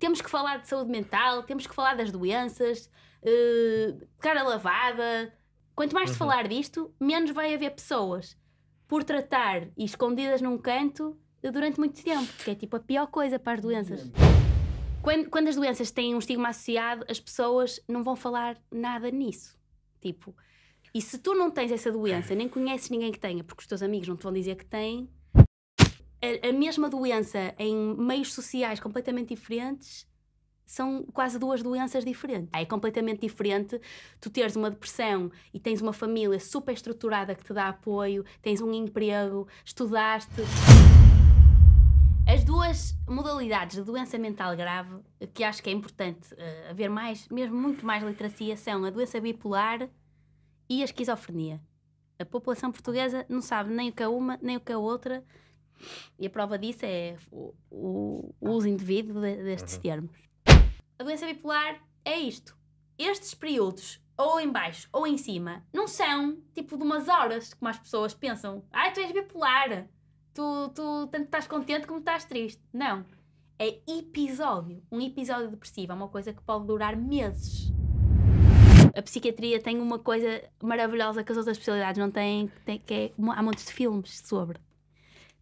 temos que falar de saúde mental, temos que falar das doenças, uh, cara lavada. Quanto mais uhum. falar disto, menos vai haver pessoas por tratar e escondidas num canto durante muito tempo, que é tipo a pior coisa para as doenças. Quando, quando as doenças têm um estigma associado, as pessoas não vão falar nada nisso. Tipo, e se tu não tens essa doença, nem conheces ninguém que tenha, porque os teus amigos não te vão dizer que têm, a, mesma doença em meios sociais completamente diferentes são quase duas doenças diferentes. É completamente diferente tu teres uma depressão e tens uma família super estruturada que te dá apoio, tens um emprego, estudaste. As duas modalidades de doença mental grave, que acho que é importante uh, haver mais, mesmo muito mais literacia, são a doença bipolar e a esquizofrenia. A população portuguesa não sabe nem o que é uma, nem o que é outra. E a prova disso é o, o ah. uso indevido destes uhum. termos. A doença bipolar é isto. Estes períodos, ou em baixo ou em cima, não são tipo de umas horas como as pessoas pensam. Ah, tu és bipolar. Tu, tu tanto estás contente como estás triste. Não. É episódio. Um episódio depressivo é uma coisa que pode durar meses a psiquiatria tem uma coisa maravilhosa que as outras especialidades não têm, que é, há montes de filmes sobre.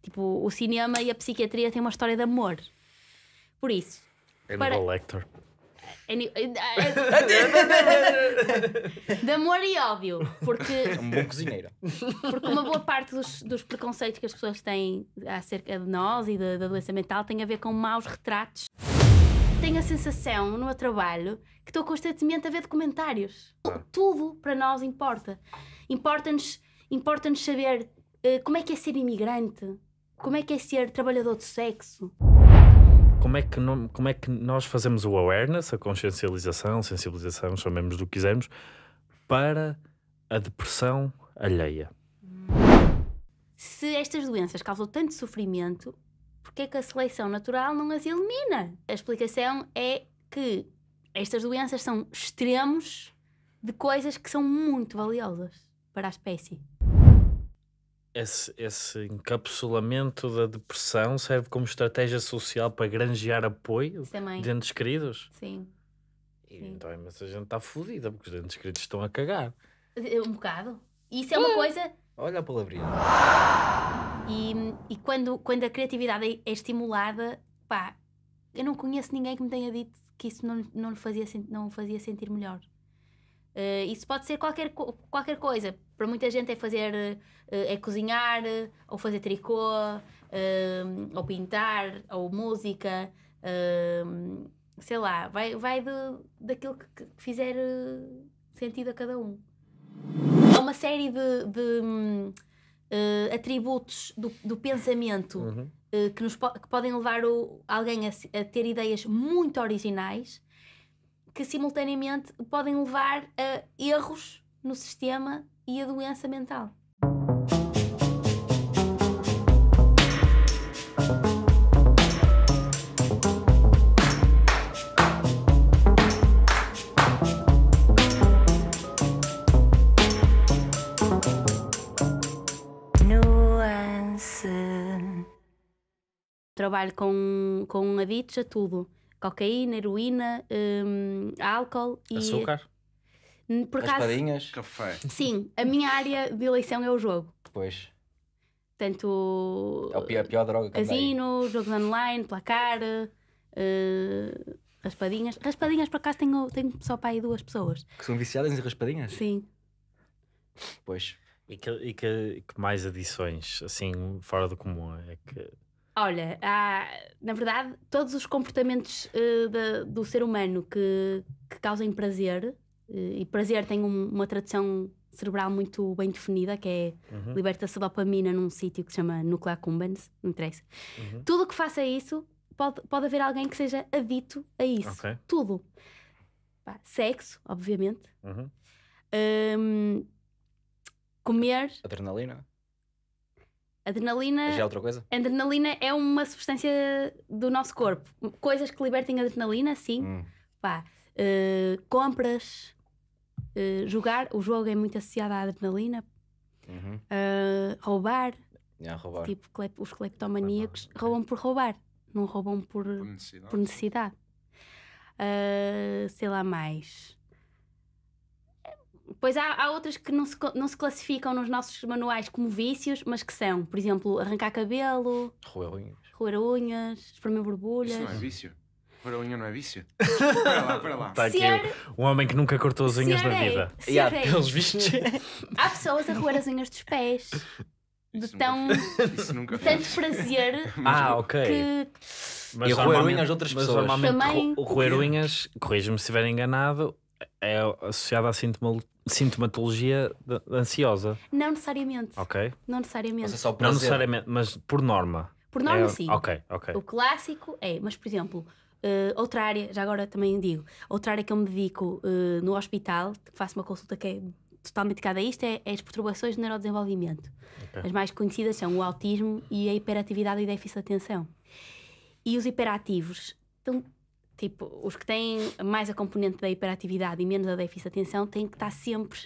Tipo, o cinema e a psiquiatria têm uma história de amor. Por isso. Para... Lecter. De amor e óbvio, porque. É um bom cozinheiro. Porque uma boa parte dos, dos, preconceitos que as pessoas têm acerca de nós e da, da doença mental tem a ver com maus retratos. Tenho a sensação no meu trabalho que estou constantemente a ver documentários. Ah. Tudo para nós importa. Importa-nos importa saber uh, como é que é ser imigrante, como é que é ser trabalhador de sexo? Como é, que não, como é que nós fazemos o awareness, a consciencialização, sensibilização, chamemos do que quisermos, para a depressão alheia? Se estas doenças causam tanto sofrimento, porquê é que a seleção natural não as elimina? A explicação é que estas doenças são extremos de coisas que são muito valiosas para a espécie esse, esse encapsulamento da depressão serve como estratégia social para granjear apoio de é entes queridos? Sim. E, Sim. Então, a gente está fodida porque os entes queridos estão a cagar. É, é um bocado. Isso é uma ah! coisa. Olha a palavrinha. E, e quando, quando a criatividade é estimulada, pá, eu não conheço ninguém que me tenha dito que isso não, não, fazia, não fazia sentir melhor. Uh, isso pode ser qualquer, qualquer coisa. Para muita gente é fazer, eh, é cozinhar, eh, ou fazer tricô, eh, ou pintar, ou música, sei lá, vai, vai do daquilo que fizer sentido a cada um. há uma série de, de atributos do, do pensamento uhum. que, nos, que podem levar o, alguém a, a ter ideias muito originais que simultaneamente podem levar a erros no sistema e a doença mental. trabalho com, com adictos a tudo: cocaína, heroína, hum, álcool e. Açúcar? Por As padinhas? Café. Sim, a minha área de eleição é o jogo. Pois. tanto, É a pior, a pior droga que Casino, tem. jogos online, placar. Uh, eh, raspadinhas. Raspadinhas, por acaso, tenho, tenho só para aí duas pessoas. Que são viciadas em raspadinhas? Sim. Pois. E que, e que, que mais adições, assim, fora do comum? É que. Olha, há, na verdade, todos os comportamentos uh, eh, de, do ser humano que, que causem prazer eh, e prazer tem um, uma tradução cerebral muito bem definida, que é uhum. liberta-se dopamina num sítio que se chama nuclear cumbens, não interessa. Uhum. Tudo que faça isso, pode, pode haver alguém que seja adito a isso. Okay. Tudo. Pá, sexo, obviamente. Uhum. Um, comer. Adrenalina. Adrenalina. Já é outra coisa? Adrenalina é uma substância do nosso corpo. Coisas que libertem adrenalina, sim. Hum. Pá, uh, compras, eh, jogar. O jogo é muito associado à adrenalina, uhum. uh, roubar. roubar. Tipo, os cleptomaníacos roubam por roubar, não roubam por, por necessidade. Por necessidade. Uh, sei lá mais. Pois há, há outras que não se, não se classificam nos nossos manuais como vícios, mas que são, por exemplo, arrancar cabelo, roer unhas, roer unhas espremer borbulhas. Isso não é vício? Para unha não é vício? Para lá, para lá. Está aqui um homem que nunca cortou as unhas na vida. E há, pelos vistos. Há pessoas a roer as unhas dos pés. De tão, Isso nunca de tanto prazer Ah, ok. Mas roer normalmente- unhas outras mas pessoas. normalmente Também. roer unhas, corrijo-me se estiver enganado, é associado à sintomatologia ansiosa, Não necessariamente. ok? Não necessariamente. só por Não necessariamente, mas por norma. Por norma, é- sim. Ok, ok. O clássico é, mas por exemplo, Uh, outra área, já agora também digo, outra área que eu me dedico uh, no hospital, faço uma consulta que é totalmente dedicada a isto, é, é as perturbações de neurodesenvolvimento. Okay. As mais conhecidas são o autismo e a hiperatividade e déficit de atenção. E os hiperativos, tão, tipo, os que têm mais a componente da hiperatividade e menos a déficit de atenção, têm que estar sempre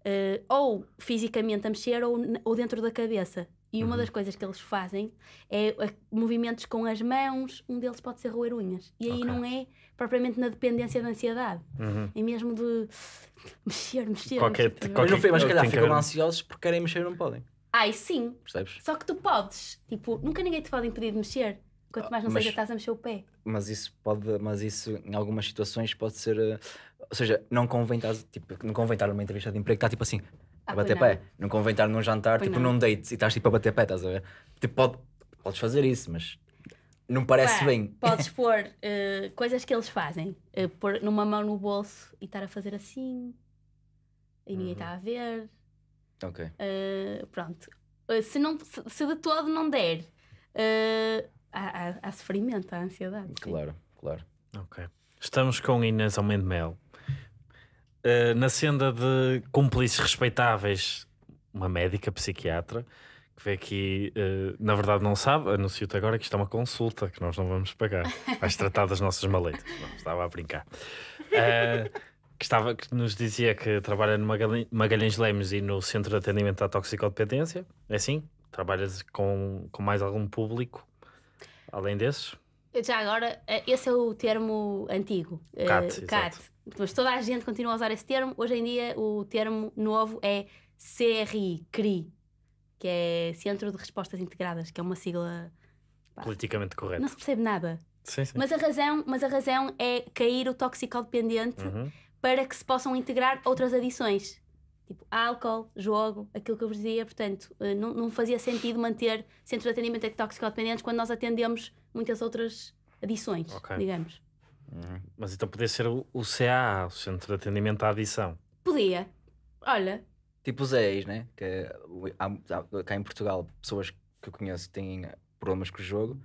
uh, ou fisicamente a mexer ou, ou dentro da cabeça. E uma uhum. das coisas que eles fazem é, é movimentos com as mãos, um deles pode ser roer unhas. E aí okay. não é propriamente na dependência da ansiedade, uhum. é mesmo de mexer, mexer. Qualquer, mexer. Tipo, qualquer, mas, mas tipo, calhar ficam ansiosos porque querem mexer e não podem. Ai, sim. Percebes? Só que tu podes. Tipo, nunca ninguém te pode impedir de mexer. Quanto mais não ah, mas, seja, estás a mexer o pé. Mas isso pode, mas isso em algumas situações pode ser. Eh, ou seja, não convém estar, tipo, não convém estar numa entrevista de emprego que está tipo assim, a ah, bater pé. Não convém estar num jantar, pois tipo não. num date, e estás tipo a bater pé, estás a ver? Tipo, pode, podes fazer isso, mas não parece Pá, bem. Podes pôr uh, coisas que eles fazem, uh, pôr numa mão no bolso e estar a fazer assim, e ninguém uhum. está uhum. a ver. Ok. Uh, pronto. se, não, se, se, de todo não der, há, há, há, sofrimento, há ansiedade. Claro, sim. claro. Ok. Estamos com Inês Almendemel. Eh, na senda de cúmplices respeitáveis, uma médica psiquiatra que vê aqui, uh, na verdade não sabe, anuncio-te agora que isto é uma consulta que nós não vamos pagar. Vais tratar das nossas maletas. Não, estava a brincar. Uh, que, estava, que nos dizia que trabalha no Magalhães Lemos e no Centro de Atendimento à Toxicodependência. É assim? Trabalhas com, com mais algum público além desses? já agora, eh, esse é o termo antigo. Eh, CAT. Uh, CAT. Mas toda a gente continua a usar esse termo. Hoje em dia, o termo novo é CRI, CRI, que é Centro de Respostas Integradas, que é uma sigla. Pá, Politicamente correta. Não se percebe nada. Sim, sim. Mas, a razão, mas a razão é cair o toxicodependente uhum. para que se possam integrar outras adições tipo álcool, jogo, aquilo que eu vos dizia. Portanto, eh, não, não fazia sentido manter centros de atendimento a toxicodependentes quando nós atendemos muitas outras adições, okay. digamos. Hum. Mas então podia ser o, CA, CAA, o Centro de Atendimento à Adição. Podia. Olha. Tipo os EIs, né? Que é há, há, cá em Portugal, pessoas que eu conheço têm problemas com o jogo,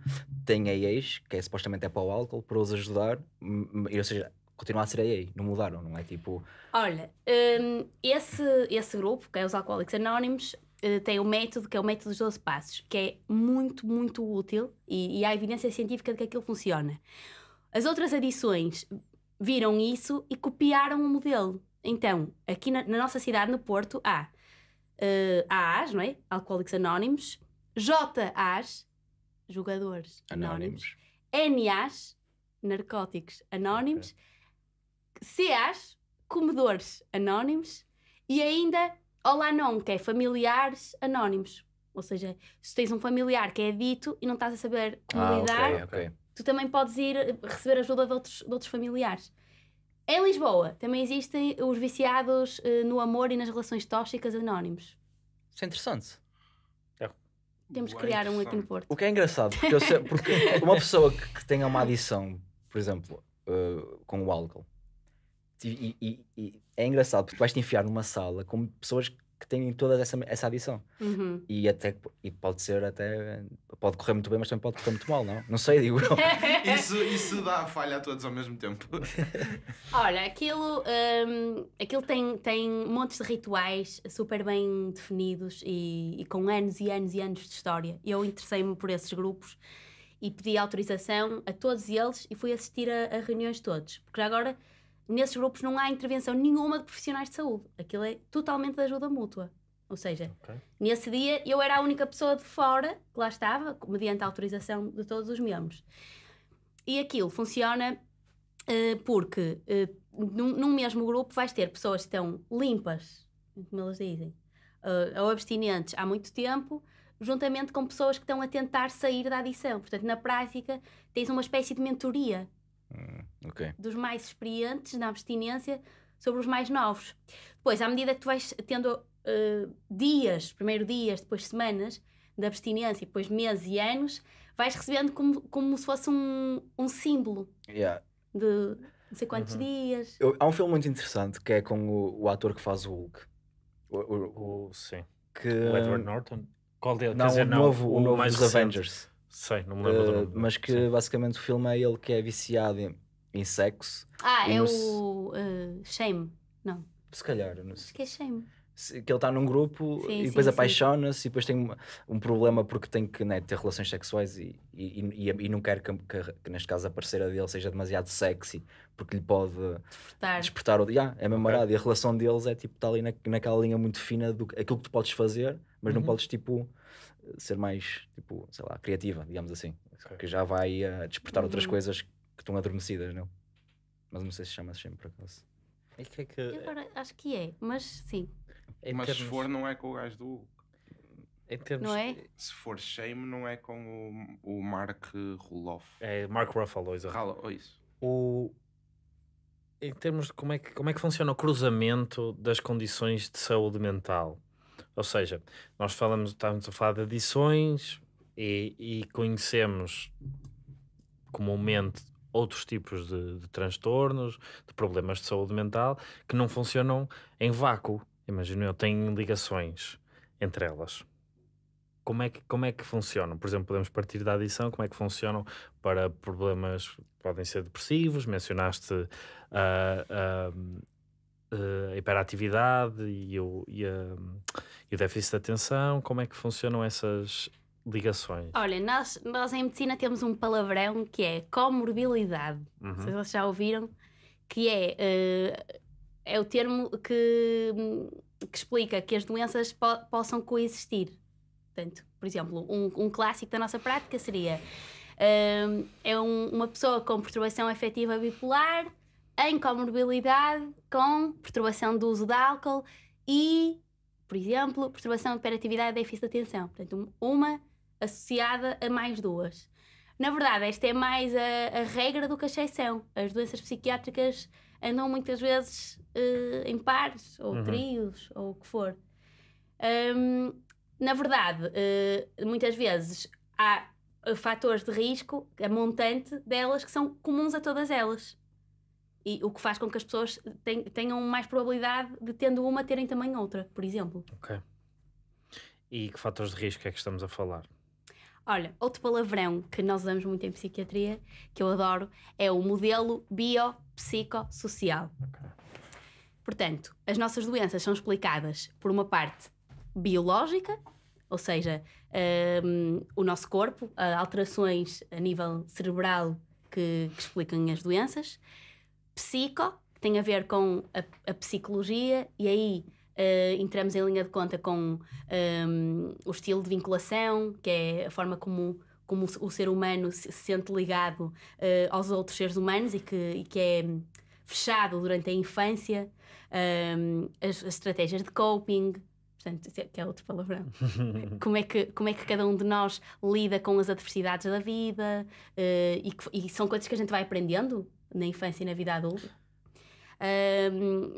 têm EIs, que é, supostamente é para o álcool, para os ajudar, ou seja, Continuar a ser aí, EA, não mudaram, não é tipo. Olha, um, esse, esse grupo, que é os Alcoólicos Anónimos, uh, tem o um método que é o método dos 12 passos, que é muito, muito útil e, e há evidência científica de que aquilo funciona. As outras adições viram isso e copiaram o modelo. Então, aqui na, na nossa cidade, no Porto, há uh, eh, AAs, não é? Alcoólicos Anónimos, JAs, Jogadores Anónimos, anónimos NAs, Narcóticos Anónimos, okay CAs, comedores anónimos e ainda Olá não, que é familiares anónimos. Ou seja, se tens um familiar que é dito e não estás a saber como ah, lidar, okay, okay. tu também podes ir eh, receber ajuda de outros, de outros familiares. Em Lisboa também existem os viciados uh, no amor e nas relações tóxicas anónimos. Isso é interessante. É Temos que criar um aqui no Porto. O que é engraçado, porque, sei, porque uma pessoa que, que tenha uma adição, por exemplo, uh, com o álcool, e, e, e, é engraçado porque vais te enfiar numa sala com pessoas que têm toda essa, essa adição uhum. e até e pode ser até pode correr muito bem mas também pode correr muito mal não não sei digo eu. isso isso dá falha a todos ao mesmo tempo olha aquilo um, aquilo tem tem montes de rituais super bem definidos e, e com anos e anos e anos de história eu interessei-me por esses grupos e pedi autorização a todos eles e fui assistir a, a reuniões todos porque agora nesses grupos não há intervenção nenhuma de profissionais de saúde. Aquilo é totalmente de ajuda mútua. Ou seja, okay. nesse dia eu era a única pessoa de fora que lá estava, mediante a autorização de todos os membros. E aquilo funciona uh, porque uh, num, num, mesmo grupo vais ter pessoas que estão limpas, como elas dizem, uh, ou abstinentes há muito tempo, juntamente com pessoas que estão a tentar sair da adição. Portanto, na prática, tens uma espécie de mentoria. Hum okay. dos mais experientes na abstinência sobre os mais novos. Depois, à medida que tu vais tendo uh, dias, primeiro dias, depois semanas de abstinência, depois meses e anos, vais recebendo como, como se fosse um, um símbolo yeah. de não sei quantos uhum. dias. Eu, há um filme muito interessante que é com o, o ator que faz o Hulk. O, o, o sim. Que, o Edward Norton? Qual dele? Não, dizer, o novo, não, o novo mais dos recente. Avengers. Sei, não me lembro uh, do eh, nome. Mas que sim. basicamente o filme é ele que é viciado em, em sexo. Ah, é no... o uh, Shame, não? Se calhar, não sei. Acho que é Shame. Que ele está num grupo sim, e depois apaixona-se e depois tem um, um problema porque tem que né, ter relações sexuais e, e, e, e não quer que, que, que, neste caso, a parceira dele seja demasiado sexy porque lhe pode despertar, despertar o. Yeah, é memorado. Okay. E a relação deles é tipo, está ali na, naquela linha muito fina do aquilo que tu podes fazer, mas uhum. não podes tipo ser mais, tipo, sei lá, criativa, digamos assim. Okay. Que já vai uh, despertar uhum. outras coisas que estão adormecidas não? Mas não sei se chama sempre por acaso. É que é que... Agora, acho que é, mas sim. É mas termos... se for, não é com o gajo do Termos... Não é? Se for Shame, não é com o, o Mark Ruloff. É, Mark Ruffalo, exato. Oh, isso. O... Em termos de como é, que, como é que funciona o cruzamento das condições de saúde mental. Ou seja, nós falamos, estamos a falar de adições e, e conhecemos comumente outros tipos de, de transtornos, de problemas de saúde mental, que não funcionam em vácuo. Imagino eu, têm ligações entre elas. Como é, que, como é que funcionam? Por exemplo, podemos partir da adição, como é que funcionam para problemas que podem ser depressivos? Mencionaste ah, ah, ah, a hiperatividade e o, e, a, e o déficit de atenção, como é que funcionam essas, ligações. Olha, nós, nós em medicina temos um palavrão que é comorbilidade. Uhum. vocês já ouviram, que é, uh, é o termo que, que explica que as doenças po possam coexistir. Portanto, por exemplo, um, um clássico da nossa prática seria uh, é um, uma pessoa com perturbação afetiva bipolar em comorbilidade com perturbação do uso de álcool e, por exemplo, perturbação de hiperatividade e déficit de atenção. Portanto, uma associada a mais duas. Na verdade, esta é mais a, a regra do que a exceção. As doenças psiquiátricas andam muitas vezes uh, em pares, ou uhum. trios, ou o que for. Um, na verdade, uh, muitas vezes há eh, fatores de risco, a montante delas, que são comuns a todas elas. E o que faz com que as pessoas tenham mais probabilidade de, tendo uma, terem também outra, por exemplo. Ok. E que fatores de risco é que estamos a falar? Olha, outro palavrão que nós usamos muito em psiquiatria, que eu adoro, é o modelo biopsicossocial. Okay. Portanto, as nossas doenças são explicadas por uma parte biológica, ou seja, um, o nosso corpo, alterações a nível cerebral que, que explicam as doenças, psico, que tem a ver com a, a psicologia, e aí uh, entramos em linha de conta com um, ehm, o estilo de vinculação, que é a forma como como o ser humano se sente ligado uh, aos outros seres humanos e que, e que é fechado durante a infância, um, ehm, as, as, estratégias de coping, portanto, é, que é outro palavrão. como, é que, como é que cada um de nós lida com as adversidades da vida uh, e, que, e são coisas que a gente vai aprendendo na infância e na vida adulta?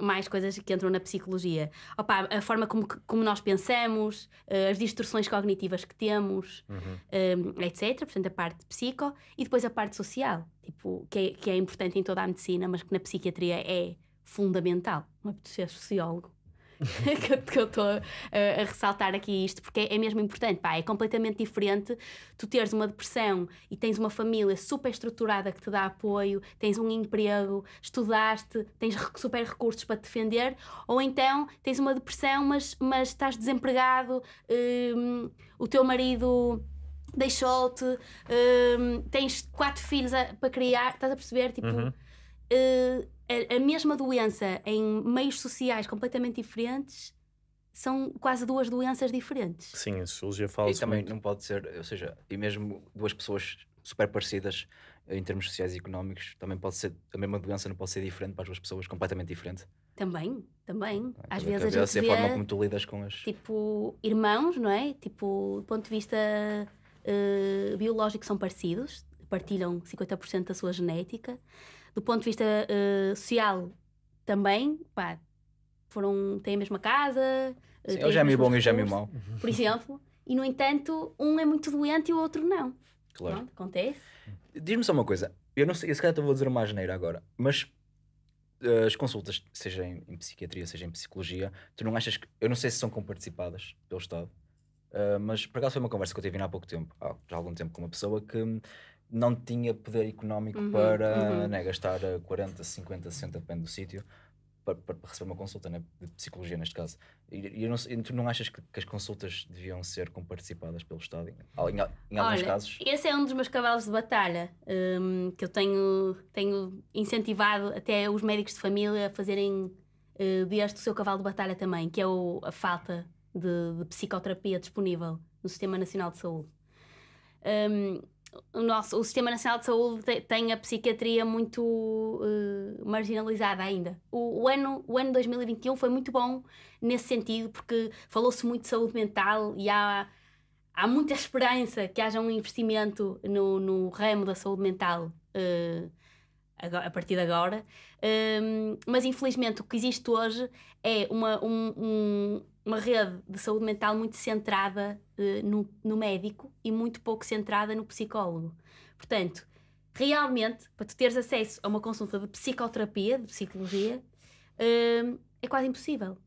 mais coisas que entram na psicologia. Opa, a forma como, como nós pensamos, uh, as distorções cognitivas que temos, uhum. um, etc. Portanto, a parte psico e depois a parte social, tipo, que, é, que é importante em toda a medicina, mas que na psiquiatria é fundamental. Não é preciso ser sociólogo que eu estou a, a, ressaltar aqui isto, porque é, é mesmo importante, pá, é completamente diferente tu teres uma depressão e tens uma família super estruturada que te dá apoio, tens um emprego, estudaste, tens super recursos para te defender, ou então tens uma depressão, mas, mas estás desempregado, hum, o teu marido deixou-te, hum, tens quatro filhos a, para criar, estás a perceber? Tipo. Uhum uh, a, a, mesma doença em meios sociais completamente diferentes são quase duas doenças diferentes. Sim, a sociologia fala E também muito. não pode ser, ou seja, e mesmo duas pessoas super parecidas em termos sociais e económicos, também pode ser, a mesma doença não pode ser diferente para as duas pessoas, completamente diferente. Também, também. É? Às vezes a, a gente vê, a forma como tu lidas com as... Tipo, irmãos, não é? Tipo, do ponto de vista uh, biológico são parecidos, partilham 50% da sua genética, do ponto de vista uh, social, também, pá, foram, têm a mesma casa. Eh, Sim, é o gêmeo bom e já me mau. Por exemplo. E, no entanto, um é muito doente e o outro não. Claro. Pronto, acontece. Diz-me só uma coisa. Eu não sei, eu se calhar vou dizer uma janeira agora, mas eh, as consultas, seja em, em, psiquiatria, seja em psicologia, tu não achas que. Eu não sei se são comparticipadas pelo Estado, uh, mas por acaso foi uma conversa que eu tive há pouco tempo, há já algum tempo, com uma pessoa que não tinha poder económico uhum, para uhum. Né, gastar 40, 50, 60 depende do sítio para, para, receber uma consulta né, de psicologia neste caso e, e, não, e tu não achas que, que, as consultas deviam ser comparticipadas pelo Estado em, em, em alguns Olha, casos? Esse é um dos meus cavalos de batalha um, que eu tenho, tenho incentivado até os médicos de família a fazerem uh, eh, deste o seu cavalo de batalha também que é o, a falta de, de psicoterapia disponível no Sistema Nacional de Saúde um, o nosso o sistema nacional de saúde tem a psiquiatria muito uh, marginalizada ainda. O, o, ano o ano 2021 foi muito bom nesse sentido porque falou-se muito de saúde mental e há há muita esperança que haja um investimento no, no ramo da saúde mental. Uh, a partir de agora, um, ehm, mas infelizmente o que existe hoje é uma, um, uma rede de saúde mental muito centrada uh, no, no, médico e muito pouco centrada no psicólogo. Portanto, realmente, para tu teres acesso a uma consulta de psicoterapia, de psicologia, uh, é quase impossível.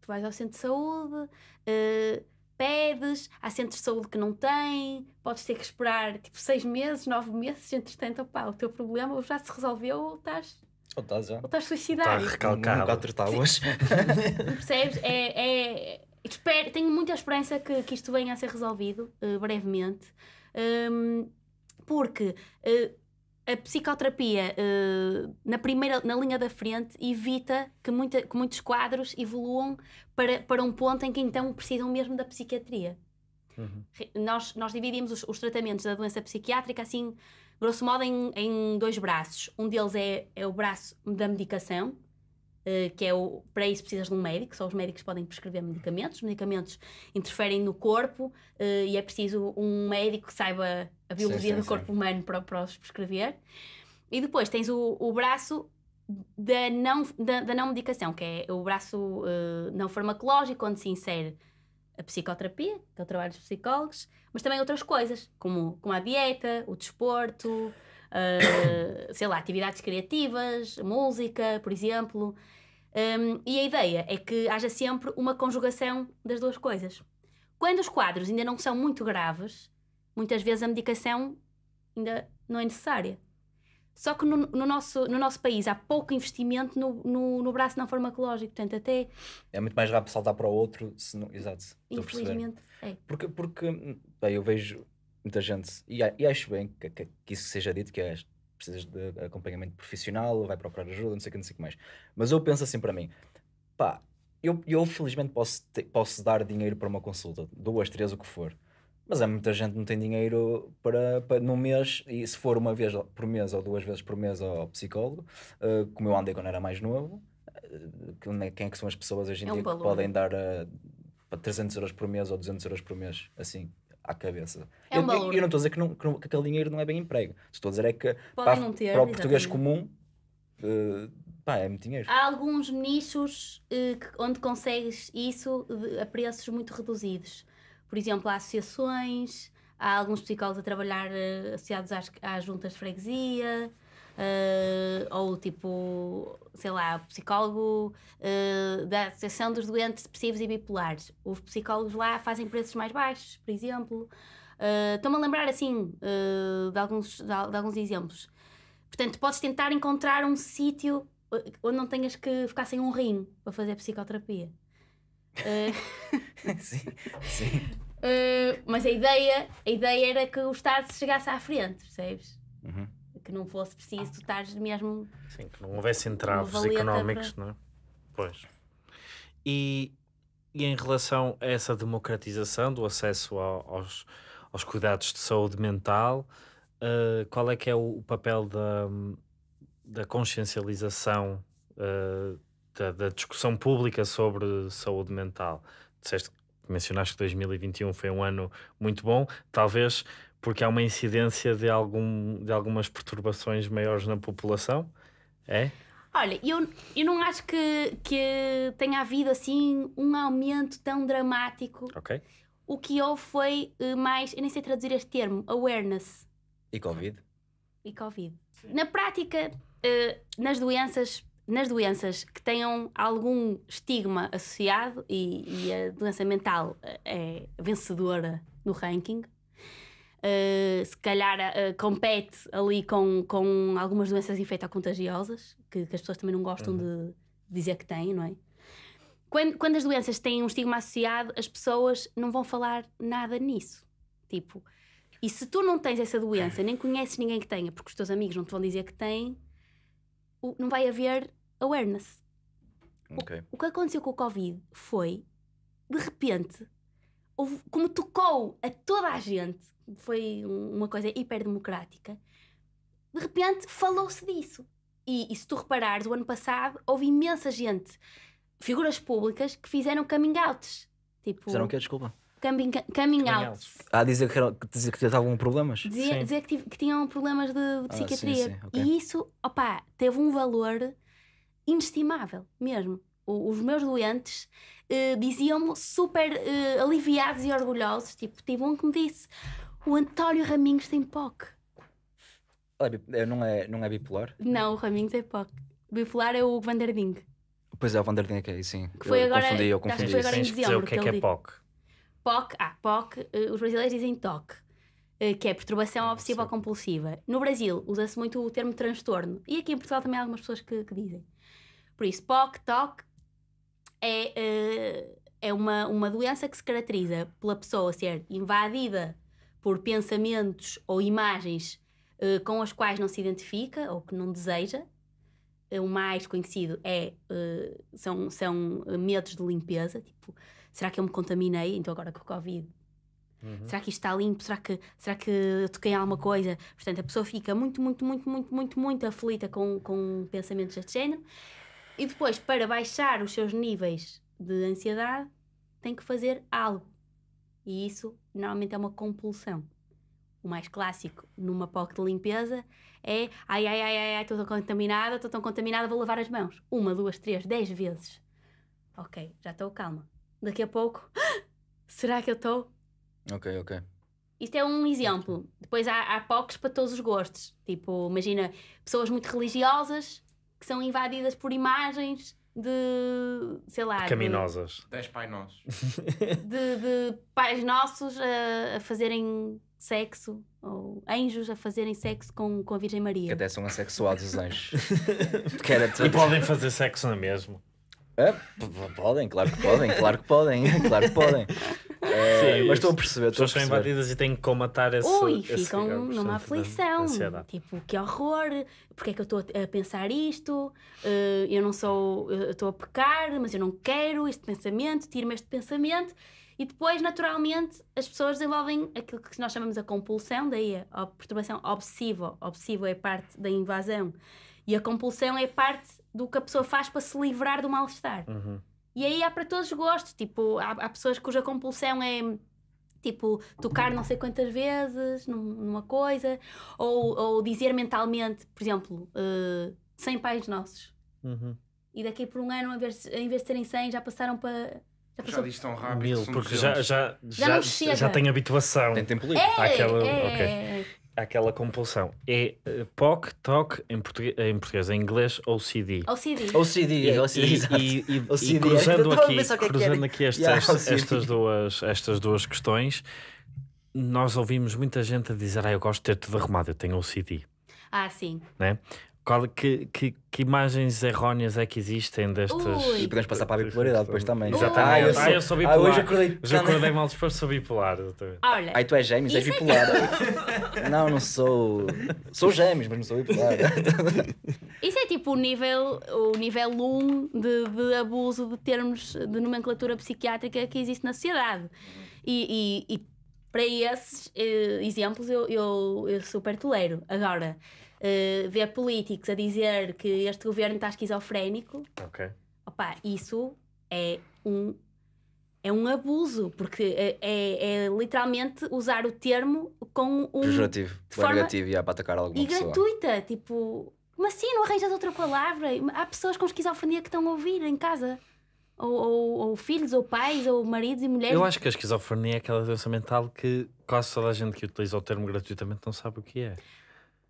Tu vais ao centro de saúde, uh, pedes, há centros de saúde que não têm, podes ter que esperar tipo seis meses, nove meses, entretanto, opa, o teu problema já se resolveu, estás ou estás já. Ou estás suicidado. Está recalcado. Quatro tábuas. Percebes? É, é, espero, tenho muita esperança que, que isto venha a ser resolvido uh, brevemente. Um, porque uh, a psicoterapia uh, na primeira na linha da frente evita que, muita, que muitos quadros evoluam para, para um ponto em que então precisam mesmo da psiquiatria. Uhum. Nós, nós dividimos os, os, tratamentos da doença psiquiátrica assim grosso modo, em, em dois braços. Um deles é, é o braço da medicação, Uh, que é o para isso precisas de um médico, só os médicos podem prescrever medicamentos, os medicamentos interferem no corpo uh, e é preciso um médico que saiba a biologia sim, sim, do sim. corpo humano para, para os prescrever. E depois tens o, o braço da não, da, da não medicação, que é o braço uh, não farmacológico, onde se insere a psicoterapia, que é o trabalho dos psicólogos, mas também outras coisas, como, como a dieta, o desporto, uh, sei lá, atividades criativas, música, por exemplo. Um, e a ideia é que haja sempre uma conjugação das duas coisas. Quando os quadros ainda não são muito graves, muitas vezes a medicação ainda não é necessária. Só que no, no, nosso, no nosso país há pouco investimento no, no, no, braço não farmacológico, portanto, até. É muito mais rápido saltar para o outro, se não... exato. Infelizmente. É. Porque, porque bem, eu vejo muita gente, e, e acho bem que, que, que, isso seja dito, que é, precisas de acompanhamento profissional, vai procurar ajuda, não sei o que, não sei o que mais. Mas eu penso assim para mim, pá, eu, eu felizmente posso, te, posso dar dinheiro para uma consulta, duas, três, o que for. Mas há é muita gente que não tem dinheiro para, para num mês, e se for uma vez por mês ou duas vezes por mês ao psicólogo, uh, como eu andei quando era mais novo, uh, quem é que são as pessoas hoje em é dia que podem né? dar uh, eh, 300 euros por mês ou 200 euros por mês, assim, à cabeça. É um eu, eu, não estou a dizer que, não, que, não, que, aquele dinheiro não é bem emprego. Estou a dizer é que para, ter, para, o português comum, uh, pá, é muito dinheiro. Há alguns nichos uh, onde consegues isso a preços muito reduzidos. Por exemplo, há associações, há alguns psicólogos a trabalhar uh, associados às, às juntas de freguesia, uh, ou tipo, sei lá, psicólogo uh, da Associação dos Doentes Depressivos e Bipolares. Os psicólogos lá fazem preços mais baixos, por exemplo. Uh, Estou-me a lembrar assim de, alguns, de, de alguns exemplos. Portanto, podes tentar encontrar um sítio onde não tenhas que ficar sem um rim para fazer psicoterapia. É. sim, sim. Uh, mas a ideia, a ideia era que o Estado chegasse à frente, percebes? Uhum. Que não fosse preciso tu estares mesmo. Sim, que não houvesse entraves económicos, para... não é? Pois. E, e em relação a essa democratização do acesso ao, aos, aos cuidados de saúde mental, uh, qual é que é o, o papel da, da consciencialização? Uh, da, da, discussão pública sobre saúde mental. Disseste, mencionaste que 2021 foi um ano muito bom, talvez porque há uma incidência de, algum, de algumas perturbações maiores na população, é? Olha, eu, eu não acho que, que tenha havido assim um aumento tão dramático. Ok. O que houve foi eh, mais, eu nem sei traduzir este termo, awareness. E Covid? E Covid. Sim. Na prática, eh, nas doenças nas doenças que tenham algum estigma associado e, e a doença mental eh, é vencedora no ranking, Uh, se calhar uh, compete ali com, com algumas doenças infectocontagiosas, que, que as pessoas também não gostam uhum. de dizer que têm, não é? Quando, quando as doenças têm um estigma associado, as pessoas não vão falar nada nisso. Tipo, e se tu não tens essa doença, nem conheces ninguém que tenha, porque os teus amigos não te vão dizer que têm, não vai haver awareness. Okay. O, o, que aconteceu com o Covid foi, de repente, houve, como tocou a toda a gente, foi uma coisa hiperdemocrática, de repente falou-se disso. E, e se tu reparares, o ano passado houve imensa gente, figuras públicas, que fizeram coming outs. Tipo, fizeram o quê? Desculpa. Coming, coming, coming outs. Ah, dizer que, eram, dizer que estavam problemas? Dizer, dizer que, que, tinham problemas de, de psiquiatria. Ah, sim, sim, okay. E isso, opá, teve um valor inestimável mesmo. os meus doentes uh, diziam-me super uh, aliviados e orgulhosos. Tipo, tive um que me disse: o António Raminhos tem POC. Olha, eh, não é, não é bipolar? Não, o Raminhos é POC. Bipolar é o Vanderding. Pois é, o Vanderding é que é, sim. Que foi eu agora, confundi, eu confundi. Foi agora em dezembro, o que é que, é POC? POC, ah, POC, uh, os brasileiros dizem TOC que é perturbação obsessiva compulsiva. No Brasil usa-se muito o termo transtorno e aqui em Portugal também há algumas pessoas que, que dizem. Por isso, POC, TOC é, uh, é uma, uma doença que se caracteriza pela pessoa ser invadida por pensamentos ou imagens uh, com as quais não se identifica ou que não deseja. Eh, o mais conhecido é, uh, são, são medos de limpeza, tipo, será que eu me contaminei? Então agora com o Covid Uhum. Será que isto está limpo? Será que, será que eu toquei a alguma coisa? Portanto, a pessoa fica muito, muito, muito, muito, muito, muito aflita com, com pensamentos deste género. E depois, para baixar os seus níveis de ansiedade, tem que fazer algo. E isso normalmente é uma compulsão. O mais clássico numa POC de limpeza é ai, ai, ai, ai, estou tão contaminada, estou tão contaminada, vou lavar as mãos. Uma, duas, três, dez vezes. Ok, já estou calma. Daqui a pouco, será que eu estou? Ok, ok. Isto é um exemplo. Depois há, há POCs para todos os gostos. Tipo, imagina pessoas muito religiosas que são invadidas por imagens de, sei lá... De Dez de, pais nossos. De, de pais nossos a, a, fazerem sexo, ou anjos a fazerem sexo com, com a Virgem Maria. Que até são assexuados os anjos. e podem fazer sexo na mesma. É, podem, claro que podem, claro que podem, claro que podem. Sim, é, mas estou a perceber. As pessoas são invadidas e têm que comatar esse. Ui, esse ficam numa aflição. Tipo, que horror, porque é que eu estou a pensar isto? Uh, eu não sou. Eh, estou a pecar, mas eu não quero este pensamento, tiro-me este pensamento. E depois, naturalmente, as pessoas desenvolvem aquilo que nós chamamos a compulsão, daí a perturbação obsessiva. Obsessivo é parte da invasão. E a compulsão é parte do que a pessoa faz para se livrar do mal-estar. Uhum. E aí há para todos os gostos, tipo, há, há pessoas cuja compulsão é tipo tocar não sei quantas vezes numa coisa, ou, ou dizer mentalmente, por exemplo, uh, eh, 100 pais nossos. Uhum. E daqui por um ano, em vez, de terem 100, já passaram para. Já, passou... já diz tão rápido. Mil, porque já, já, já, já, já tem habituação. Tem tempo livre. É, é, okay. é, é aquela compulsão. É uh, POC, TOC, em, português, em português, em inglês, ou CD. Ou CD. Ou CD, e, e cruzando aqui, é cruzando aqui estas, yeah, estas, duas, estas duas questões, nós ouvimos muita gente a dizer, ah, eu gosto de ter tudo arrumado, eu tenho CD. Ah, sim. Né? Qual, que, que, que imagens erróneas é que existem destas. Ui. E podemos passar para a bipolaridade depois também. Exatamente. Ah, eu ah, sou, ah, eu sou bipolar. Ah, hoje acordei, acordei mal disposto, sou bipolar. Olha, Aí tu és gêmeos, és é bipolar. É... não, não sou. Sou gêmeos, mas não sou bipolar. isso é tipo o nível, o nível 1 de, de abuso de termos de nomenclatura psiquiátrica que existe na sociedade. E, e, e para esses eh, exemplos eu, eu, eu super tolero. Agora uh, ver políticos a dizer que este governo está esquizofrénico, okay. opa, isso é um, é um abuso, porque é, é, é literalmente usar o termo com um. Pejorativo, tipo, é negativo, yeah, é para atacar alguma e pessoa. gratuita, tipo, como assim? Não arranjas outra palavra? Há pessoas com esquizofrenia que estão a ouvir em casa. Ou, ou, ou, filhos, ou pais, ou maridos e mulheres. Eu acho que a esquizofrenia é aquela doença mental que quase toda a gente que utiliza o termo gratuitamente não sabe o que é.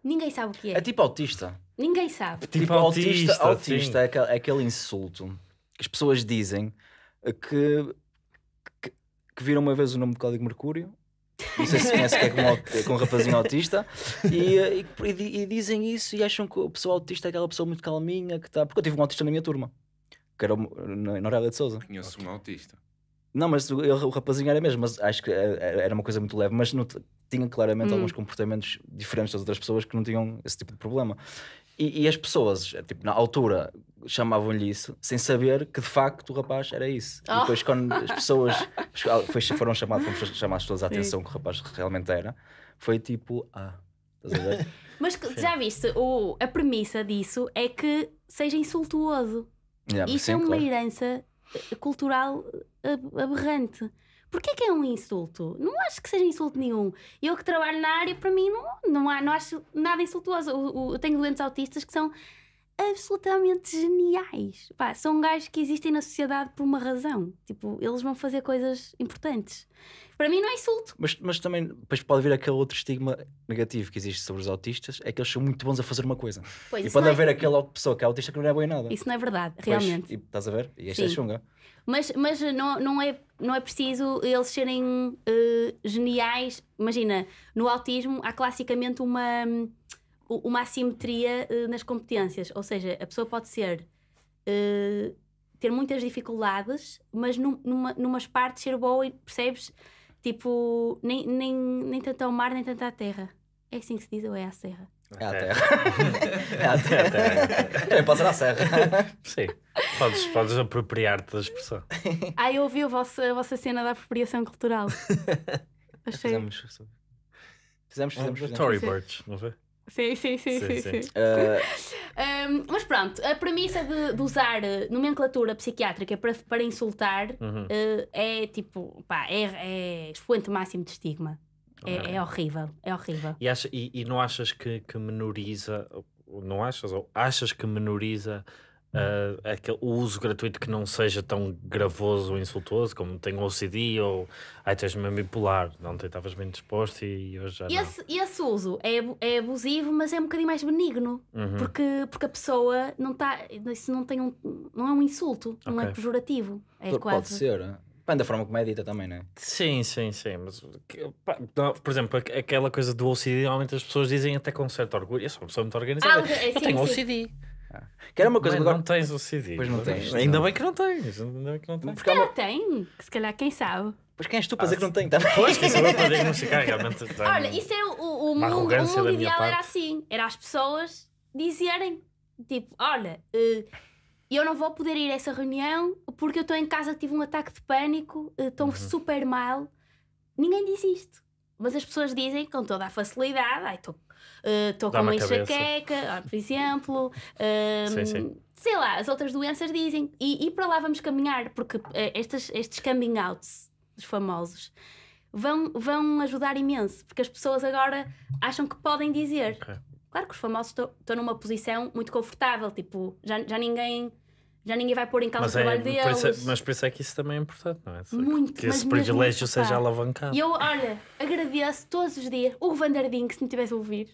Ninguém sabe o que é. É tipo autista. Ninguém sabe. Tipo, tipo autista, autista, é, aquele, é aquele insulto que as pessoas dizem que, que, que viram uma vez o nome do Código Mercúrio não sei se conhece que é com, com é um rapazinho autista, e, e, e, dizem isso e acham que o pessoal autista é aquela pessoa muito calminha que está. Porque eu tive um autista na minha turma, que era na Aurélia de Souza. Conheço um autista. Não, mas o, o rapazinho era mesmo, mas acho que é, é, era uma coisa muito leve. Mas no, tinha claramente hum. alguns comportamentos diferentes das outras pessoas que não tinham esse tipo de problema. E, e as pessoas, é, tipo, na altura, chamavam-lhe isso, sem saber que de facto o rapaz era isso. Oh. E depois, quando as pessoas foi, foram chamadas, foram chamadas todas a atenção que o rapaz realmente era, foi tipo, ah, estás a ver? Mas já viste, o, a premissa disso é que seja insultuoso. Yeah, Isso sim, é uma claro. herança eh, cultural eh, aberrante. Porquê que é um insulto? Não acho que seja insulto nenhum. Eu que trabalho na área, para mim, não, não, há, não acho nada insultuoso. Eu, eu tenho doentes autistas que são absolutamente geniais. Pá, são gajos que existem na sociedade por uma razão. Tipo, eles vão fazer coisas importantes. Para mim não é insulto. Mas, mas também depois pode haver aquele outro estigma negativo que existe sobre os autistas, é que eles são muito bons a fazer uma coisa. Pois, e pode é haver é... aquela pessoa que é autista que não é boa em nada. Isso não é verdade, realmente. Pois, e, estás a ver? E esta é Sim. é chunga. Mas, mas não, não, é, não é preciso eles serem uh, geniais. Imagina, no autismo há classicamente uma... Um, uma assimetria eh, nas competências. Ou seja, a pessoa pode ser. Uh, ter muitas dificuldades, mas num, numa, numas partes ser boa e percebes? Tipo, nem, nem, nem tanto ao mar, nem tanto à terra. É assim que se diz ou é à serra? É à é terra. é à terra. É à terra. Também pode ser à serra. Sim. Podes, podes apropriar-te da expressão. Ah, eu ouvi a vossa, a vossa cena da apropriação cultural. Achei. Fizemos, fizemos, fizemos. É, fizemos. Tory Birds, não foi? Sim, sim, sim, sim. sim, sim. Uh... Eh, um, mas pronto, a premissa de, de, usar eh, nomenclatura psiquiátrica para, para insultar uhum. uh, é tipo, pá, é, é expoente máximo de estigma. É, okay. é horrível, é horrível. E, acha, e, e, não achas que, que menoriza, não achas, ou achas que menoriza uh, o uso gratuito que não seja tão gravoso ou insultuoso, como tem o OCD ou aí tens-me bipolar, não estavas bem disposto e hoje já. Esse, não. esse uso é, é abusivo, mas é um bocadinho mais benigno, uhum. porque, porque a pessoa não está. Isso não, tem um, não é um insulto, okay. não é pejorativo. É Pode quase. ser. Né? da forma como é dita também, não é? Sim, sim, sim. Mas, pá, não, por exemplo, aquela coisa do OCD, normalmente as pessoas dizem até com certo orgulho. Eu sou uma pessoa muito organizada. Ah, é, sim, eu tenho sim. OCD. Que era uma coisa Mas agora... não tens o CD. Pois não é? tens. Ainda bem que não tens. Ainda bem que não tens. Porque ela tem, se calhar quem sabe. Pois quem és tu para ah, dizer que não tem? Tá? Pois quem sabe para diagnosticar realmente. Olha, isso é o, o mundo, o mundo ideal parte. era assim. Era as pessoas dizerem, tipo, olha, eh, eu não vou poder ir a essa reunião porque eu estou em casa, tive um ataque de pânico, eh, estou uhum. super mal. Ninguém diz isto. Mas as pessoas dizem com toda a facilidade, ai, estou estou uh, com uma enxaqueca, ah, por exemplo. sim, ehm, sim. Sei lá, as outras doenças dizem. E, e para lá vamos caminhar, porque uh, estas, estes coming outs, dos famosos, vão, vão ajudar imenso, porque as pessoas agora acham que podem dizer. Okay. Claro que os famosos estão numa posição muito confortável, tipo, já, já ninguém já ninguém vai pôr em causa mas o é, trabalho é, deles. Por mas por isso é que isso também é importante, não é? Muito, que esse privilégio assim, seja alavancado. E eu, olha, agradeço todos os dias o Vandardinho, que se me tivesse a ouvir,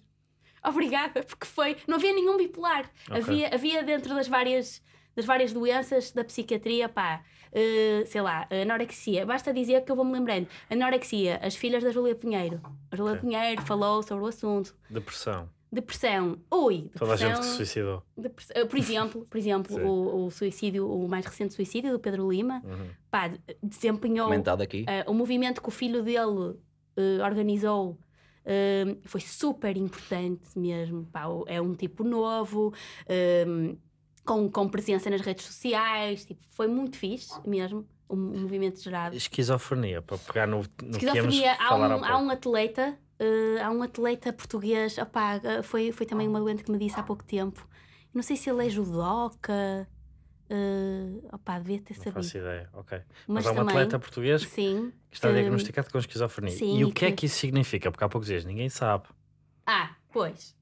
obrigada, porque foi. Não havia nenhum bipolar. Okay. Havia, havia dentro das várias, das várias doenças da psiquiatria, pá. Uh, sei lá, anorexia. Basta dizer que eu vou-me lembrando. Anorexia, as filhas da Júlia Pinheiro. A Júlia okay. Pinheiro falou sobre o assunto. Depressão. Depressão. Ui, Toda a gente se suicidou. Eh, por exemplo, por exemplo o, o, suicídio, o mais recente suicídio do Pedro Lima, uhum. pá, desempenhou uh, o movimento que o filho dele uh, organizou um, foi super importante mesmo. Pá, é um tipo novo. Um, com, com presença nas redes sociais, tipo, foi muito fixe mesmo o um, movimento gerado. Esquizofrenia, para pegar no, no Esquizofrenia, que há um, há um atleta, uh, há um atleta português, opa, foi, foi também uma doente que me disse há pouco tempo. Não sei se ele é judoca, Uh, ah, opa, devia ter não sabido. faço ideia, ok. Mas, Mas há um também, atleta português sim, que está que, diagnosticado com esquizofrenia. Sim, e o que, é que, é que isso significa? Porque há poucos dias ninguém sabe. Ah, pois.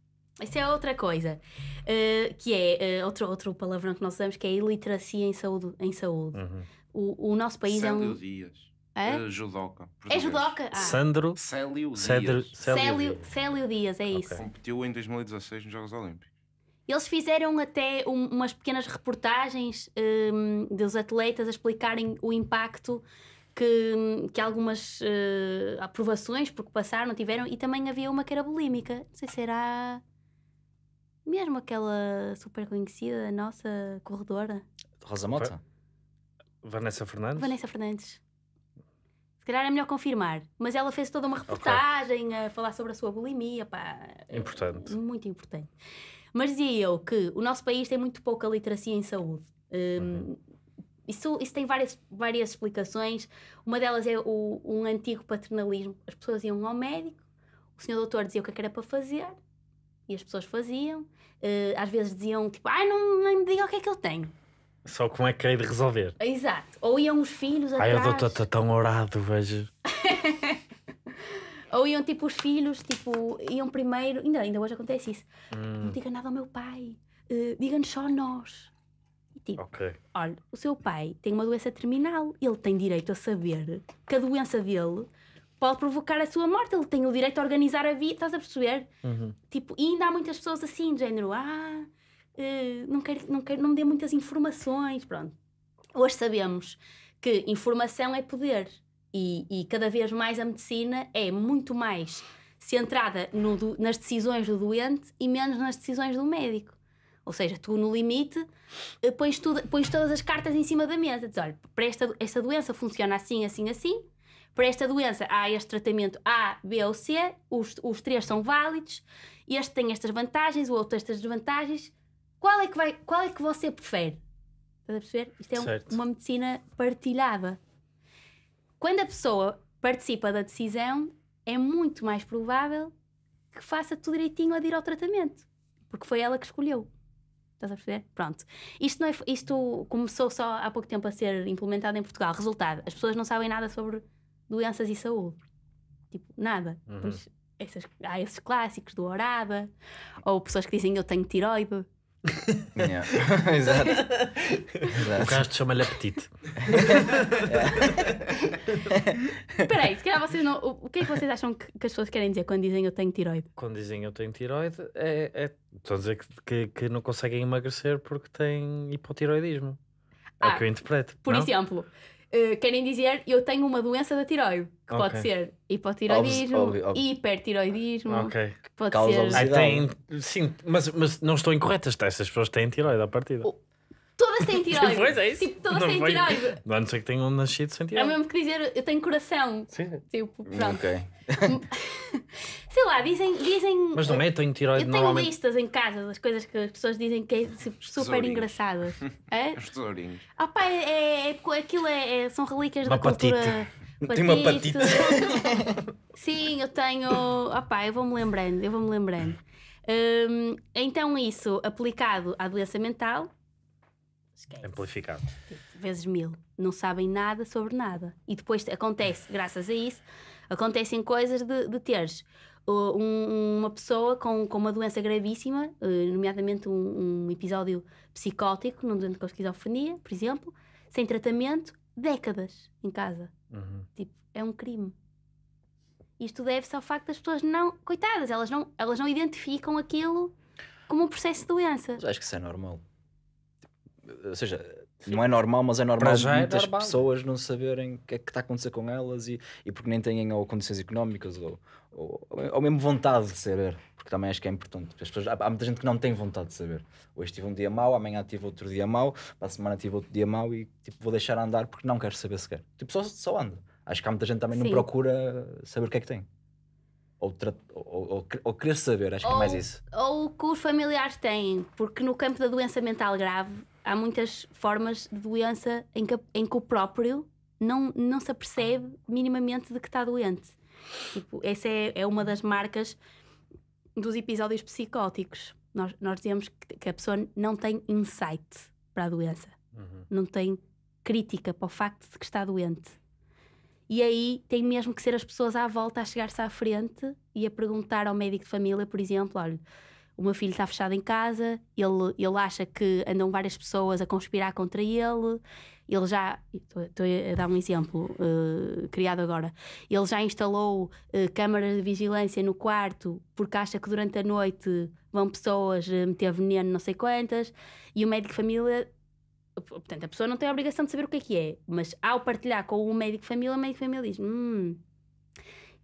Isso é outra coisa. Uh, que é uh, outro, outro palavrão que nós usamos, que é iliteracia em saúde. Em saúde. Uhum. O, o nosso país Célio é um. Dias. É? é? Judoca. Português. É judoca? Ah. Sandro Célio Dias. Célio, Célio, Célio, Dias, é okay. isso. Competiu em 2016 nos Jogos Olímpicos. Eles fizeram até um, umas pequenas reportagens um, dos atletas a explicarem o impacto que, que algumas uh, aprovações, porque passaram, tiveram, e também havia uma que era bulímica. Não sei se era mesmo aquela super conhecida, nossa corredora. Rosa Mota? Vanessa Fernandes? Vanessa Fernandes. Se calhar é melhor confirmar. Mas ela fez toda uma reportagem okay. a falar sobre a sua bulimia. Pá, importante. Muito importante. Mas dizia eu que o nosso país tem muito pouca literacia em saúde. Um, uhum. isso, isso tem várias, várias explicações. Uma delas é o, um antigo paternalismo. As pessoas iam ao médico, o senhor doutor dizia o que é era para fazer e as pessoas faziam. Uh, às vezes diziam tipo, ai, não, não me diga o que é que eu tenho. Só como é que hei de resolver. Exato. Ou iam os filhos atrás. Ai, o doutor está tão orado, vejo. Ou iam tipo os filhos, tipo, iam primeiro. Ainda, ainda hoje acontece isso. Hum. Não diga nada ao meu pai, uh, diga-nos só nós. E, tipo, okay. olha, o seu pai tem uma doença terminal, ele tem direito a saber que a doença dele pode provocar a sua morte, ele tem o direito a organizar a vida, estás a perceber? Uhum. Tipo, e ainda há muitas pessoas assim, do género, ah, uh, não, quero, não, quero, não me dê muitas informações, pronto. Hoje sabemos que informação é poder. E, e cada vez mais a medicina é muito mais centrada no, nas decisões do doente e menos nas decisões do médico. Ou seja, tu no limite eh, pões, tudo, pões todas as cartas em cima da mesa. Diz, olha, para esta, esta doença funciona assim, assim, assim. Para esta doença há este tratamento A, B ou C, os, os três são válidos, este tem estas vantagens, o outro estas desvantagens. Qual é que, vai, qual é que você prefere? Estás a perceber? Isto é um, uma medicina partilhada. Quando a pessoa participa da decisão, é muito mais provável que faça tudo direitinho a ir ao tratamento, porque foi ela que escolheu. Estás a perceber? Pronto. Isto, não é, isto começou só há pouco tempo a ser implementado em Portugal. Resultado: as pessoas não sabem nada sobre doenças e saúde. Tipo, nada. Uhum. Essas, há esses clássicos do Oraba, ou pessoas que dizem eu tenho tiroide, Yeah. Exato. Exato. O Castro chama-lhe apetite. Espera aí, se calhar vocês não. O que é que vocês acham que, as pessoas querem dizer quando dizem eu tenho tiroide? Quando dizem eu tenho tiroide, é, é, a dizer que, que, que não conseguem emagrecer porque têm hipotiroidismo. É o ah, que eu interpreto. Por não? exemplo, eh, querem dizer eu tenho uma doença da tiroide, que okay. pode ser hipotiroidismo, obvi, hipertiroidismo, okay. que pode Causa ser... Ai, tem... Sim, mas, mas não estou incorretas, tá? essas pessoas têm tiroide à partida. O, Todas sem tiroide. pois é isso. Tipo, todas não têm foi... tiroide. A não ser que tenham nascido sem tiroide. É o mesmo que dizer, eu tenho coração. Sim. Tipo, hum, pronto. Ok. Sei lá, dizem. dizem Mas não é, tenho tiroide Eu tenho listas em casa das coisas que as pessoas dizem que é super engraçadas. é? Os tesourinhos. Ah, pá, é, é, é aquilo é, é, são relíquias uma da cultura. Patite. Tem uma patita. Sim, eu tenho. Ah, pá, eu vou-me lembrando, eu vou-me lembrando. Hum, então, isso aplicado à doença mental Esquece. Amplificado. Tipo, vezes mil. Não sabem nada sobre nada. E depois acontece, graças a isso, acontecem coisas de, de teres uma pessoa com, com uma doença gravíssima, eh, nomeadamente um, um, episódio psicótico, num doente com esquizofrenia, por exemplo, sem tratamento, décadas em casa. Uhum. Tipo, é um crime. Isto deve-se ao facto das pessoas não. Coitadas, elas não, elas não identificam aquilo como um processo de doença. Mas acho que isso é normal. Eh, ou seja, não é normal, mas é normal é muitas normal. pessoas não saberem o que é que está a acontecer com elas e, e porque nem têm ou condições económicas ou, ou, ou mesmo vontade de saber, porque também acho que é importante. As pessoas, há, há, muita gente que não tem vontade de saber. Hoje tive um dia mau, amanhã tive outro dia mau, para a semana tive outro dia mau e tipo, vou deixar andar porque não quero saber sequer. Tipo, só, só anda. Acho que há muita gente também Sim. não procura saber o que é que tem. Ou, ou, ou, ou, querer saber, acho que é mais isso. Ou o que os familiares têm, porque no campo da doença mental grave há muitas formas de doença em que, em que o próprio não, não se apercebe minimamente de que está doente. Tipo, essa é, é uma das marcas dos episódios psicóticos. Nós, nós dizemos que, que a pessoa não tem insight para a doença, uhum. não tem crítica para o facto de que está doente. E aí tem mesmo que ser as pessoas à volta a chegar-se à frente e a perguntar ao médico de família, por exemplo, olha, o meu filho está fechado em casa, ele, ele acha que andam várias pessoas a conspirar contra ele, ele já, estou a dar um exemplo uh, criado agora, ele já instalou uh, câmaras de vigilância no quarto porque acha que durante a noite vão pessoas eh, meter veneno não sei quantas, e o médico de família portanto, a pessoa não tem a obrigação de saber o que é que é, mas ao partilhar com o médico de família, o médico de família diz: hum,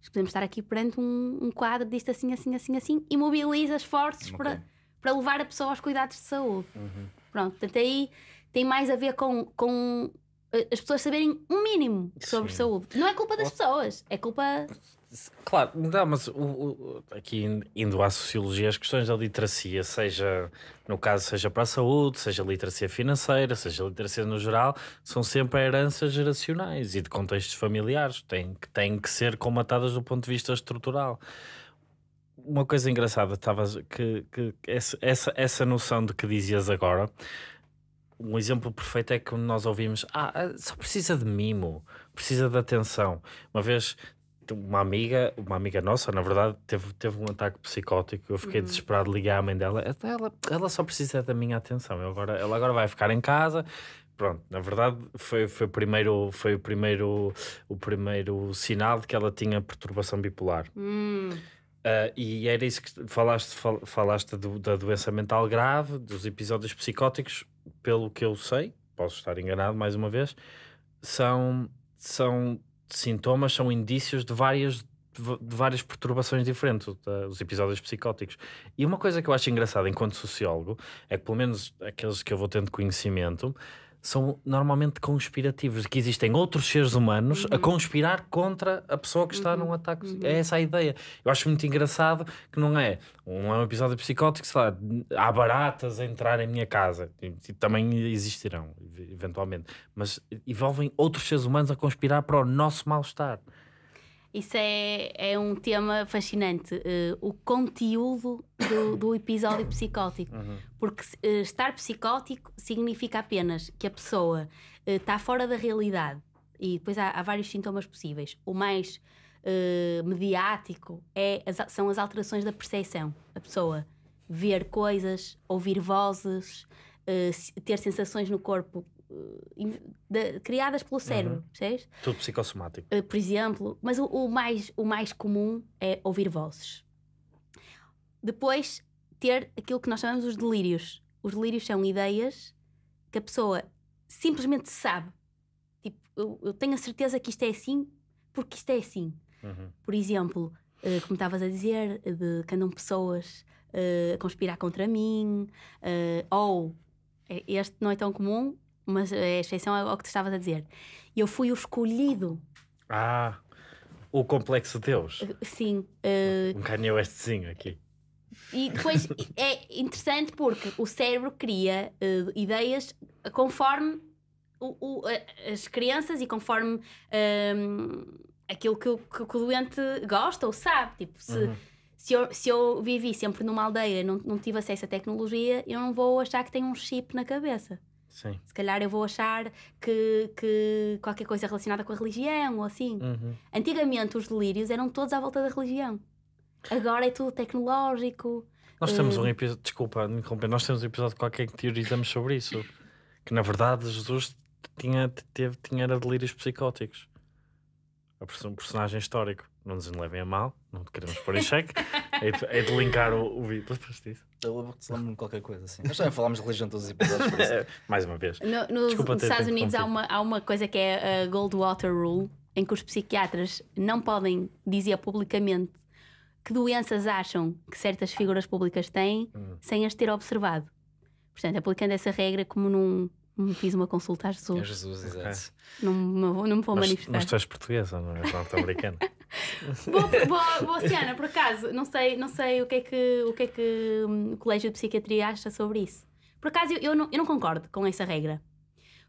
podemos estar aqui perante um, um quadro disto assim, assim, assim, assim, e mobiliza esforços okay. para, para levar a pessoa aos cuidados de saúde. Uhum. Pronto, portanto, aí tem mais a ver com, com eh, as pessoas saberem um mínimo sobre Sim. saúde. Não é culpa das pessoas, é culpa Claro, não, mas o, o, aqui indo à sociologia, as questões da literacia, seja no caso, seja para a saúde, seja literacia financeira, seja literacia no geral, são sempre heranças geracionais e de contextos familiares, têm, que têm que ser comatadas do ponto de vista estrutural. Uma coisa engraçada, estava que, que essa, essa, essa noção de que dizias agora, um exemplo perfeito é que nós ouvimos: ah, só precisa de mimo, precisa de atenção. Uma vez então, uma amiga, uma amiga nossa, na verdade, teve, teve um ataque psicótico. Eu fiquei uhum. desesperado, ligar à mãe dela. Ela, ela só precisa da minha atenção. Eu agora, ela agora vai ficar em casa. Pronto, na verdade, foi, foi, primeiro, foi o, primeiro, o primeiro sinal de que ela tinha perturbação bipolar. Uhum. Uh, e era isso que falaste, falaste do, da doença mental grave, dos episódios psicóticos, pelo que eu sei, posso estar enganado mais uma vez, são, são sintomas são indícios de várias de várias perturbações diferentes, os episódios psicóticos. E uma coisa que eu acho engraçada enquanto sociólogo é que, pelo menos aqueles que eu vou tendo conhecimento, são normalmente conspirativos, que existem outros seres humanos uhum. a conspirar contra a pessoa que está uhum. num ataque. Uhum. É essa a ideia. Eu acho muito engraçado que não é um, é um episódio psicótico, sei lá, há baratas a entrar em minha casa. e também existirão, eventualmente. Mas envolvem outros seres humanos a conspirar para o nosso mal-estar. Isso é, é um tema fascinante. Uh, o conteúdo do, do episódio psicótico. Uhum. Porque uh, estar psicótico significa apenas que a pessoa uh, está fora da realidade. E depois há, há vários sintomas possíveis. O mais mediático é, as, são as alterações da percepção. A pessoa ver coisas, ouvir vozes, ter sensações no corpo eh, de, criadas pelo cérebro, uhum. percebes? Tudo psicossomático. Uh, por exemplo, mas o, o, mais, o mais comum é ouvir vozes. Depois, ter aquilo que nós chamamos os delírios. Os delírios são ideias que a pessoa simplesmente sabe. Tipo, eu, eu tenho a certeza que isto é assim, porque isto é assim. Uhum. Por exemplo, uh, como estavas a dizer, de que andam pessoas uh, a conspirar contra mim, ou este não é tão comum, mas é eh, exceção ao que tu estavas a dizer. Eu fui o escolhido. Ah, o complexo de Deus. Eh, sim. Uh, um Kanye Westzinho aqui. E depois é interessante porque o cérebro cria uh, ideias conforme o, o, as crianças e conforme ehm, aquilo que, que, que, o doente gosta ou sabe. Tipo, se, uhum. se, eu, se eu vivi sempre numa aldeia não, não tive acesso à tecnologia, eu não vou achar que tenho um chip na cabeça. Sim. Se calhar eu vou achar que, que qualquer coisa relacionada com a religião ou assim. Uhum. Antigamente os delírios eram todos à volta da religião. Agora é tudo tecnológico. Nós temos eh, um episódio, desculpa, me nós temos um episódio qualquer que teorizamos sobre isso. Que na verdade Jesus tinha, teve, tinha delírios psicóticos. É um personagem histórico. Não nos levem a mal não te queremos pôr em cheque, é, de, é de linkar o, o vídeo. Lembras disso? Eu lembro-me de qualquer coisa, assim. Nós também falámos de religião todos os episódios. Mais uma vez. No, no, Desculpa, nos Estados Unidos há uma, há uma coisa que é a Goldwater Rule, em que os psiquiatras não podem dizer publicamente que doenças acham que certas figuras públicas têm hum. sem as ter observado. Portanto, aplicando essa regra como num, me fiz uma consulta é a Jesus. A Jesus, exato. Okay. Não, não, não me vou mas, manifestar. Mas tu és portuguesa, não és norte-americana. boa, boa, por acaso, não sei, não sei o que é que o, que é que hum, o Colégio de Psiquiatria acha sobre isso. Por acaso, eu, eu, não, eu não concordo com essa regra.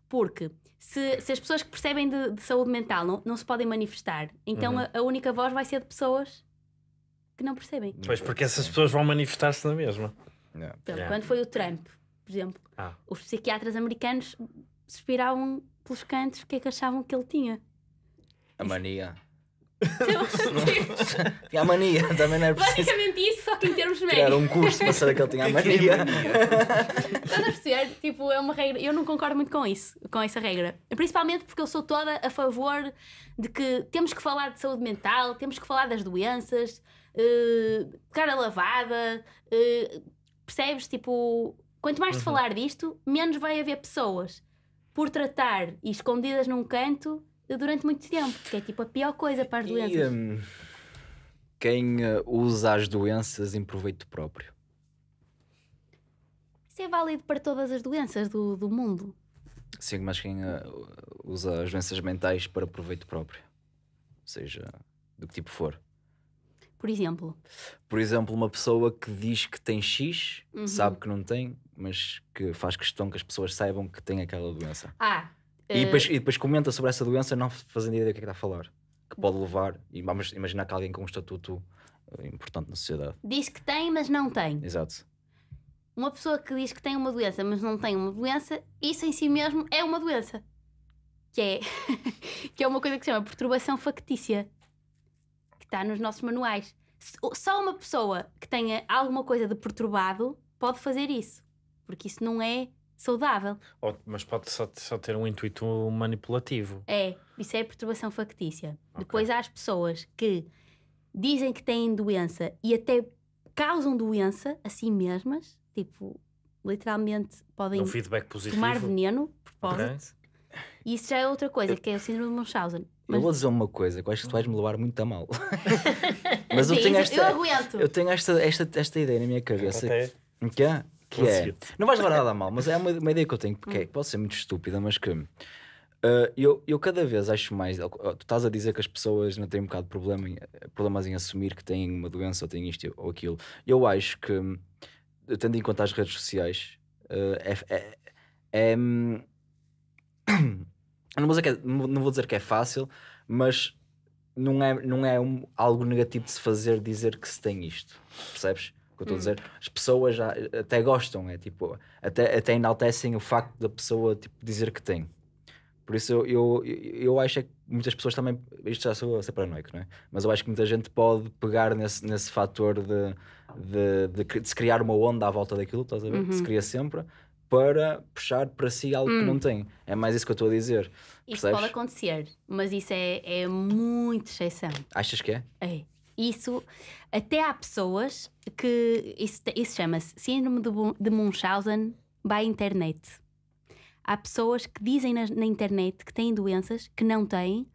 Porque se, se as pessoas que percebem de, de saúde mental não, não se podem manifestar, então uhum. a, a única voz vai ser de pessoas que não percebem. Pois, porque essas pessoas vão manifestar-se na mesma. Yeah. Então, yeah. Quando foi o Trump, por exemplo, ah. os psiquiatras americanos suspiravam pelos cantos o que é que achavam que ele tinha. A mania. tinha a mania, também não é preciso. Basicamente isso, só que em termos médicos. Era um curso para saber que ele tinha a mania. Estás a perceber? Tipo, é uma regra. Eu não concordo muito com isso, com essa regra. Principalmente porque eu sou toda a favor de que temos que falar de saúde mental, temos que falar das doenças, uh, cara lavada. Uh, percebes? Tipo, quanto mais uhum. falar disto, menos vai haver pessoas por tratar e escondidas num canto durante muito tempo, porque é tipo a pior coisa para as doenças. E, hum, quem eh, usa as doenças em proveito próprio? Isso é válido para todas as doenças do, do mundo. Sim, mas quem eh, usa as doenças mentais para proveito próprio, seja do que tipo for. Por exemplo? Por exemplo, uma pessoa que diz que tem X, uhum. sabe que não tem, mas que faz questão que as pessoas saibam que tem aquela doença. Ah, e depois, eh, e depois comenta sobre essa doença, não fazendo ideia do que é que está a falar. Que pode levar, e vamos imaginar que alguém com um estatuto eh, importante na sociedade. Diz que tem, mas não tem. Exato. Uma pessoa que diz que tem uma doença, mas não tem uma doença, isso em si mesmo é uma doença. Que é, que é uma coisa que se chama perturbação factícia. Que está nos nossos manuais. Só uma pessoa que tenha alguma coisa de perturbado pode fazer isso. Porque isso não é saudável. mas pode só, só, ter um intuito manipulativo. É, isso é perturbação factícia. Okay. Depois há as pessoas que dizem que têm doença e até causam doença a si mesmas, tipo, literalmente podem um feedback positivo. tomar veneno, propósito. Okay. E isso já é outra coisa, eu, que é o síndrome de Munchausen. Mas... Eu vou dizer uma coisa, que acho que tu vais-me levar muito a mal. mas Sim, eu tenho esta, eu aguento. Eu tenho esta, esta, esta ideia na minha cabeça. Okay. Que é, que é, não vais levar nada a mal, mas é uma, uma ideia que eu tenho, porque é, pode ser muito estúpida, mas que uh, eu, eu cada vez acho mais. Eh, tu estás a dizer que as pessoas não têm um bocado de problema em, problemas em assumir que têm uma doença ou têm isto ou aquilo. Eu acho que, tendo em conta as redes sociais, uh, é, é, é hum, não vou, é, não vou, dizer que é fácil, mas não é, não é um, algo negativo de se fazer dizer que se tem isto, percebes? estou hum. a dizer, as pessoas já, até gostam, é tipo, até, até enaltecem o facto da pessoa tipo, dizer que tem. Por isso eu, eu, eu acho é que muitas pessoas também, isto já sou a ser paranoico, não é? Mas eu acho que muita gente pode pegar nesse, nesse fator de, de, de, de se criar uma onda à volta daquilo, estás a ver? Uhum. Que se uhum. cria sempre, para puxar para si algo hum. que não tem. É mais isso que eu estou a dizer. Isso percebes? pode acontecer, mas isso é, é muito exceção. Achas que é? É isso até há pessoas que isso, isso chama-se síndrome de Munchausen by internet. Há pessoas que dizem na, na, internet que têm doenças que não têm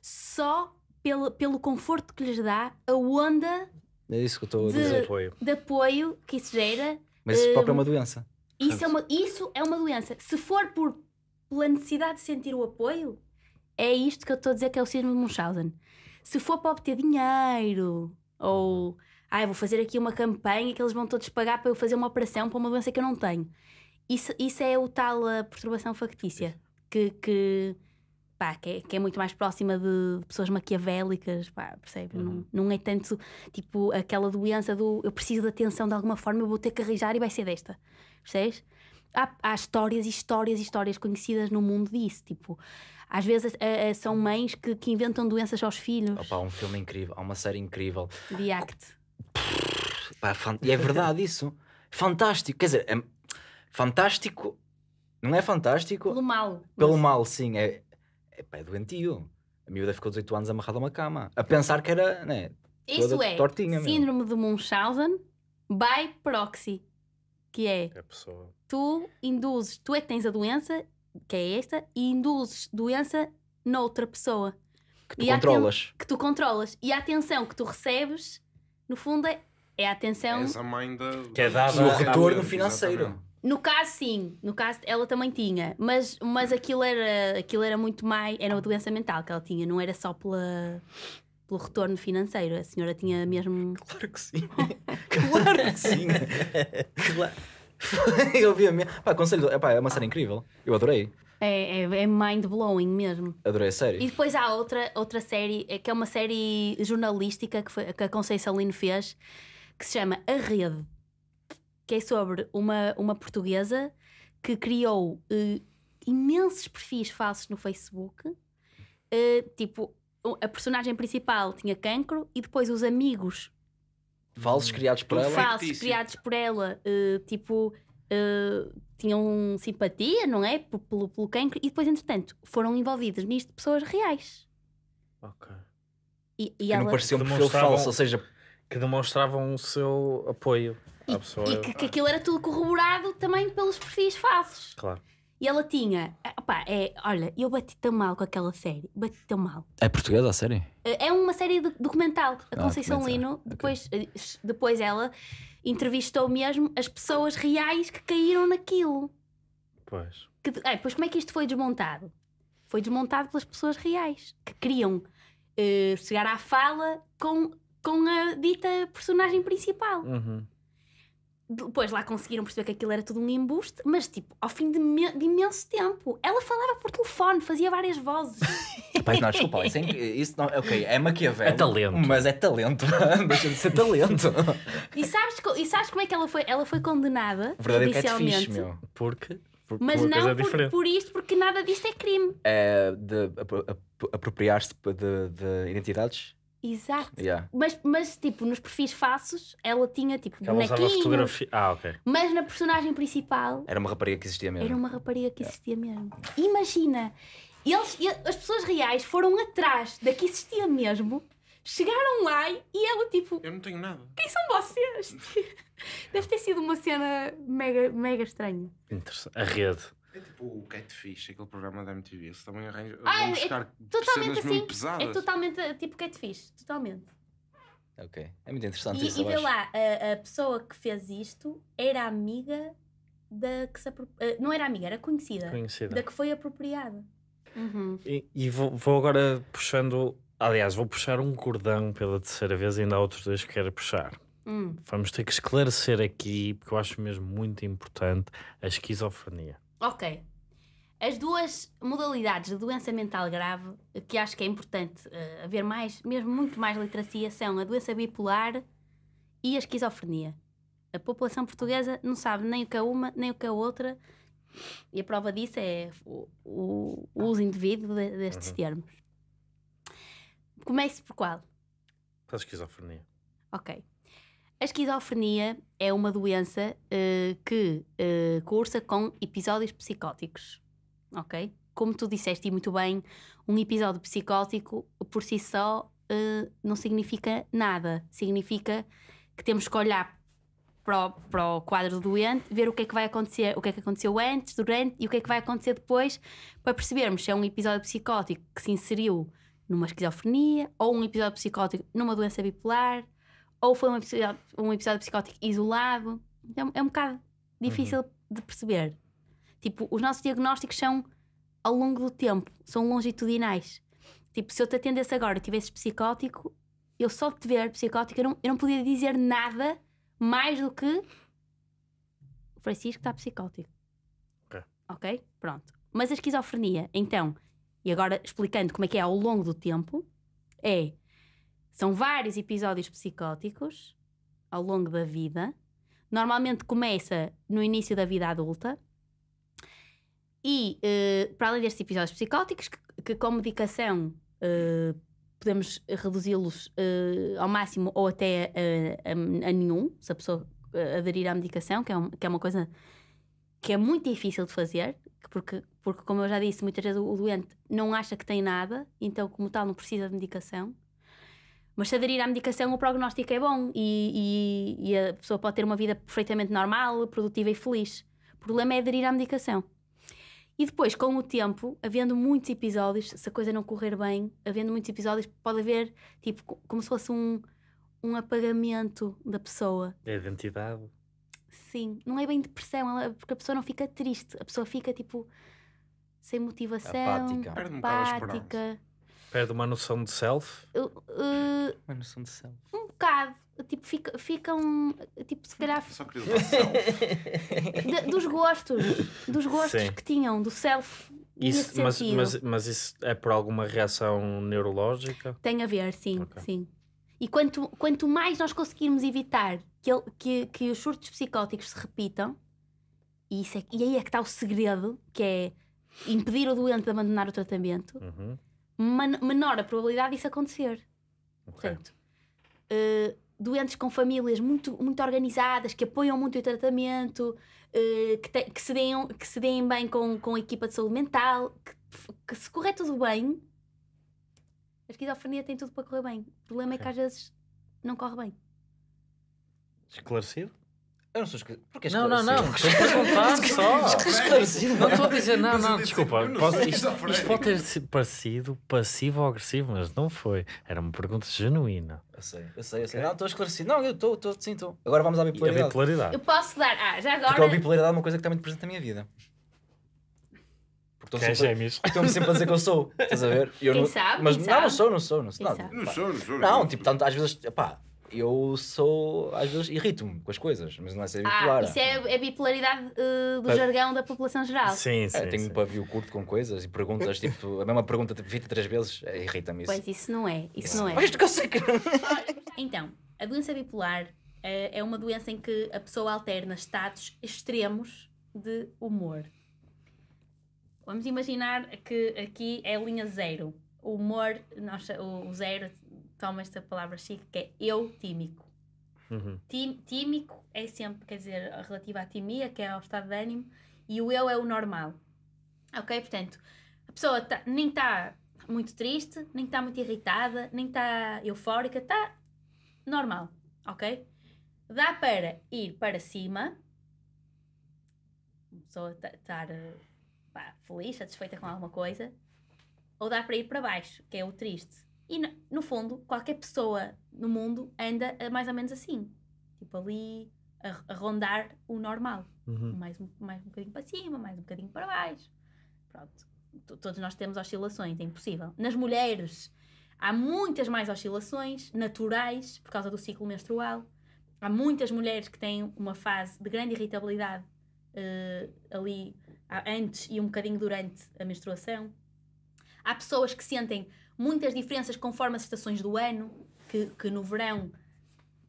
só pelo, pelo conforto que lhes dá a onda é isso que eu estou a dizer. De apoio. de apoio que isso gera. Mas isso próprio é eh, uma doença. Isso é uma, isso é uma doença. Se for por, pela necessidade de sentir o apoio, é isto que eu estou a dizer que é o síndrome de Munchausen se for para obter dinheiro, ou ah, vou fazer aqui uma campanha que eles vão todos pagar para eu fazer uma operação para uma doença que eu não tenho. Isso, isso é o tal a eh, perturbação factícia que, que, pá, que, é, que é muito mais próxima de pessoas maquiavélicas, pá, percebe? Uhum. Não, não é tanto tipo aquela doença do eu preciso de atenção de alguma forma, eu vou ter que arranjar e vai ser desta, percebes? Há, há histórias e histórias e histórias conhecidas no mundo disso, tipo às vezes uh, são mães que, que, inventam doenças aos filhos. Opa, um filme incrível, há uma série incrível. The Act. E é verdade isso. Fantástico. Quer dizer, é fantástico. Não é fantástico? Pelo mal. Pelo mas... mal, sim. É, é, é doentio. A miúda ficou 18 anos amarrada a uma cama. A pensar que era, né? Isso é tortinha, síndrome mesmo. de Munchausen by proxy. Que é... é tu induzes, tu é que tens a doença que é esta, e induzes doença noutra pessoa. Que tu e controlas. Que tu controlas. E a atenção que tu recebes, no fundo, é, é a atenção. Essa mãe da. Que é dada o retorno financeiro. Exatamente. No caso, sim. No caso, ela também tinha. Mas, mas aquilo, era, aquilo era muito mais. Era uma doença mental que ela tinha, não era só pela, pelo retorno financeiro. A senhora tinha mesmo. Claro que sim. claro que sim. claro. eu vi a minha. Pá, aconselho. é uma série ah. incrível. Eu adorei. É, é, é mind-blowing mesmo. Adorei a série. E depois há outra, outra série, eh, que é uma série jornalística que, foi, que a Conceição Lino fez, que se chama A Rede, que é sobre uma, uma portuguesa que criou uh, imensos perfis falsos no Facebook. Uh, tipo, a personagem principal tinha cancro e depois os amigos Falsos uhum. criados por ela? Falsos criados por ela. Uh, tipo, uh, tinham simpatia, não é? Pelo, pelo cancro. E depois, entretanto, foram envolvidas nisto pessoas reais. Ok. E, e que ela... não parecia um perfil falso, ou seja... Que demonstravam o seu apoio e, à pessoa. E que, que aquilo era tudo corroborado também pelos perfis falsos. Claro. E ela tinha. Eh, opá, é, olha, eu bati tão mal com aquela série. Bati tão mal. É portuguesa a série? Eh, é uma série documental. A ah, Conceição ah, Lino, depois, okay. Eh, depois ela entrevistou mesmo as pessoas reais que caíram naquilo. Pois. Que, é, pois como é que isto foi desmontado? Foi desmontado pelas pessoas reais que queriam uh, chegar à fala com, com a dita personagem principal. Uhum depois lá conseguiram perceber que aquilo era tudo um embuste, mas tipo, ao fim de, de imenso tempo, ela falava por telefone, fazia várias vozes. Rapaz, não, desculpa, isso, é, isso não, ok, é maquiavel. É talento. Mas é talento, deixa de ser talento. E sabes, e sabes como é que ela foi? Ela foi condenada Verdadeiro é judicialmente. É fixe, meu. Porque por, mas por não por, por, isto, porque nada disto é crime. É de apropriar-se de, de identidades? Exato. Yeah. Mas, mas, tipo, nos perfis faços, ela tinha, tipo, ela fotografia. Ah, ok. Mas na personagem principal... Era uma rapariga que existia mesmo. Era uma rapariga que existia yeah. mesmo. Imagina, eles, as pessoas reais foram atrás da que existia mesmo, chegaram lá e ela, tipo... Eu não tenho nada. Quem são vocês? Deve ter sido uma cena mega, mega estranha. Interessante. A rede. É tipo o Catfish, aquele programa da MTV. Eles também arranjam. Ah, vão buscar é totalmente assim. É pesadas. É totalmente eh, tipo Catfish, totalmente. Ok. É muito interessante e, isso. E vê lá, a, a, pessoa que fez isto era amiga da que se apropriou. Eh, não era amiga, era conhecida. Conhecida. Da que foi apropriada. Uhum. E, e vou, vou, agora puxando. Aliás, vou puxar um cordão pela terceira vez e ainda há outros dois que quero puxar. Hum. Vamos ter que esclarecer aqui, porque eu acho mesmo muito importante, a esquizofrenia. Ok. As duas modalidades de doença mental grave, que acho que é importante uh, haver mais, mesmo muito mais literacia, são a doença bipolar e a esquizofrenia. A população portuguesa não sabe nem o que é uma, nem o que é outra, e a prova disso é o, o, o uso indevido de, destes uhum. termos. Comece por qual? A esquizofrenia. Ok. A esquizofrenia é uma doença uh, que uh, cursa com episódios psicóticos, ok? Como tu disseste e muito bem, um episódio psicótico por si só uh, não significa nada. Significa que temos que olhar para o, para o quadro do doente, ver o que é que vai acontecer, o que é que aconteceu antes, durante e o que é que vai acontecer depois, para percebermos se é um episódio psicótico que se inseriu numa esquizofrenia ou um episódio psicótico numa doença bipolar ou foi um episódio, um episódio psicótico isolado. É, é um bocado difícil uhum. de perceber. Tipo, os nossos diagnósticos são ao longo do tempo, são longitudinais. Tipo, se eu te atendesse agora e tivesse psicótico, eu só te ver psicótico, eu não, eu não podia dizer nada mais do que o Francisco está psicótico. Ok? Pronto. Mas a esquizofrenia, então, e agora explicando como é que é ao longo do tempo, é são vários episódios psicóticos ao longo da vida. Normalmente começa no início da vida adulta. E uh, para além destes episódios psicóticos, que, que com medicação uh, eh, podemos reduzi-los uh, ao máximo ou até a, a, a, nenhum, se a pessoa aderir à medicação, que é, um, que é uma coisa que é muito difícil de fazer, porque, porque, como eu já disse, muitas vezes o doente não acha que tem nada, então, como tal, não precisa de medicação. Mas se aderir à medicação, o prognóstico é bom e, e, e a pessoa pode ter uma vida perfeitamente normal, produtiva e feliz. O problema é aderir à medicação. E depois, com o tempo, havendo muitos episódios, se a coisa não correr bem, havendo muitos episódios, pode haver, tipo, como se fosse um, um apagamento da pessoa. Da identidade. Sim, não é bem depressão, ela, porque a pessoa não fica triste, a pessoa fica, tipo, sem motivação, apática, apática Perde uma noção de self? Uh, uh, uma noção de self. Um bocado. Tipo, fica, fica um. Tipo, se calhar. Só queria self. De, dos gostos. Dos gostos Sim. que tinham, do self. Isso, mas, mas, mas, isso é por alguma reação neurológica? Tem a ver, sim, okay. sim. E quanto, quanto mais nós conseguirmos evitar que, ele, que, que os surtos psicóticos se repitam, e, é, e aí é que está o segredo, que é impedir o doente de abandonar o tratamento, uhum man menor a probabilidade disso acontecer. Okay. Portanto, uh, doentes com famílias muito, muito organizadas, que apoiam muito o tratamento, uh, que, te, que, se deem, que se deem bem com, com a equipa de saúde mental, que, que se correr tudo bem, a esquizofrenia tem tudo para correr bem. O problema okay. é que às vezes não corre bem. Esclarecido? Eu não sou esquecido. Porque é não, não, não. Estou a perguntar só. Não estou a dizer, não, não, desculpa. Pode, isto, isto pode ter parecido passivo ou agressivo, mas não foi. Era uma pergunta genuína. Eu sei, eu sei, eu sei. Não, estou esclarecido. Não, eu estou, estou, sim, estou. Agora vamos à bipolaridade. bipolaridade. Eu posso dar. Ah, já agora. Porque a bipolaridade é uma coisa que está muito presente na minha vida. Porque é estão sempre a dizer que eu sou. Estás a ver? Eu quem não, sabe? Mas não, não sou, não sou. Não, não, não sou, não sou. Não, tipo, tanto, às vezes, pá eu sou, às vezes, irrito-me com as coisas, mas não é ser bipolar. Ah, isso é, é bipolaridade uh, do ah. jargão da população geral. Sim, ah, sim. É, tenho sim. um pavio curto com coisas e perguntas, tipo, a mesma pergunta tipo, 23 vezes, eh, irrita-me isso. Pois, isso não é, isso, isso. não é. Mas isto que eu sei que... então, a doença bipolar uh, é uma doença em que a pessoa alterna estados extremos de humor. Vamos imaginar que aqui é a linha zero. O humor, nós, o zero toma esta palavra chique que é eu tímico. Uhum. Tí, tímico é sempre, quer dizer, relativo à timia, que é ao estado de ânimo, e o eu é o normal. Ok? Portanto, a pessoa tá, nem está muito triste, nem está muito irritada, nem está eufórica, está normal. Ok? Dá para ir para cima, a pessoa tá, estar feliz, satisfeita com alguma coisa, ou dá para ir para baixo, que é o triste. E no fundo, qualquer pessoa no mundo anda mais ou menos assim. Tipo ali a, a rondar o normal. Uhum. Mais, um, mais um bocadinho para cima, mais um bocadinho para baixo. Pronto. T Todos nós temos oscilações, é impossível. Nas mulheres há muitas mais oscilações naturais por causa do ciclo menstrual. Há muitas mulheres que têm uma fase de grande irritabilidade uh, ali antes e um bocadinho durante a menstruação. Há pessoas que sentem muitas diferenças conforme as estações do ano, que, que no verão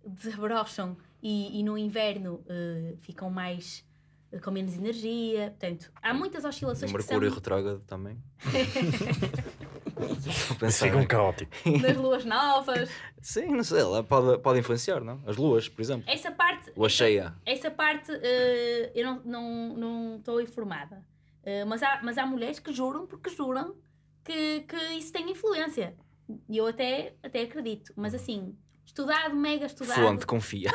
desabrocham e, e no inverno uh, ficam mais eh, com menos energia. Portanto, há muitas oscilações o Mercúrio são... retrógrado também. Ficam um caóticos. Nas luas novas. Sim, não sei, ela pode, pode influenciar, não? As luas, por exemplo. Essa parte. Lua cheia. Essa, parte uh, eu não estou não, não informada. mas, há, mas há mulheres que juram porque juram que, que isso tem influência. E eu até, até acredito. Mas assim, estudado, mega estudado. Fonte, confia.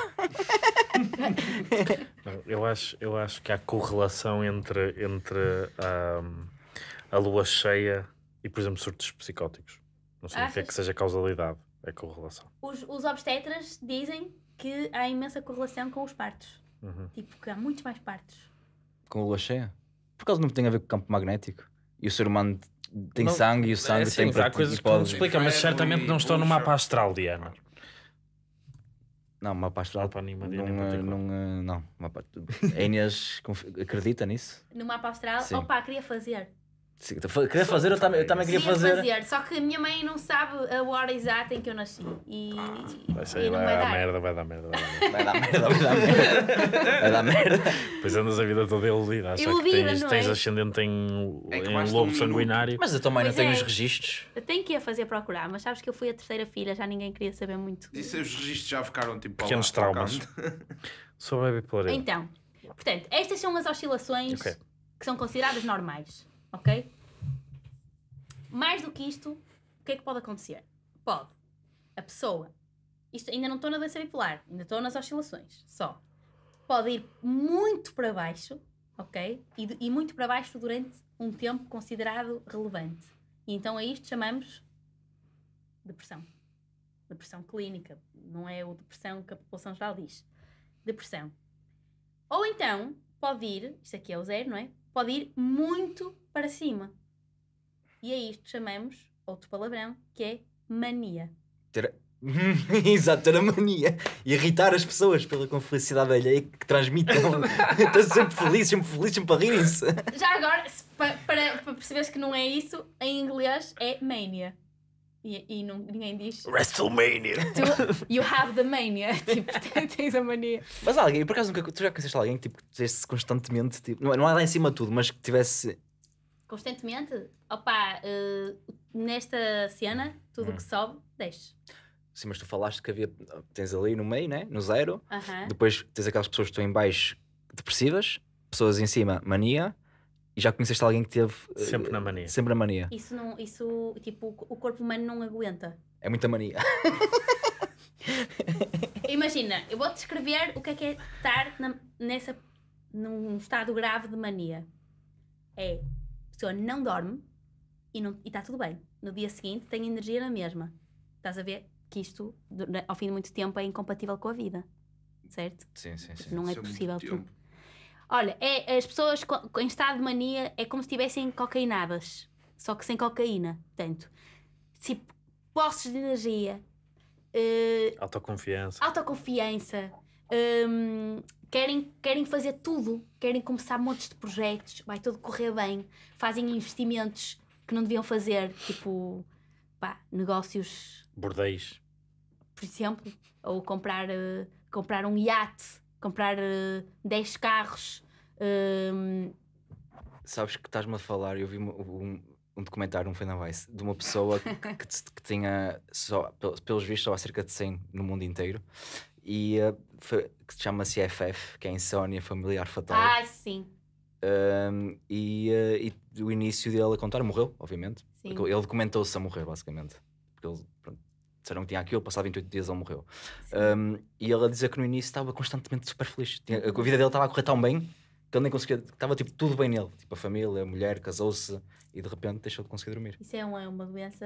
eu, acho, eu acho que há correlação entre, entre a, a lua cheia e, por exemplo, surtos psicóticos. Não significa é Achas? que seja causalidade, é correlação. Os, os obstetras dizem que há imensa correlação com os partos. Uhum. Tipo, que há muitos mais partos. Com a lua cheia? Por causa não tem a ver com o campo magnético? E o ser humano tem não, sangue e o sangue é assim, tem para há coisas que não explica, mas certamente não estou no mapa astral, Diana. Não, mapa astral. Mapa anima, não, é, não, não, é, não, mapa. A Inês acredita nisso? No mapa astral? Sim. Opa, queria fazer. Sim, então, queria fazer, eu também, eu também queria fazer. fazer. Só que a minha mãe não sabe a hora exata em que eu nasci. E. Ah, vai e vai, vai, dar. merda, vai dar merda, vai dar merda. vai dar merda, vai dar merda. Vai dar merda. Pois andas a vida toda iludida. Iludida, tens, não é? tens é? ascendente em, é em lobo sanguinário. Mas a tua mãe não tem é. os registros. Eu tenho que ir a fazer procurar, mas sabes que eu fui a terceira filha, já ninguém queria saber muito. E se os registros já ficaram tipo. Pequenos lá, traumas. Sobre a bipolaridade. Então, portanto, estas são as oscilações okay. que são consideradas normais ok? Mais do que isto, o que é que pode acontecer? Pode a pessoa, isto ainda não estou na doença bipolar, ainda estou nas oscilações, só. Pode ir muito para baixo, ok? E, e muito para baixo durante um tempo considerado relevante. E então a isto chamamos depressão. Depressão clínica, não é o depressão que a população geral diz. Depressão. Ou então, pode ir, isto aqui é o zero, não é? Pode ir muito para cima. E a isto chamamos outro palavrão, que é mania. Ter... Exato, ter a mania. Irritar as pessoas pela felicidade alheia que transmitam. Estão sempre feliz sempre feliz sempre para rir se Já agora, para, para, para perceberes que não é isso, em inglês é mania. E, e não, ninguém diz. WrestleMania! Tu, you have the mania. Tipo, tens a mania. Mas alguém, por acaso, nunca, tu já conheceste alguém que tipo, dissesse constantemente, tipo, não, não é lá em cima de tudo, mas que tivesse. Constantemente? Opa, uh, nesta cena, tudo hum. que sobe, desce. Sim, mas tu falaste que havia. Tens ali no meio, né? No zero. Uh -huh. Depois tens aquelas pessoas que estão em baixo depressivas, pessoas em cima, mania, e já conheceste alguém que teve. Eh, sempre na mania. Sempre na mania. Isso, não, isso tipo, o corpo humano não aguenta. É muita mania. Imagina, eu vou-te descrever o que é que é estar na, nessa, num estado grave de mania. É, a pessoa não dorme e está tudo bem. No dia seguinte tem energia na mesma. Estás a ver que isto, ao fim de muito tempo, é incompatível com a vida. Certo? Sim, sim, sim. Não é, é possível tu Olha, é, as pessoas em estado de mania é como se estivessem cocainadas, só que sem cocaína. Portanto, se tipo, posses de energia, uh, autoconfiança, autoconfiança um, querem, querem fazer tudo, querem começar montes de projetos, vai tudo correr bem, fazem investimentos que não deviam fazer, tipo pá, negócios. Bordéis. Por exemplo, ou comprar, uh, comprar um iate comprar uh, eh, 10 carros. Ehm, Sabes que estás-me a falar, eu vi um, um documentário, um foi na Vice, de uma pessoa que, que, que, tinha, só, pelos vistos, só há cerca de 100 no mundo inteiro, e eh, foi, que se chama CFF, que é Insónia Familiar Fatal. Ah, sim. Um, ehm, e, eh, e o início dele a contar, morreu, obviamente. Sim. Ele documentou-se a morrer, basicamente. Porque ele pronto, disseram que tinha aquilo, passado 28 dias ele morreu. Um, e ele a dizer que no início estava constantemente super feliz. Tinha, a vida dele estava a correr tão bem que ele nem conseguia, estava tipo tudo bem nele. Tipo a família, a mulher, casou-se e de repente deixou de conseguir dormir. Isso é uma, uma doença,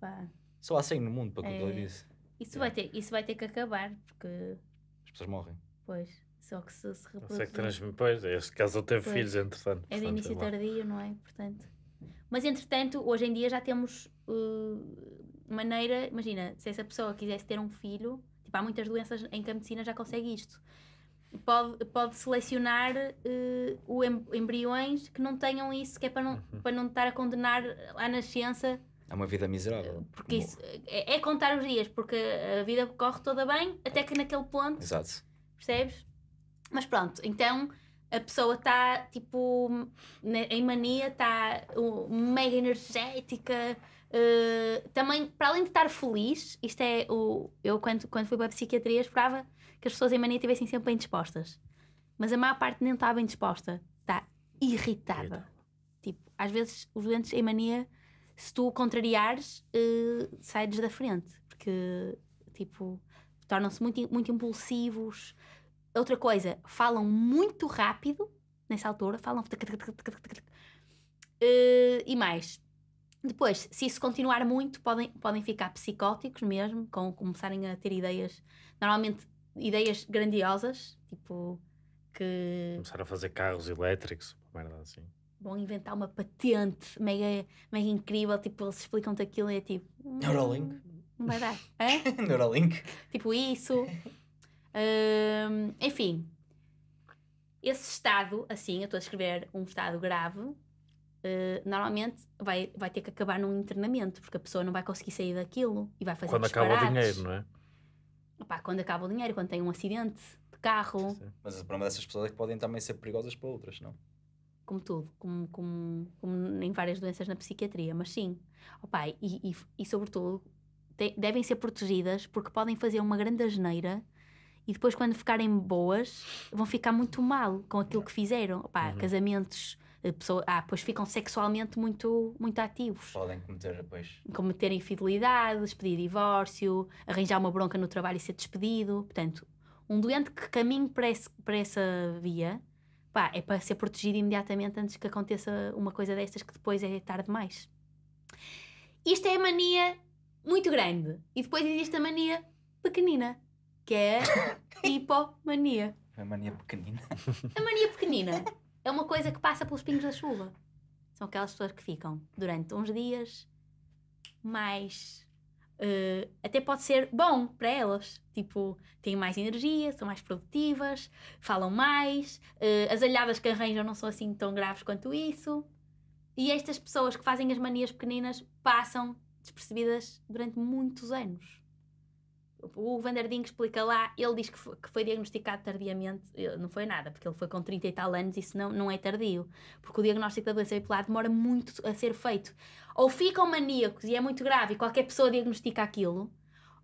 pá. Só há 100 no mundo para controlar é... isso. Isso, é. vai ter, isso vai ter que acabar, porque. As pessoas morrem. Pois, só que se, se reproduzir. Que trans... Pois, este caso ele teve pois. filhos, entretanto. É de início tardio, não é? Portanto. Mas entretanto, hoje em dia já temos. Uh maneira, imagina, se essa pessoa quisesse ter um filho, tipo, há muitas doenças em que a medicina já consegue isto. Pode, pode selecionar uh, o em, embriões que não tenham isso, que é para não, uhum. para não estar a condenar à nascença. É uma vida miserável. Eh, porque isso é, é, contar os dias, porque a vida corre toda bem até que naquele ponto. Exato. Percebes? Mas pronto, então a pessoa está tipo em mania, está mega energética, eh, também, para além de estar feliz, isto é o. Eu, quando, quando fui para a psiquiatria, esperava que as pessoas em mania estivessem sempre bem dispostas. Mas a maior parte nem está bem disposta, está irritada. Tipo, às vezes os doentes em mania, se tu o contrariares, uh, eh, sai da frente, porque, tipo, tornam-se muito, muito impulsivos. Outra coisa, falam muito rápido nessa altura, falam. Uh, e mais depois, se isso continuar muito, podem, podem ficar psicóticos mesmo, com começarem a ter ideias, normalmente ideias grandiosas, tipo que. Começar a fazer carros elétricos, merda assim. Vão inventar uma patente mega, mega incrível, tipo, eles explicam-te aquilo e é tipo. Hum, Neuralink. Não vai dar. É? Neuralink. Tipo isso. Hum, enfim, esse estado, assim, eu estou a escrever um estado grave, eh, normalmente vai, vai ter que acabar num internamento, porque a pessoa não vai conseguir sair daquilo e vai fazer Quando acaba o dinheiro, não é? Opa, quando acaba o dinheiro, quando tem um acidente de carro. Sim. Mas o problema dessas pessoas é que podem também ser perigosas para outras, não? Como tudo, como, como, como em várias doenças na psiquiatria, mas sim. Opa, e, e, e sobretudo te, devem ser protegidas porque podem fazer uma grande asneira e depois, quando ficarem boas, vão ficar muito mal com aquilo que fizeram. Opa, uhum. casamentos eh, pessoa, ah, pois ficam sexualmente muito, muito ativos. Podem cometer, pois. Cometer infidelidades, pedir divórcio, arranjar uma bronca no trabalho e ser despedido. Portanto, um doente que caminhe para, esse, para essa via pá, é para ser protegido imediatamente antes que aconteça uma coisa destas que depois é tarde demais. Isto é a mania muito grande. E depois existe a mania pequenina, que é a hipomania. A mania pequenina. A mania pequenina. É uma coisa que passa pelos pingos da chuva. São aquelas pessoas que ficam durante uns dias mais. Uh, até pode ser bom para elas. Tipo, têm mais energia, são mais produtivas, falam mais. Uh, as alhadas que arranjam não são assim tão graves quanto isso. E estas pessoas que fazem as manias pequeninas passam despercebidas durante muitos anos o Vanderding explica lá, ele diz que foi, que foi, diagnosticado tardiamente, não foi nada, porque ele foi com 30 e tal anos, isso não, não é tardio, porque o diagnóstico da doença bipolar demora muito a ser feito. Ou ficam maníacos e é muito grave e qualquer pessoa diagnostica aquilo,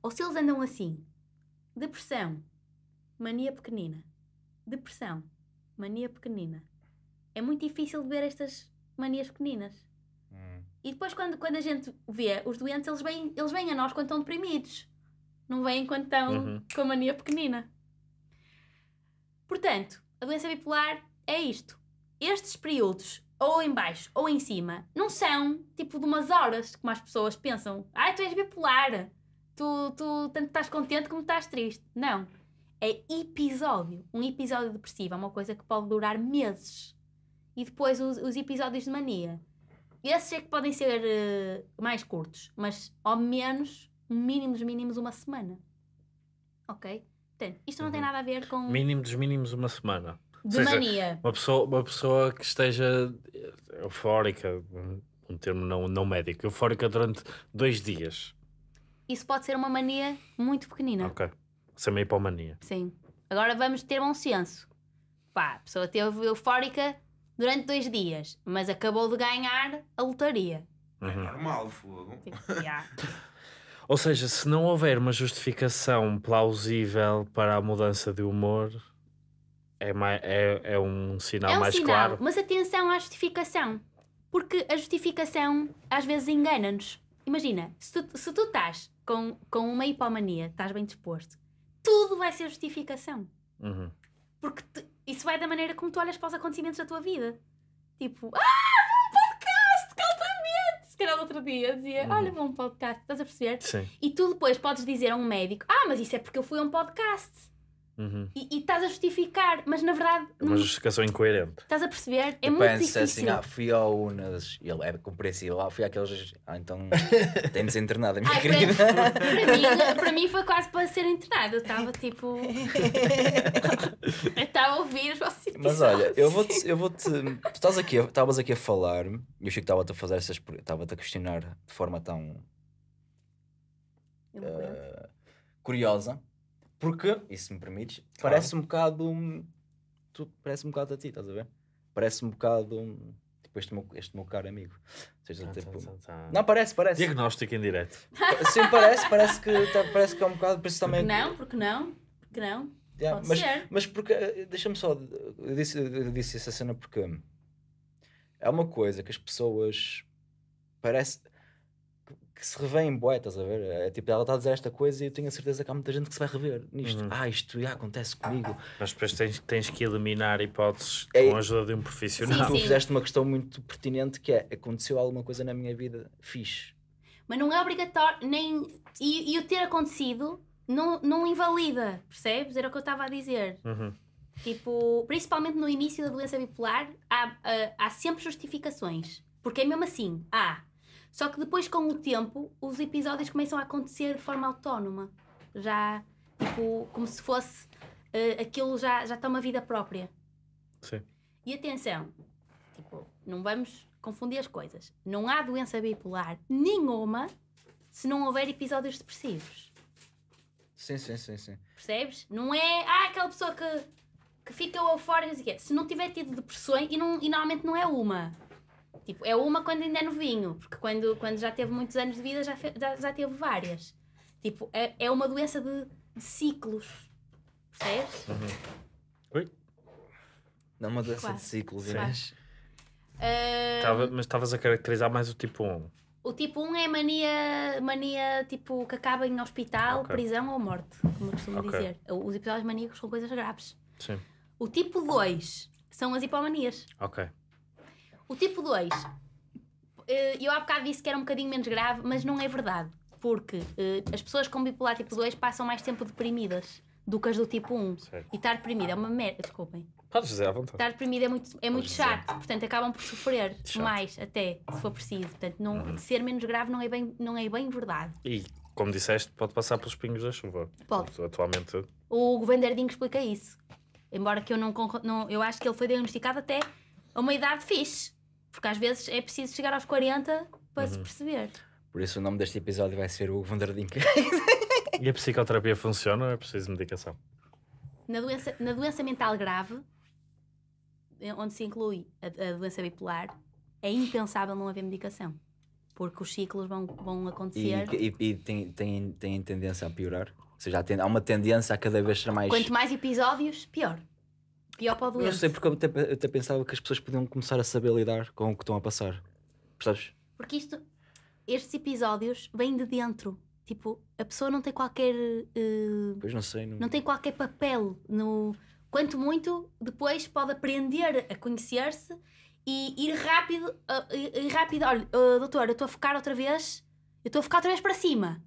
ou se eles andam assim, depressão, mania pequenina, depressão, mania pequenina. É muito difícil de ver estas manias pequeninas. Hum. E depois quando, quando a gente vê os doentes, eles vêm, eles vêm a nós quando estão deprimidos não vêm quando estão uhum. com a mania pequenina. Portanto, a doença bipolar é isto. Estes períodos, ou em baixo ou em cima, não são tipo de umas horas como as pessoas pensam. Ah, tu és bipolar. Tu, tu tanto estás contente como estás triste. Não. É episódio. Um episódio depressivo é uma coisa que pode durar meses. E depois os, os episódios de mania. Esses é que podem ser uh, mais curtos, mas ao menos mínimo dos mínimos uma semana. Ok? Portanto, isto não uhum. tem nada a ver com. Mínimo dos mínimos uma semana. De seja, mania. Uma pessoa, uma pessoa que esteja eufórica, um termo não, não médico, eufórica durante dois dias. Isso pode ser uma mania muito pequenina. Ok. Isso é uma hipomania. Sim. Agora vamos ter bom senso. Pá, a pessoa teve eufórica durante dois dias, mas acabou de ganhar a lotaria. Uhum. É normal, fogo. Tipo, yeah. Ou seja, se não houver uma justificação plausível para a mudança de humor, é, mais, é, é um sinal é um mais sinal, claro. Mas atenção à justificação, porque a justificação às vezes engana-nos. Imagina, se tu, se tu estás com, com uma hipomania, estás bem disposto, tudo vai ser justificação. Uhum. Porque tu, isso vai da maneira como tu olhas para os acontecimentos da tua vida. Tipo, ah, se calhar outro dia dizia: uhum. Olha, vou um podcast, estás a perceber? Sim. E tu depois podes dizer a um médico: Ah, mas isso é porque eu fui a um podcast. Uhum. E, e, estás a justificar, mas na verdade. É uma não... justificação incoerente. Estás a perceber? É eu muito penso assim, difícil. assim, ah, fui ao Unas, ele é compreensível, ah, fui àqueles. Ah, então tem de ser internada, é minha Ai, querida. Para, para, mim, para mim foi quase para ser internada, eu estava tipo. eu estava a ouvir os vossos Mas olha, eu vou-te. Eu vou -te... tu estás aqui, estavas aqui a falar, e eu achei que estava-te a fazer essas. estava-te a questionar de forma tão. Uh, curiosa porque, e se me permites, claro. parece um bocado. Hum, tu, parece um bocado a ti, estás a ver? Parece um bocado. Hum, tipo, este meu, este meu caro amigo. Seja, tá, tá, tipo, tá, tá, Não, parece, parece. Diagnóstico em direto. Sim, parece, parece que, tá, parece que é um bocado. Por também... não, porque não, porque não. Yeah, mas, ser. mas porque. Eh, deixa-me só. Eu disse, eu disse essa cena porque. Hum, é uma coisa que as pessoas. Parece que se revêem bué, estás a ver? É tipo, ela está a dizer esta coisa e eu tenho a certeza que há muita gente que se vai rever nisto. Uhum. Ah, isto já acontece comigo. Mas depois tens, tens que eliminar hipóteses é, com a ajuda de um profissional. Sim, sim. Tu fizeste uma questão muito pertinente que é, aconteceu alguma coisa na minha vida fixe. Mas não é obrigatório, nem... E, e o ter acontecido não, não invalida, percebes? Era o que eu estava a dizer. Uhum. Tipo, principalmente no início da doença bipolar, há, há, há sempre justificações. Porque é mesmo assim, ah, só que depois, com o tempo, os episódios começam a acontecer de forma autónoma. Já, tipo, como se fosse uh, aquilo já, já tem uma vida própria. Sim. E atenção, tipo, não vamos confundir as coisas. Não há doença bipolar nenhuma se não houver episódios depressivos. Sim, sim, sim, sim. Percebes? Não é, ah, aquela pessoa que, que fica eufórica, Se não tiver tido depressões, e, não, e normalmente não é uma, Tipo, é uma quando ainda é novinho, porque quando, quando já teve muitos anos de vida já, fe, já, já, teve várias. Tipo, é, é uma doença de, de ciclos. Percebes? Uhum. Não é uma doença Quase. de ciclos, Inês. Uh... Ah, Tava, mas estavas a caracterizar mais o tipo 1. O tipo 1 é mania, mania tipo, que acaba em hospital, okay. prisão ou morte, como costumo okay. dizer. Os episódios maníacos são coisas graves. Sim. O tipo 2 são as hipomanias. Ok. O tipo 2, eh, eu há bocado disse que era um bocadinho menos grave, mas não é verdade. Porque eh, as pessoas com bipolar tipo 2 passam mais tempo deprimidas do que as do tipo 1. Certo. E estar deprimida é uma merda. Desculpem. Podes dizer à vontade. Estar deprimida é muito, é muito chato, portanto acabam por sofrer chato. mais, até, se for preciso. Portanto, não, uhum. ser menos grave não é bem, não é bem verdade. E, como disseste, pode passar pelos pingos da chuva. Pode. Atualmente. O governo Erdinho explica isso. Embora que eu não, não. Eu acho que ele foi diagnosticado até a uma idade fixe. Porque às vezes é preciso chegar aos 40 para uhum. se perceber. Por isso o nome deste episódio vai ser o Vanderdink. e a psicoterapia funciona ou é preciso medicação? Na doença, na doença mental grave, é onde se inclui a, a, doença bipolar, é impensável não haver medicação. Porque os ciclos vão, vão acontecer. E, e, e tem, tem, tem tendência a piorar? Ou seja, há uma tendência a cada vez ser mais. Quanto mais episódios, pior. Pior para o doente. Não sei, porque eu até, eu até pensava que as pessoas podiam começar a saber lidar com o que estão a passar. Percebes? Porque isto, estes episódios vêm de dentro. Tipo, a pessoa não tem qualquer. Uh, pois não sei. Não... não tem qualquer papel no. Quanto muito, depois pode aprender a conhecer-se e ir rápido. Uh, ir rápido. Olha, uh, doutor, eu estou a focar outra vez. Eu estou a focar outra vez para cima.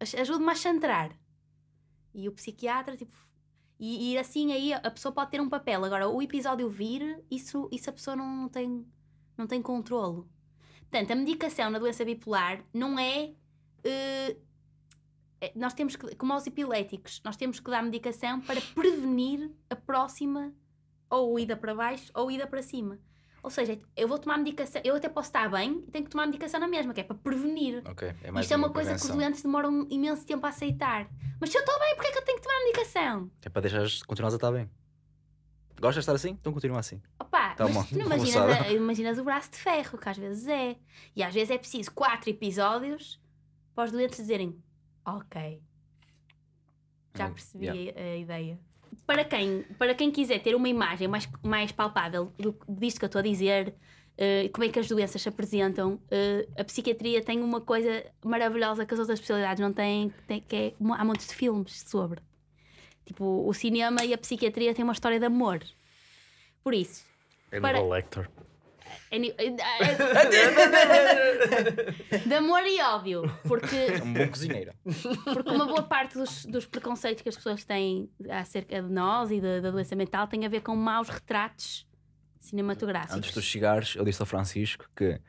Ajude-me a centrar. E o psiquiatra, tipo, e, e, assim aí a pessoa pode ter um papel. Agora, o episódio vir, isso, isso a pessoa não, tem, não tem controlo. Portanto, a medicação na doença bipolar não é. Uh, nós temos que, como aos epiléticos, nós temos que dar medicação para prevenir a próxima ou ida para baixo ou ida para cima. Ou seja, eu vou tomar medicação, eu até posso estar bem e tenho que tomar medicação na mesma, que é para prevenir. Okay, é mais Isto é uma coisa prevenção. que os doentes demoram um imenso tempo a aceitar. Mas se eu estou bem, porquê é que eu tenho que tomar medicação? É para deixar continuar a estar bem. Gostas de estar assim? Então continua assim. Opa, tá mas não imaginas, a, imaginas o braço de ferro, que às vezes é. E às vezes é preciso quatro episódios para os doentes dizerem: Ok, já hum, percebi yeah. a, a, ideia para quem, para quem quiser ter uma imagem mais, mais palpável do, disto que eu estou a dizer, uh, como é que as doenças se apresentam, uh, a psiquiatria tem uma coisa maravilhosa que as outras especialidades não têm, tem, que é, há montes de filmes sobre. Tipo, o cinema e a psiquiatria têm uma história de amor. Por isso. para... Lecter. Eh, eh, de amor e óbvio. Porque. É um bom cozinheiro. Porque uma boa parte dos, dos, preconceitos que as pessoas têm acerca de nós e da doença mental tem a ver com maus retratos cinematográficos. Antes de tu chegares, eu disse ao Francisco que.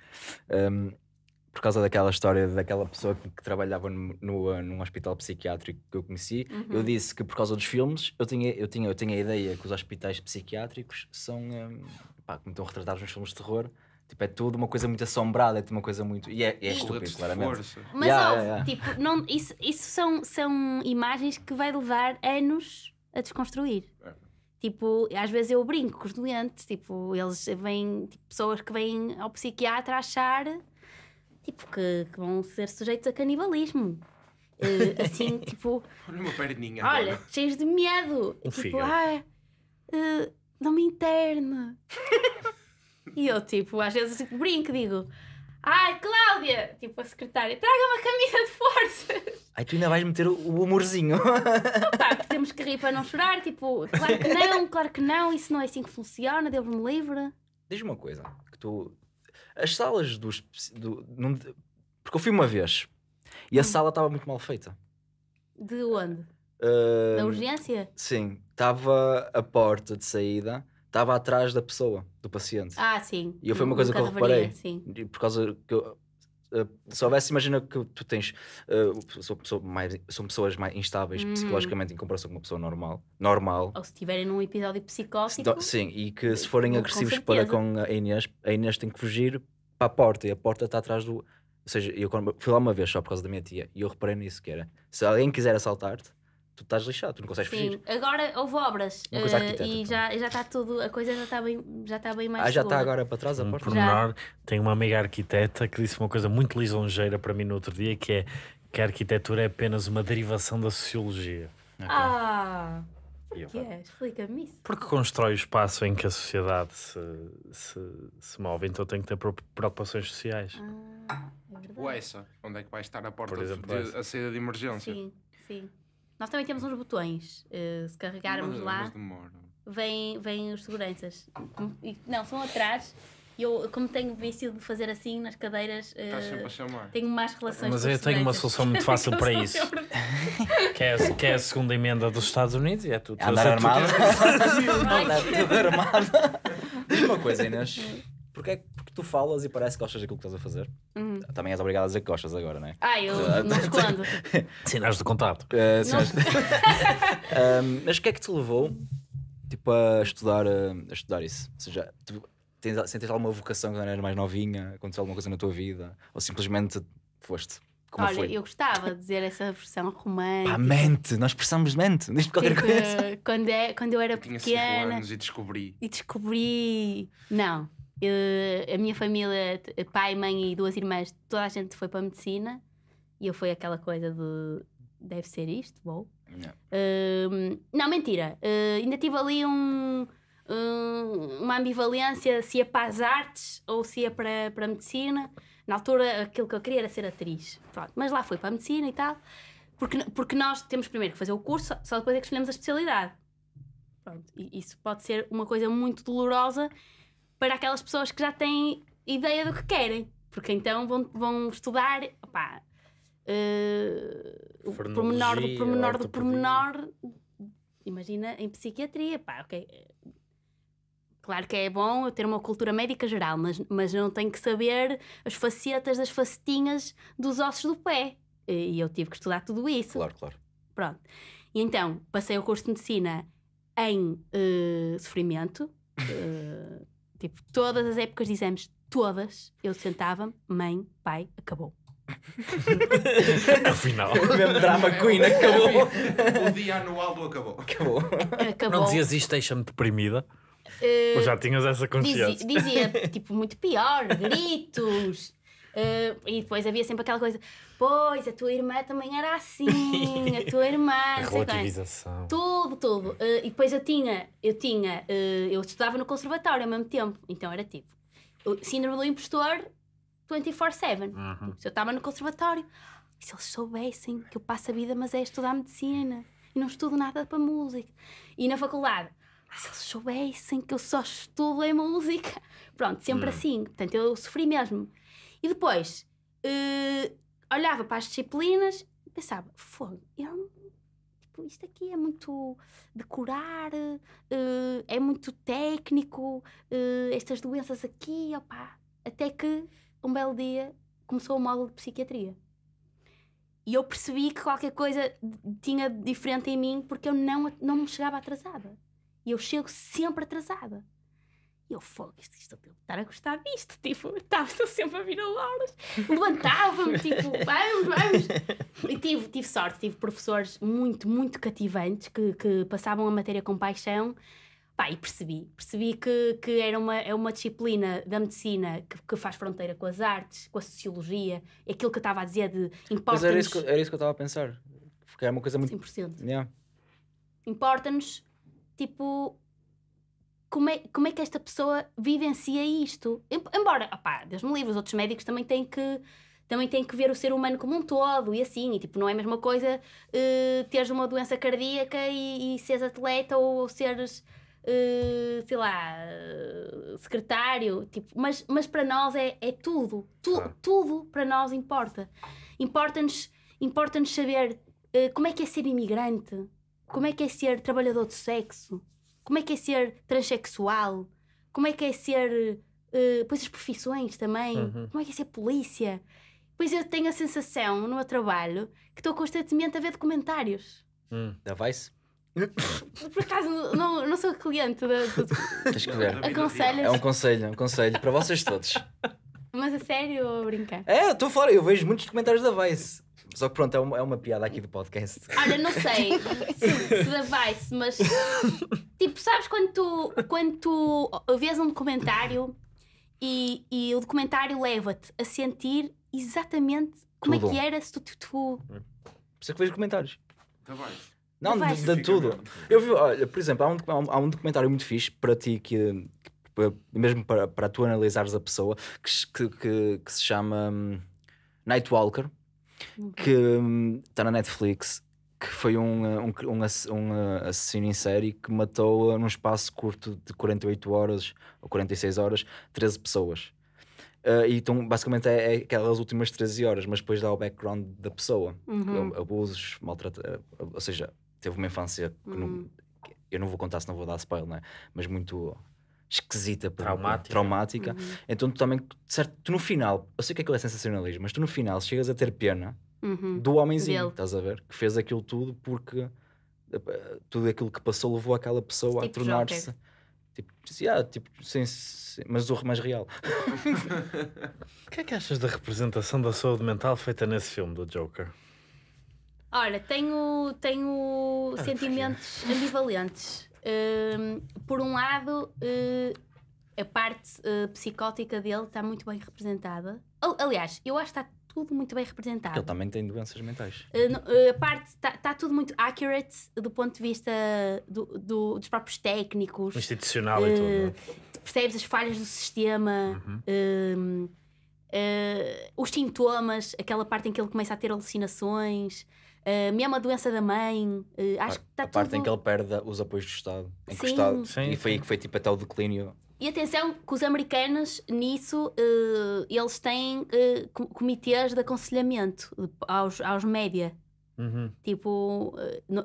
Um, por causa daquela história daquela pessoa que, que trabalhava no, no, num hospital psiquiátrico que eu conheci, uhum. eu disse que por causa dos filmes eu tinha, eu, tinha, eu tinha a ideia que os hospitais psiquiátricos são. Um, pá, como estão retratados nos filmes de terror. Tipo, é tudo uma coisa muito assombrada, é uma coisa muito. E é, é estúpido, claramente. Força. Mas yeah, óbvio, yeah, yeah. tipo, não, isso, isso são, são imagens que vai levar anos a desconstruir. É. Tipo, às vezes eu brinco com os doentes, tipo, eles vêm, tipo, pessoas que vêm ao psiquiatra achar tipo, que, que vão ser sujeitos a canibalismo. Uh, assim, tipo. Olha uma perninha. Olha, cheios de medo. Um tipo, ah, uh, não me interna. e eu, tipo, às vezes tipo, brinco, digo. Ai, Cláudia! Tipo, a secretária, traga uma camisa de forças! Ai, tu ainda vais meter o humorzinho. Opa, temos que rir para não chorar, tipo, claro que não, claro que não, isso não é assim que funciona, devo-me livre. Diz-me uma coisa, que tu. As salas dos. Do, não, porque eu fui uma vez e a hum. sala estava muito mal feita. De onde? Uh... Da urgência? Sim estava a porta de saída estava atrás da pessoa, do paciente. Ah, sim. E foi uma coisa Nunca que eu reparei. sim. por causa que eu, uh, se houvesse, imagina que tu tens. Uh, eh, são, pessoa mais, são pessoas mais instáveis uhum. psicologicamente em comparação com uma pessoa normal. normal. Ou se estiverem num episódio psicótico. Se, sim, e que se eh, forem agressivos para com a Inês, a Inês tem que fugir para a porta e a porta está atrás do. Ou seja, eu fui lá uma vez só por causa da minha tia e eu reparei nisso que era. Se alguém quiser assaltar-te, tu estás lixado, tu não consegues Sim. fugir. Agora houve obras uh, e tá já, já está tudo, a coisa já está bem, já está bem mais. Ah, já está agora para trás a um porta. Pormenor, tenho uma amiga arquiteta que disse uma coisa muito lisonjeira para mim no outro dia que é que a arquitetura é apenas uma derivação da sociologia. Okay. Ah! Porquê? É? Explica-me isso. Porque constrói o espaço em que a sociedade se, se, se move, então tem que ter preocupações sociais. Ah, é essa, onde é que vai estar a porta exemplo, de, a saída de emergência? Sim, sim. Nós também temos uns botões. Uh, se carregarmos lá, vêm, os seguranças. Não, são atrás. E eu, como tenho vencido de fazer assim nas cadeiras, uh, tenho mais relações Mas eu tenho uma solução muito fácil para isso. que, é, que é a segunda emenda dos Estados Unidos e é tudo. Andar armado. Andar tudo armado. Diz uma coisa, Inês. Porquê é que tu falas e parece que gostas daquilo que estás a fazer. Uhum. Também és obrigado a dizer que gostas agora, não é? Ah, eu não quando? Sinais de contato. Uh, sinais... um, mas o que é que te levou tipo, a, estudar, eh, a estudar isso? Ou seja, tu tens, sentes alguma vocação quando eras mais novinha? Aconteceu alguma coisa na tua vida? Ou simplesmente foste? Como Olha, foi? eu gostava de dizer essa versão romântica. Pá, mente! Nós precisamos mente! Diz-me qualquer tipo, coisa. Quando, é, quando eu era eu pequena. Tinha anos e descobri. E descobri. Não. Eh, a minha família, eh, pai, mãe e duas irmãs, toda a gente foi para a medicina e eu fui aquela coisa de deve ser isto, bom. Não, uh, ehm, não mentira. Uh, ainda tive ali um, uma ambivalência se é para as artes ou se é para, para a medicina. Na altura, aquilo que eu queria era ser atriz. Pronto, mas lá fui para a medicina e tal. Porque, porque nós temos primeiro que fazer o curso, só depois é que escolhemos a especialidade. Pronto, e isso pode ser uma coisa muito dolorosa para aquelas pessoas que já têm ideia do que querem, porque então vão, vão estudar opá, uh, o pormenor do pormenor do pormenor. Imagina em psiquiatria, pá, ok. Claro que é bom ter uma cultura médica geral, mas, mas não tenho que saber as facetas das facetinhas dos ossos do pé. E eu tive que estudar tudo isso. Claro, claro. Pronto. E então, passei o curso de medicina em uh, sofrimento, uh, Tipo, todas as épocas de exames, todas, eu sentava-me, mãe, pai, acabou. Afinal, o final. O mesmo drama queen acabou. O dia anual do acabou. Acabou. acabou. Não dizias isto, deixa-me deprimida. Uh, eh, Ou já tinhas essa consciência? Dizia, dizia tipo, muito pior, gritos, Uh, e depois havia sempre aquela coisa: pois, a tua irmã também era assim, a tua irmã. Relativização. Tudo, tudo. Uh, e depois eu tinha, eu tinha, uh, eu estudava no conservatório ao mesmo tempo, então era tipo: síndrome do impostor 24-7. Uhum. Se eu estava no conservatório, se eles soubessem que eu passo a vida, mas é estudar medicina e não estudo nada para música. E na faculdade, se eles soubessem que eu só estudo em música. Pronto, sempre hum. assim. Portanto, eu sofri mesmo. E depois uh, olhava para as disciplinas e pensava: fogo, eu tipo, isto aqui é muito decorar, uh, é muito técnico, uh, estas doenças aqui, opá. Até que um belo dia começou o módulo de psiquiatria. E eu percebi que qualquer coisa tinha diferente em mim porque eu não, não me chegava atrasada. E eu chego sempre atrasada. E eu, fogo, isto, isto estou a estar a gostar disto. Tipo, estava sempre a vir a aulas, levantava-me, tipo, vamos, vamos. E tive, tive sorte, tive professores muito, muito cativantes que, que passavam a matéria com paixão. Pá, e percebi, percebi que, que era uma, é uma disciplina da medicina que, que faz fronteira com as artes, com a sociologia, é aquilo que eu estava a dizer de importa-nos... Mas era isso, que, era isso que eu estava a pensar, porque é uma coisa muito... 100%. Yeah. Importa-nos, tipo, como é, como é que esta pessoa vivencia isto? Embora, opá, Deus me livre, os outros médicos também têm que também têm que ver o ser humano como um todo e assim, e tipo, não é a mesma coisa uh, teres uma doença cardíaca e, e seres atleta ou, ou seres, uh, sei lá, uh, secretário, tipo, mas, mas para nós é, é tudo, tu, tudo para nós importa. Importa-nos importa saber uh, como é que é ser imigrante, como é que é ser trabalhador de sexo, como é que é ser transexual, como é que é ser. Uh, eh, depois as profissões também, uhum. como é que é ser polícia. Pois eu tenho a sensação no meu trabalho que estou constantemente a ver documentários. Hum, vai Vice? Por acaso, não, não sou cliente da. Tens que ver. Aconselhas? É um conselho, é um conselho para vocês todos. Mas a sério ou a brincar? É, eu estou fora, eu vejo muitos documentários da Vice. Só que pronto, é uma, é uma piada aqui do podcast. Olha, não sei se, se da Vice, mas tipo, sabes quando tu, quando tu vês um documentário e, e o documentário leva-te a sentir exatamente como é Tudo. é que era se tu. tu, tu... Por é que vejo comentários. Da Vice. Não, de, de, tudo. Eu vi, olha, por exemplo, há um, há um documentário muito fixe para ti que, que mesmo para, para tu analisares a pessoa, que, que, que se chama um, Nightwalker, uhum. que está hum, um, na Netflix, que foi um, um, um, um uh, assassino em série que matou uh, num espaço curto de 48 horas ou 46 horas 13 pessoas. Uh, e então, basicamente é, é, aquelas últimas 13 horas, mas depois dá o background da pessoa. Uhum. Abusos, maltrato, ou seja, teve uma infância que uhum. não, eu não vou contar se não vou dar spoiler, né? mas muito esquisita, traumática. traumática. Uhum. Então tu também, certo, tu no final, eu sei que aquilo é, é sensacionalismo, mas tu no final chegas a ter pena uhum. do homenzinho, estás a ver? Que fez aquilo tudo porque eh, tudo aquilo que passou levou aquela pessoa tipo a tornar-se. É. Tipo, yeah, tipo sem, mas o mais real. o que é que achas da representação da saúde mental feita nesse filme do Joker? Olha, tenho, tenho ah, sentimentos ambivalentes por um lado, eh, a parte eh, psicótica dele está muito bem representada. Aliás, eu acho que está tudo muito bem representado. Ele também tem doenças mentais. Uh, uh, a parte está tá tudo muito accurate do ponto de vista do, do, dos próprios técnicos. Institucional uh, e tudo. É? Percebes as falhas do sistema, uhum. os sintomas, aquela parte em que ele começa a ter alucinações. Uh, mesmo a doença da mãe, uh, acho que está tudo A parte em que ele perde os apoios do Estado. Em sim. Que o Estado sim, e foi aí que foi tipo até o declínio. E atenção que os americanos, nisso, uh, eles têm uh, comitês de aconselhamento aos, aos média. Uhum. Tipo,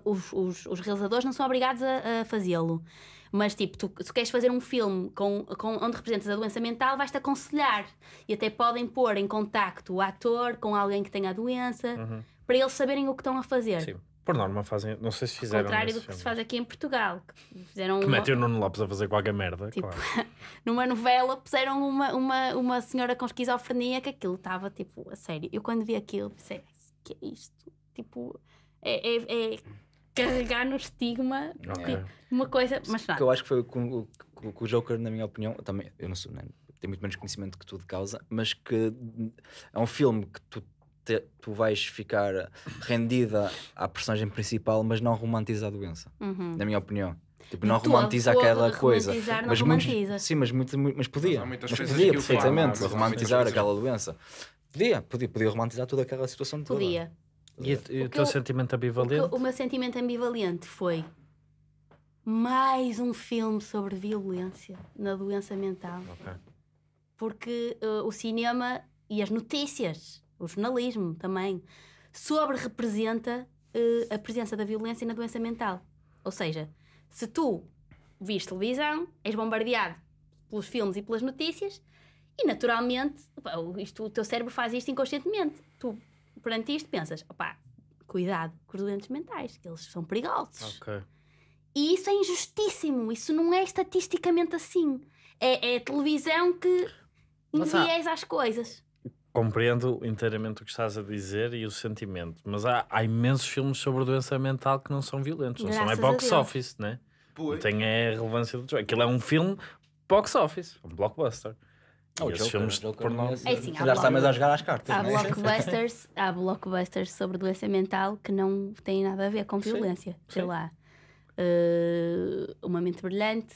os, os, os, realizadores não são obrigados a, a fazê-lo. Mas, tipo, tu, se queres fazer um filme com, com, onde representas a doença mental, vais-te aconselhar. E até podem pôr em contacto o ator com alguém que tenha a doença. Uhum para eles saberem o que estão a fazer. Sim. Por norma fazem, não sei se fizeram. Ao contrário do que filme. se faz aqui em Portugal. Que, fizeram que uma... metem o Nuno Lopes a fazer qualquer merda. Tipo, claro. numa novela puseram uma, uma, uma senhora com esquizofrenia que aquilo estava tipo, a sério. Eu quando vi aquilo pensei, que é isto? Tipo, é, é, é carregar no estigma okay. uma coisa. Mas não. Que eu acho que foi com, com, com o Joker, na minha opinião, também, eu não sou, né? tenho muito menos conhecimento que tu de causa, mas que é um filme que tu te, tu vais ficar rendida à personagem principal, mas não romantiza a doença, uhum. na minha opinião. Tipo, não romantiza aquela coisa. Mas romantiza. sim, mas, muito, mas podia. Mas, mas podia perfeitamente é? romantizar aquela doença. Podia, podia, podia romantizar toda aquela situação toda. Podia. E, e o, o teu eu, sentimento ambivalente? O, que, o meu sentimento ambivalente foi mais um filme sobre violência na doença mental. Okay. Porque uh, o cinema e as notícias o jornalismo também, sobre-representa uh, eh, a presença da violência na doença mental. Ou seja, se tu viste televisão, és bombardeado pelos filmes e pelas notícias, e naturalmente, isto, o teu cérebro faz isto inconscientemente. Tu, perante isto, pensas: opá, cuidado com os doentes mentais, que eles são perigosos. Okay. E isso é injustíssimo, isso não é estatisticamente assim. É, é a televisão que envies às coisas. Compreendo inteiramente o que estás a dizer e o sentimento, mas há, há imensos filmes sobre doença mental que não são violentos, não são é box office, né? Não tem a relevância do jogo. Aquilo é um filme box office, um blockbuster. Oh, e esses filmes por nós É, é assim, assim, já está mais a jogar às cartas. Há, né? blockbusters, há blockbusters sobre doença mental que não têm nada a ver com violência. Sim, Sei sim. lá. Uh, uma mente brilhante,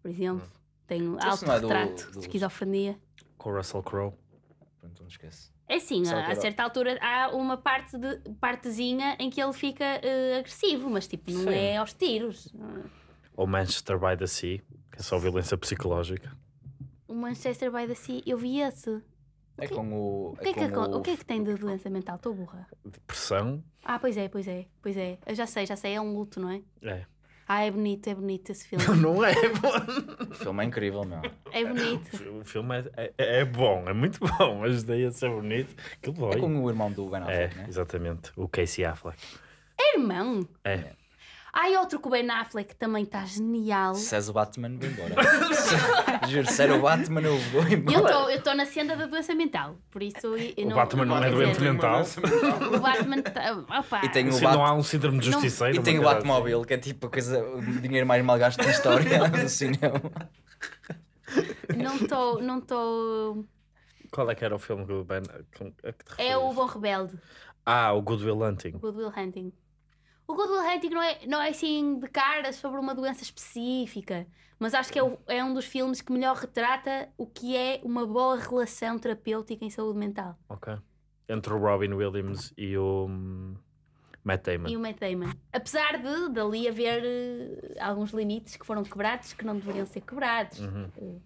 por exemplo. Hum. Tem autorretrato, é do, do... esquizofrenia. Com o Russell Crowe não esquece. É sim, a, a, certa altura há uma parte de, partezinha em que ele fica uh, agressivo, mas tipo, não sim. é aos tiros. Ou Manchester by the Sea, que é só violência psicológica. O Manchester by the Sea, eu vi esse. É com o. O é que, é que, o... o que é que tem de doença mental? Estou burra. Depressão. Ah, pois é, pois é, pois é. Eu já sei, já sei, é um luto, não é? É. Ah, é bonito, é bonito esse filme. Não é, é bom. O filme é incrível, meu. É bonito. O, filme é, é, é, bom, é muito bom. Ajudei a ser bonito. que dói. É como o irmão do Ben Affleck, é, né? Exatamente, o Casey Affleck. É irmão? É. Ai, outro que o Ben Affleck também está genial. Se és o Batman, vou embora. Juro, se era o Batman, eu vou embora. Eu estou na senda da doença mental, por isso. o não, Batman não, é doente mental. O Batman. está. E tem o Se bat... não há um síndrome de justiceiro. E tem o Batmóvel, assim. que é tipo a coisa, o dinheiro mais mal gasto da história do cinema. Não estou. Não estou. Qual é que era o filme do Ben? É o Bom Rebelde. Ah, o Good Will Hunting. Good Will Hunting. O Good Will Hunting não é, não é assim de caras sobre uma doença específica, mas acho que é, o, é um dos filmes que melhor retrata o que é uma boa relação terapêutica em saúde mental. Ok. Entre o Robin Williams e o. Hum, Matt Damon. E o Matt Damon. Apesar de dali haver uh, alguns limites que foram quebrados que não deveriam ser quebrados. Uhum. Uh,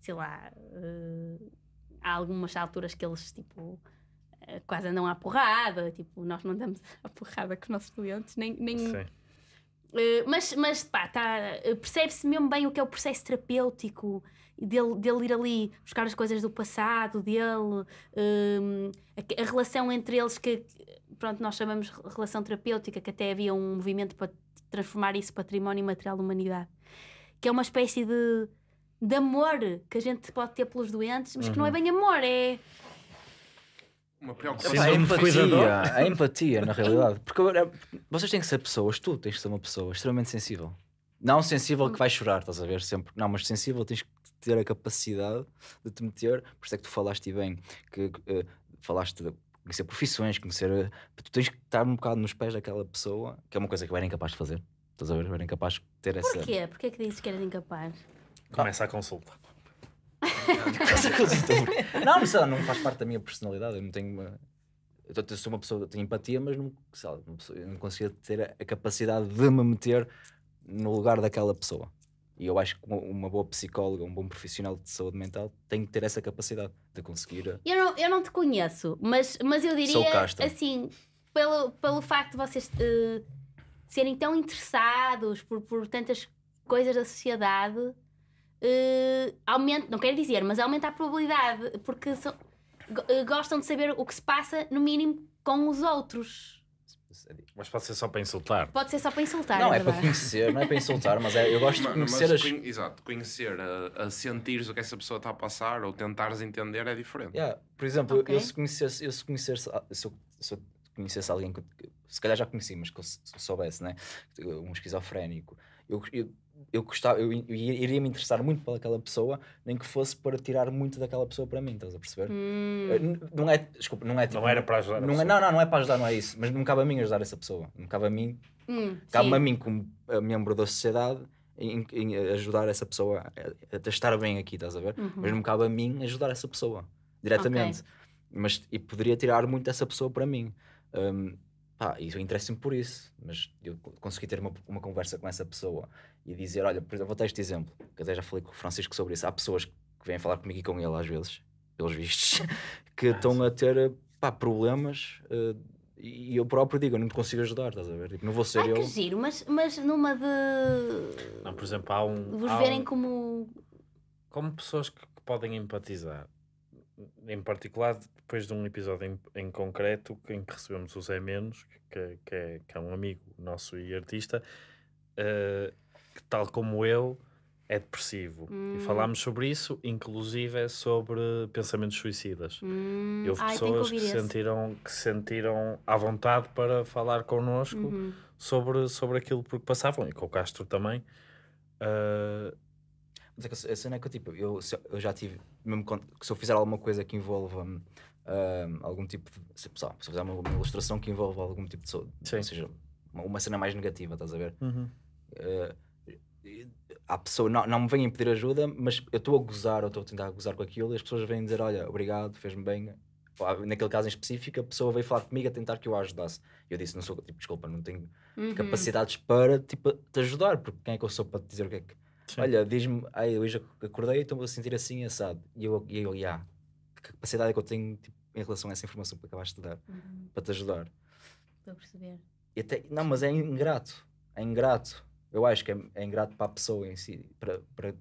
sei lá. Uh, há algumas alturas que eles tipo quase andam à porrada, tipo, nós não damos à porrada com os nossos clientes, nem. nem... Sim. Uh, mas, mas pá, tá, eh, percebe-se mesmo bem o que é o processo terapêutico dele, dele ir ali buscar as coisas do passado dele, ehm, a, a, relação entre eles que pronto, nós chamamos relação terapêutica, que até havia um movimento para transformar isso património material da humanidade, que é uma espécie de, de amor que a gente pode ter pelos doentes, mas uhum. que não é uhum. bem amor, é uma preocupação. Sim, a empatia, a empatia, na realidade. Porque vocês têm que ser pessoas, tu tens que ser uma pessoa extremamente sensível. Não sensível que vais chorar, estás a ver sempre. Não, mas sensível tens que ter a capacidade de te meter. Por isso é que tu falaste bem, que uh, falaste de conhecer profissões, conhecer. Eh, tu tens que estar um bocado nos pés daquela pessoa, que é uma coisa que eu era incapaz de fazer. Estás a ver? Eu era incapaz de ter Porquê? essa. Porquê? Porquê é que dizes que eras incapaz? Começa ah. a consulta. não, não, sei, não faz parte da minha personalidade. Eu não tenho uma. Eu sou uma pessoa que tem empatia, mas não, sei lá, não consigo ter a capacidade de me meter no lugar daquela pessoa. E eu acho que uma boa psicóloga, um bom profissional de saúde mental tem que ter essa capacidade de conseguir. Eh, eu não, eu não te conheço, mas, mas eu diria assim, pelo, pelo facto de vocês uh, serem tão interessados por, por tantas coisas da sociedade, uh, eh, aumenta, não quero dizer, mas aumenta a probabilidade, porque eh, gostam de saber o que se passa, no mínimo, com os outros. Mas pode ser só para insultar. Pode ser só para insultar. Não, é, é para conhecer, não é para insultar, mas é, eu gosto mas, de conhecer mas, as. Conhe, exato, conhecer, a, a o que essa pessoa está a passar ou tentares entender é diferente. Yeah, por exemplo, okay. eu se conhecesse, eu se conhecesse, ah, se eu, se eu conhecesse alguém que se calhar já conheci, mas que eu soubesse, né? Um esquizofrénico, eu, eu eu gostava, eu, eu iria me interessar muito pelaquela pessoa, nem que fosse para tirar muito daquela pessoa para mim, estás a perceber? Hum. Eh, não é, desculpa, não é tipo, Não era para ajudar. Não, é, não, não, não é para ajudar, não é isso. Mas não cabe a mim ajudar essa pessoa. Não cabe a mim, hum, cabe-me a mim, como eh, membro da sociedade, em, em eh, ajudar essa pessoa a, a, estar bem aqui, estás a ver? Uhum. Mas não cabe a mim ajudar essa pessoa diretamente. Okay. Mas e poderia tirar muito dessa pessoa para mim. Um, pá, isso interessa-me por isso, mas eu consegui ter uma, uma conversa com essa pessoa e dizer, olha, por exemplo, vou ter este exemplo, que até já falei com o Francisco sobre isso. Há pessoas que vêm falar comigo e com ele às vezes, pelos vistos, que ah, estão sim. a ter pá, problemas. Uh, e eu próprio digo, eu não te consigo ajudar, estás a ver? Tipo, não vou ser Ai, eu. que giro, mas, mas numa de. Não, por exemplo, há um. Vos há verem um... como. Como pessoas que podem empatizar. Em particular, depois de um episódio em, em concreto, em que recebemos o Zé Menos, que, que, é, que é um amigo nosso e artista, uh, que, tal como eu, é depressivo. Hum. E falámos sobre isso, inclusive é sobre pensamentos suicidas. Hum. E houve Ai, pessoas que, se sentiram, que sentiram à vontade para falar connosco uhum. sobre, sobre aquilo por que passavam, e com o Castro também. Uh... Mas é a cena é que eu, tipo, eu, eu já tive, mesmo quando, se eu fizer alguma coisa que envolva um, ah, algum tipo de. Se, se eu fizer uma, uma, ilustração que envolva algum tipo de saúde, ou seja, uma, uma, cena mais negativa, estás a ver? Uhum. Uh, a pessoa, não, não me vem pedir ajuda, mas eu estou a gozar, ou estou a tentar gozar com aquilo, e as pessoas vêm dizer: Olha, obrigado, fez-me bem. Naquele caso em específico, a pessoa veio falar comigo a tentar que eu a ajudasse. Eu disse: Não sou, tipo, desculpa, não tenho uhum. capacidades para tipo, te ajudar, porque quem é que eu sou para te dizer o que é que. Sim. Olha, diz-me, ai, eu hoje acordei e estou-me a sentir assim, assado. E eu, e eu, yeah, que capacidade é que eu tenho tipo, em relação a essa informação que acabaste de dar, uhum. para te ajudar? Estou a perceber. Até, não, mas é ingrato. É ingrato eu acho que é, é ingrato para a pessoa em si, para, para,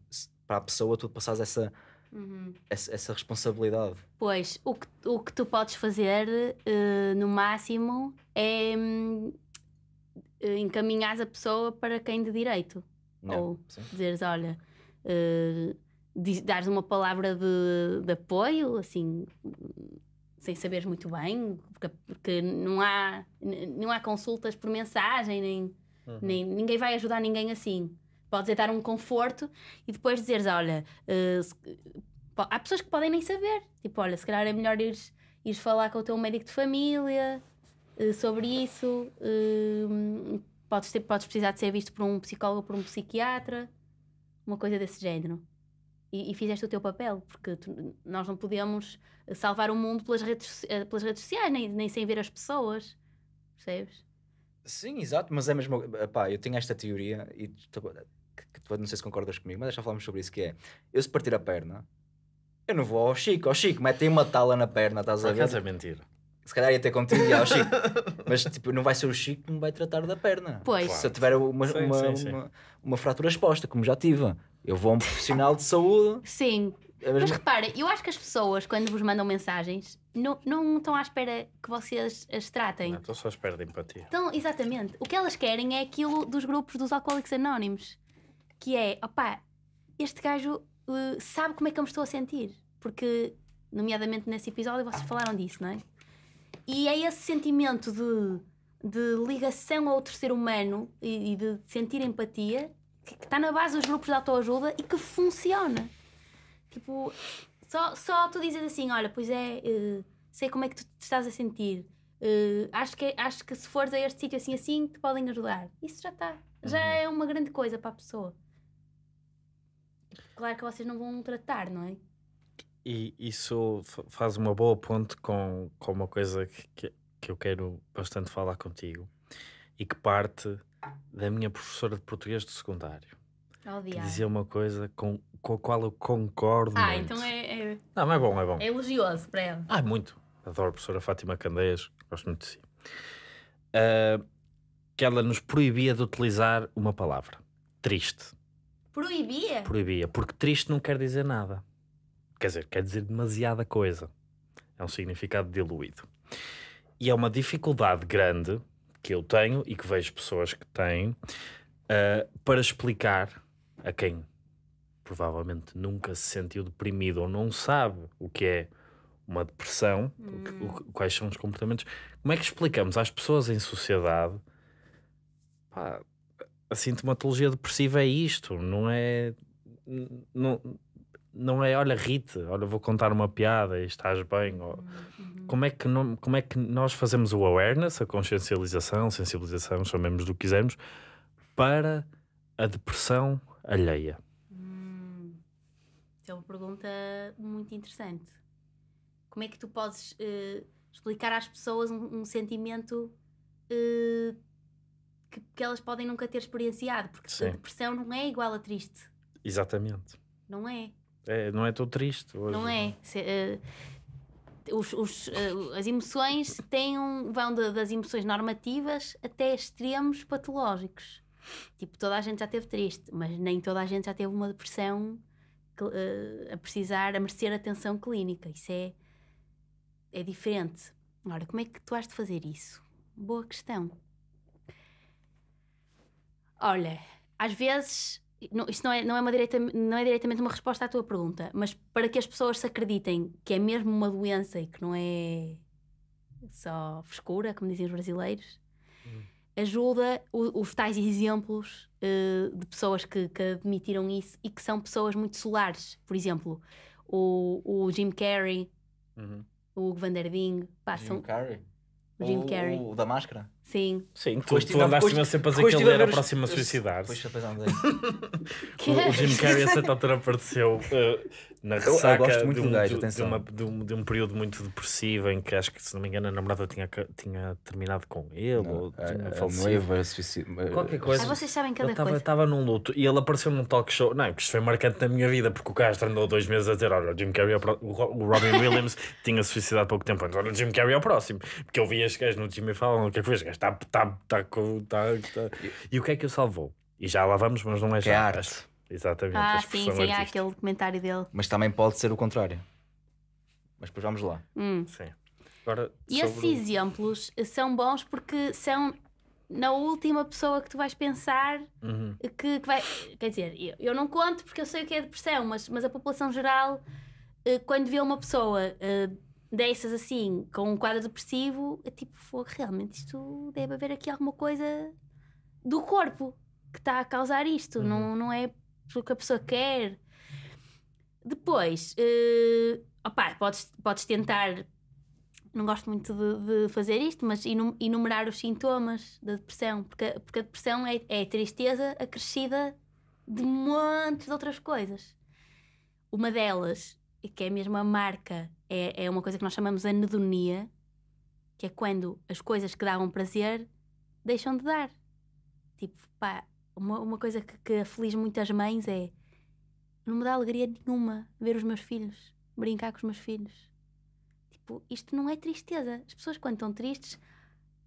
para a pessoa tu passares essa, uhum. essa, essa, responsabilidade. Pois, o que, o que tu podes fazer uh, no máximo é um, eh, encaminhar a pessoa para quem de direito. Não, Ou sim. dizeres, olha, uh, dares uma palavra de, de apoio, assim, sem saberes muito bem, porque, porque não, há, não há consultas por mensagem, nem Uhum. Nem, ninguém vai ajudar ninguém assim. Podes é dar um conforto e depois dizeres: olha, uh, se, há pessoas que podem nem saber. Tipo, olha, se calhar é melhor ires, ires falar com o teu médico de família uh, sobre isso. Uh, podes, ter, podes precisar de ser visto por um psicólogo ou por um psiquiatra. Uma coisa desse género. E, e, fizeste o teu papel, porque tu, nós não podemos salvar o mundo pelas redes, pelas redes sociais, nem, nem sem ver as pessoas, percebes? Sim, exato, mas é mesmo. Pá, eu tenho esta teoria e que, não sei se concordas comigo, mas deixa falarmos sobre isso: que é eu se partir a perna, eu não vou ao Chico, ao Chico, metem uma tala na perna, estás a ver? É estás a Se calhar ia ter contigo e ao Chico, mas tipo, não vai ser o Chico que me vai tratar da perna. Pois. Claro. Se eu tiver uma, sim, uma, sim, sim. uma, uma fratura exposta, como já tive, eu vou a um profissional de saúde. Sim, é mesmo... Mas repara, eu acho que as pessoas, quando vos mandam mensagens, não, não estão à espera que vocês as tratem. Não, estão só à espera de empatia. Então, exatamente. O que elas querem é aquilo dos grupos dos Alcoólicos Anónimos. Que é, opá, este gajo uh, sabe como é que eu me estou a sentir. Porque, nomeadamente nesse episódio, vocês falaram disso, não é? E é esse sentimento de, de ligação ao outro ser humano e, e de sentir empatia que está na base dos grupos de autoajuda e que funciona. Tipo, só, só tu dizes assim: olha, pois é, uh, sei como é que tu te estás a sentir. Uh, acho, que, acho que se fores a este sítio assim assim, te podem ajudar. Isso já está. Já uhum. é uma grande coisa para a pessoa. Claro que vocês não vão tratar, não é? E isso faz uma boa ponte com, com uma coisa que, que eu quero bastante falar contigo e que parte da minha professora de português de secundário. que dizia uma coisa com com a qual eu concordo. Ah, muito. então é, é. Não, mas é bom, é bom. É elogioso para ela. Ah, é muito. Adoro a professora Fátima Candeias, gosto muito de si. Uh, que ela nos proibia de utilizar uma palavra. Triste. Proibia? Proibia, porque triste não quer dizer nada. Quer dizer, quer dizer demasiada coisa. É um significado diluído. E é uma dificuldade grande que eu tenho e que vejo pessoas que têm uh, para explicar a quem provavelmente nunca se sentiu deprimido ou não sabe o que é uma depressão, hum. o, o, quais são os comportamentos. Como é que explicamos às pessoas em sociedade pá, a sintomatologia depressiva é isto, não é. Não, não é, olha, rite, olha, vou contar uma piada e estás bem. Ou, uhum. como, é que não, como é que nós fazemos o awareness, a consciencialização, sensibilização, chamemos do que quisermos, para a depressão alheia? é uma pergunta muito interessante. Como é que tu podes uh, explicar às pessoas um, um sentimento uh, que, que, elas podem nunca ter experienciado? Porque Sim. a depressão não é igual a triste. Exatamente. Não é? é não é tão triste hoje. Não é. é? Se, uh, os, os, uh, as emoções têm um, vão de, das emoções normativas até extremos patológicos. Tipo, toda a gente já teve triste, mas nem toda a gente já teve uma depressão eh, a precisar, a merecer atenção clínica. Isso é, é diferente. Ora, como é que tu has de fazer isso? Boa questão. Olha, às vezes não, isto não é, não, é uma direta, não é diretamente uma resposta à tua pergunta, mas para que as pessoas se acreditem que é mesmo uma doença e que não é só frescura, como dizem os brasileiros, hum ajuda os tais exemplos uh, de pessoas que, que, admitiram isso e que são pessoas muito solares. Por exemplo, o, o Jim Carrey, uhum. o Van Der Ding. Pá, Jim são... Carrey? O Jim Carrey. O, o da máscara? Sim. Sim, tu, tu andaste mesmo sempre a dizer que ele era a próxima a suicidar-se. Pois, pois andei. o, o Jim Carrey a é? certa altura apareceu... Uh, na ressaca eu, eu gosto muito de, um, do gajo, de, atenção. De, uma, de, um, de, um, período muito depressivo em que acho que, se não me engano, a namorada tinha, tinha terminado com ele não, ou tinha falecido. Suicid... Eh, Qualquer coisa. Ah, vocês sabem que é coisa? estava num luto e ele apareceu num talk show. Não, que isto foi marcante na minha vida porque o Castro andou dois meses a dizer: Olha, o Jim Carrey, é pro... o Robin Williams tinha suicidado há pouco tempo antes. Então Olha, o Jim Carrey é o próximo. Porque eu vi as gajo no Jimmy falam: o que é que foi? Este gajo está. Tá, tá, tá, tá, tá. E o que é que o salvou? E já lá vamos, mas não é já. É arte. Exatamente. Ah, sim, sim, há aquele comentário dele. Mas também pode ser o contrário. Mas depois vamos lá. Hum. Sim. Agora, e esses exemplos são bons porque são na última pessoa que tu vais pensar uhum. que, que, vai. Quer dizer, eu, eu, não conto porque eu sei o que é depressão, mas, mas a população geral, eh, quando vê uma pessoa eh, dessas assim, com um quadro depressivo, é tipo, realmente isto deve haver aqui alguma coisa do corpo que está a causar isto, uhum. não, não é o que a pessoa quer. Depois, uh, opá, podes, podes tentar. Não gosto muito de, de, fazer isto, mas enumerar os sintomas da depressão, porque, porque a depressão é, é tristeza acrescida de muitas de outras coisas. Uma delas, que é mesmo a marca, é, é uma coisa que nós chamamos anedonia, que é quando as coisas que davam prazer deixam de dar. Tipo, pá, uma, uma coisa que, que aflige muitas mães é não me dá alegria nenhuma ver os meus filhos, brincar com os meus filhos. Tipo, isto não é tristeza. As pessoas, quando estão tristes,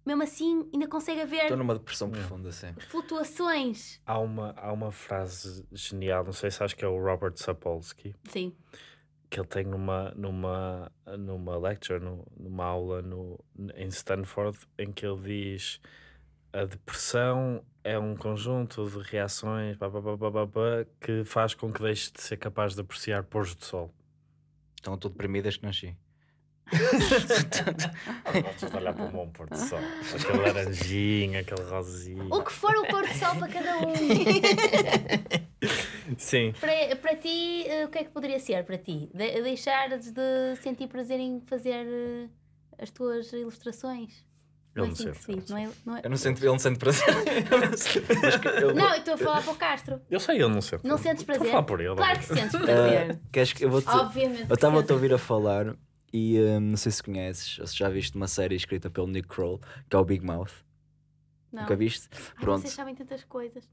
mesmo assim, ainda conseguem ver. Estou numa depressão profunda, sim. Flutuações. Há uma, há uma frase genial, não sei se acho que é o Robert Sapolsky. Sim. Que ele tem numa, numa, numa lecture, numa aula no, em Stanford, em que ele diz a depressão é um conjunto de reações pá, pá, pá, que faz com que deixes de ser capaz de apreciar pôr do sol. Estão tudo deprimidas que nasci. Podes olhar para um bom pôr do sol. Aquele laranjinho, aquele rosinho. O que for o pôr do sol para cada um. Sim. Para, para ti, eh, o que é que poderia ser para ti? De, deixares de sentir prazer em fazer eh, as tuas ilustrações? Ele não, sente não, é, não é... Eu não sinto, ele não sente prazer. ele... Não, eu estou a falar para o Castro. Eu sei, ele não sente. Não sentes prazer? Estou a falar por ele. Claro que sentes prazer. Uh, que eu vou te... Obviamente. Eu estava a te ouvir a falar e um, não sei se conheces ou se já viste uma série escrita pelo Nick Kroll que é o Big Mouth. Não. Nunca viste? Ai, Pronto. Vocês sabem tantas coisas.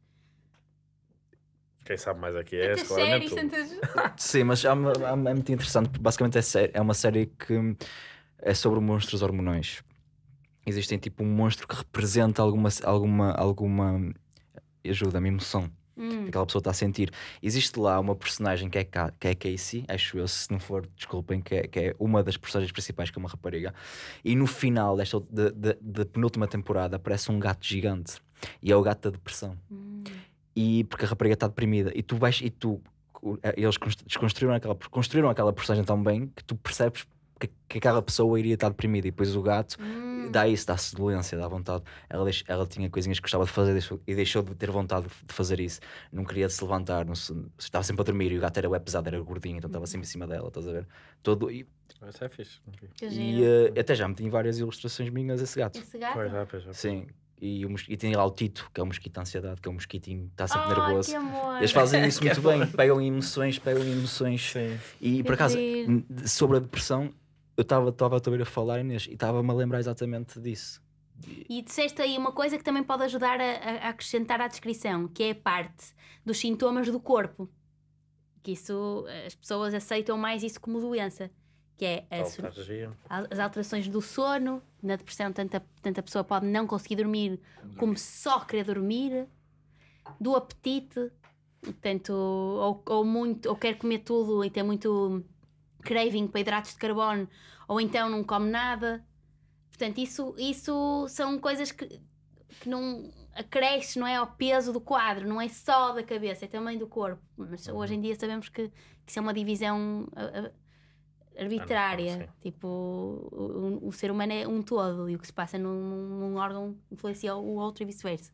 Quem sabe mais aqui é, é essa, claramente. Séries, tantas... Sim, mas é, é, é muito interessante. Basicamente é, é uma série que hum, é sobre monstros hormonais existem tipo um monstro que representa alguma, alguma, alguma ajuda-me, emoção hum. que aquela pessoa está a sentir. Existe lá uma personagem que é, que é Casey, acho eu, se não for, desculpem, que é, que é uma das personagens principais, que é uma rapariga. E no final desta de, de, de penúltima temporada aparece um gato gigante e é o gato da depressão. Hum. E porque a rapariga está deprimida e tu vais e tu eh, eles construíram aquela, construíram aquela personagem tão bem que tu percebes que, que aquela pessoa iria estar deprimida. E depois o gato hum. dá isso, dá sedolência, dá vontade. Ela, ela tinha coisinhas que gostava de fazer deixou, e deixou de ter vontade de fazer isso. Não queria se levantar, não se, estava sempre a dormir. E o gato era web pesado, era gordinho, então estava sempre em cima dela, estás a ver? Todo, e, Isso é fixe. E uh, até já meti várias ilustrações minhas esse gato. Esse gato? Pois é, pois é. Sim, e, o, e tem lá o Tito, que é o mosquito de ansiedade, que é um mosquitinho que está sempre oh, nervoso. Eles fazem isso muito bem, pegam emoções, pegam emoções. Sim. E por acaso, sobre a depressão, eu estava ouvir a falar, Inês, e estava-me a lembrar exatamente disso. E disseste aí uma coisa que também pode ajudar a, a acrescentar à descrição, que é a parte dos sintomas do corpo. Que isso, eh, as pessoas aceitam mais isso como doença que é a, as alterações do sono, na depressão, tanta, tanta pessoa pode não conseguir dormir como só querer dormir, do apetite, tanto ou, ou, muito, ou quer comer tudo e ter muito craving para hidratos de carbono ou então não come nada. Portanto, isso, isso são coisas que, que não acresce, não é ao peso do quadro, não é só da cabeça, é também do corpo. Mas uhum. hoje em dia sabemos que, que isso é uma divisão arbitrária. não, ah, tipo, o, o, ser humano é um todo e o que se passa num, num órgão influencia o outro e vice-versa.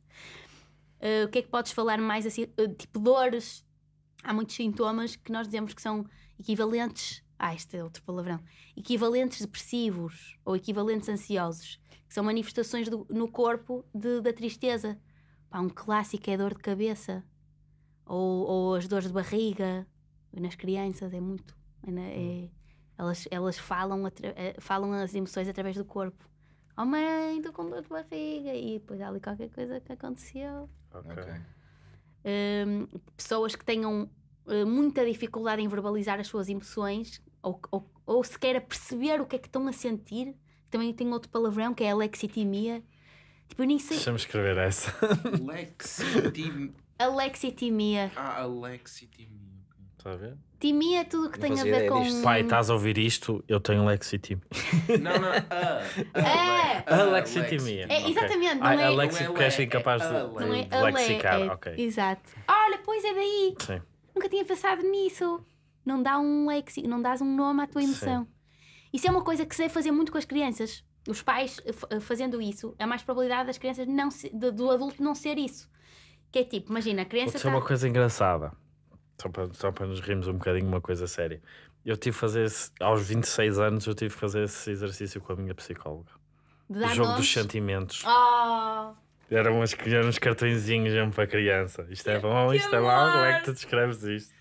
Uh, o que é que podes falar mais assim? Uh, tipo, dores. Há muitos sintomas que nós dizemos que são equivalentes ah, este é outro palavrão, equivalentes depressivos ou equivalentes ansiosos, que são manifestações do, no corpo de, da tristeza. Pá, um clássico é a dor de cabeça ou, ou as dores de barriga nas crianças, é muito. É, é, hum. elas, elas falam, eh, falam as emoções através do corpo. Oh mãe, estou com dor de barriga. E depois há ali qualquer coisa que aconteceu. Ok. Um, pessoas que tenham eh, muita dificuldade em verbalizar as suas emoções ou, ou, ou sequer a perceber o que é que estão a sentir. Também tem outro palavrão que é alexitimia. Tipo, eu nem sei. Deixa-me escrever essa. Alexitim... alexitimia. Ah, alexitimia. Está a ver? Timia é tudo que tem a ver com. Disto. Pai, estás a ouvir isto? Eu tenho lexitimia. Não, não. A, a, ah, ah, é! ah, a, lexitimia. É, exatamente. Okay. Não é, a é porque és incapaz é de, de lexicar. É. Okay. Exato. Olha, pois é daí. Sim. Nunca tinha pensado nisso não dá um léxico, não dás um nome à tua emoção. Sim. Isso é uma coisa que se deve fazer muito com as crianças. Os pais eh, eh, fazendo isso, é mais probabilidade das crianças não se, do, do adulto não ser isso. Que é tipo, imagina, a criança. Isso é tá... uma coisa engraçada, só para, só para nos rirmos um bocadinho, uma coisa séria. Eu tive que fazer esse, aos 26 anos, eu tive que fazer esse exercício com a minha psicóloga. De dar o jogo nomes? dos sentimentos. Oh. Eram uns, eram uns cartõezinhos mesmo para criança. Isto é bom, que isto amor. é mau, como é que tu descreves isto?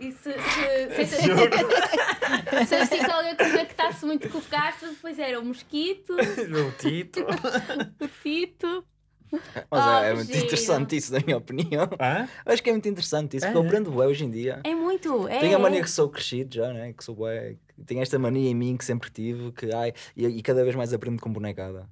E se, se, se, se, se a psicóloga contactasse muito com o Castro, depois era o mosquito. o Tito. o Tito. Mas oh, é, é, oh, muito interessante isso, na minha opinião. Ah? Acho que é muito interessante isso, é. porque eu aprendo bem hoje em dia. É muito, é. Tenho a mania que sou crescido já, né? Que sou bem. Tenho esta mania em mim que sempre tive, que ai, e, e cada vez mais aprendo com bonecada.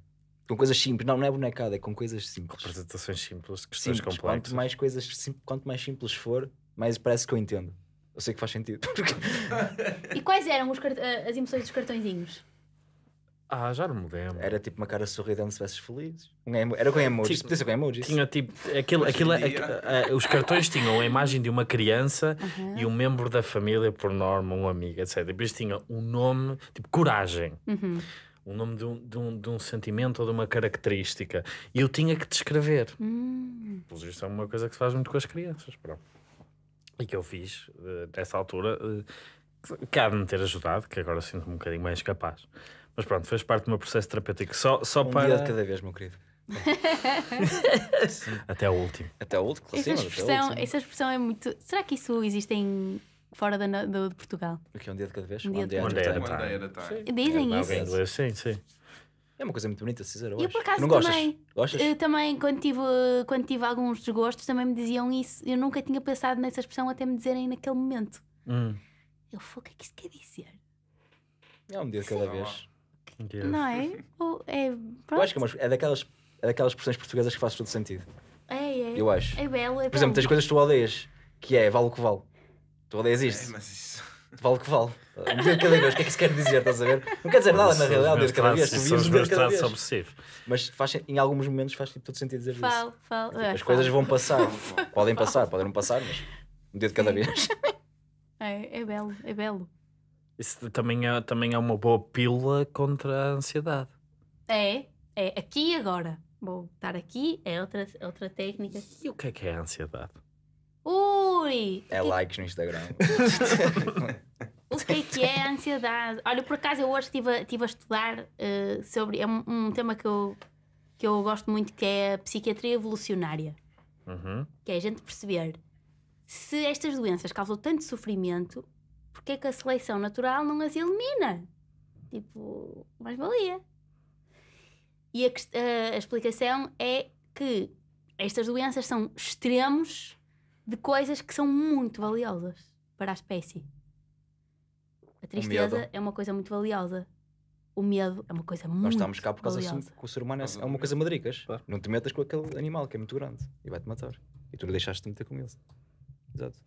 Com coisas simples, não, não é bonecada, é com coisas simples. Apresentações simples, questões simples. complexas. Quanto mais, coisas, quanto mais simples for, mais parece que eu entendo. Eu sei que faz sentido. e quais eram eh, as emoções dos cartõezinhos? Ah, já não me lembro. Era tipo uma cara sorridente se estivesses felizes. Era com emojis. Tipo, Podia ser com emojis. Tinha tipo. Aquilo, aquilo, aquilo a, a, os cartões tinham a imagem de uma criança uhum. e um membro da família, por norma, um amigo, etc. Depois tinha um nome, tipo coragem. Uhum. Um nome de um, de, um, de um sentimento ou de uma característica. E eu tinha que descrever. Uhum. Pois isto é uma coisa que se faz muito com as crianças. Pronto e que eu fiz uh, eh, nessa altura, uh, que há de me ter ajudado, que agora sinto-me um bocadinho mais capaz. Mas pronto, fez parte do meu processo terapêutico. Só, só um para. Dia de cada vez, meu querido. até o último. Até o último, claro. Essa, expressão, essa expressão é muito. Será que isso existe em fora da, do, de Portugal. que é um dia de cada vez? Um dia, um dia, de... cada dia, Dizem isso. Em inglês, sim, sim. É uma coisa muito bonita César, se Eu por acaso não também. Gostas? Eu, também, quando tive, quando tive alguns desgostos, também me diziam isso. Eu nunca tinha pensado nessa expressão até me dizerem naquele momento. Hum. Eu falei, o que é que isto quer dizer? É um dia de cada é vez. Não é? é Eu acho que é, uma, é, daquelas, é daquelas expressões portuguesas que faz todo sentido. É, é. Eu acho. É belo, é Por exemplo, tens coisas que tu odeias, que é vale o que vale. Tu odeias isto. É, mas isso vale o que vale. Um de cada vez, o que é que isso quer dizer? Estás a ver? Não quer dizer nada, na realidade, um dedo cada vez. Tu vives um dedo cada vez. obsessivos. Mas faz, em alguns momentos faz todo tipo, sentido dizer fal, isso. Fal, tipo, é, as fal. coisas vão passar. podem passar, podem não passar, mas um dia de cada vez. É, é belo, é belo. Isso também é, também é uma boa pílula contra a ansiedade. É, é aqui e agora. bom estar aqui, é outra, é outra técnica. E o que é que é a ansiedade? Ui! É tipo, likes no Instagram. o que é que é a ansiedade? Olha, por acaso eu hoje estive a, estive a estudar uh, sobre. É um, um, tema que eu, que eu gosto muito que é a psiquiatria evolucionária. Uhum. Que é a gente perceber se estas doenças causam tanto sofrimento, porque é que a seleção natural não as elimina? Tipo, mais valia. E a, a, eh, a explicação é que estas doenças são extremos de coisas que são muito valiosas para a espécie. A tristeza é uma coisa muito valiosa. O medo é uma coisa muito. Nós estamos cá por causa valiosa. que o ser humano é, é uma coisa madricas. Claro. Não te metas com aquele animal que é muito grande e vai-te matar. E tu lhe deixaste-te meter com ele. Exato.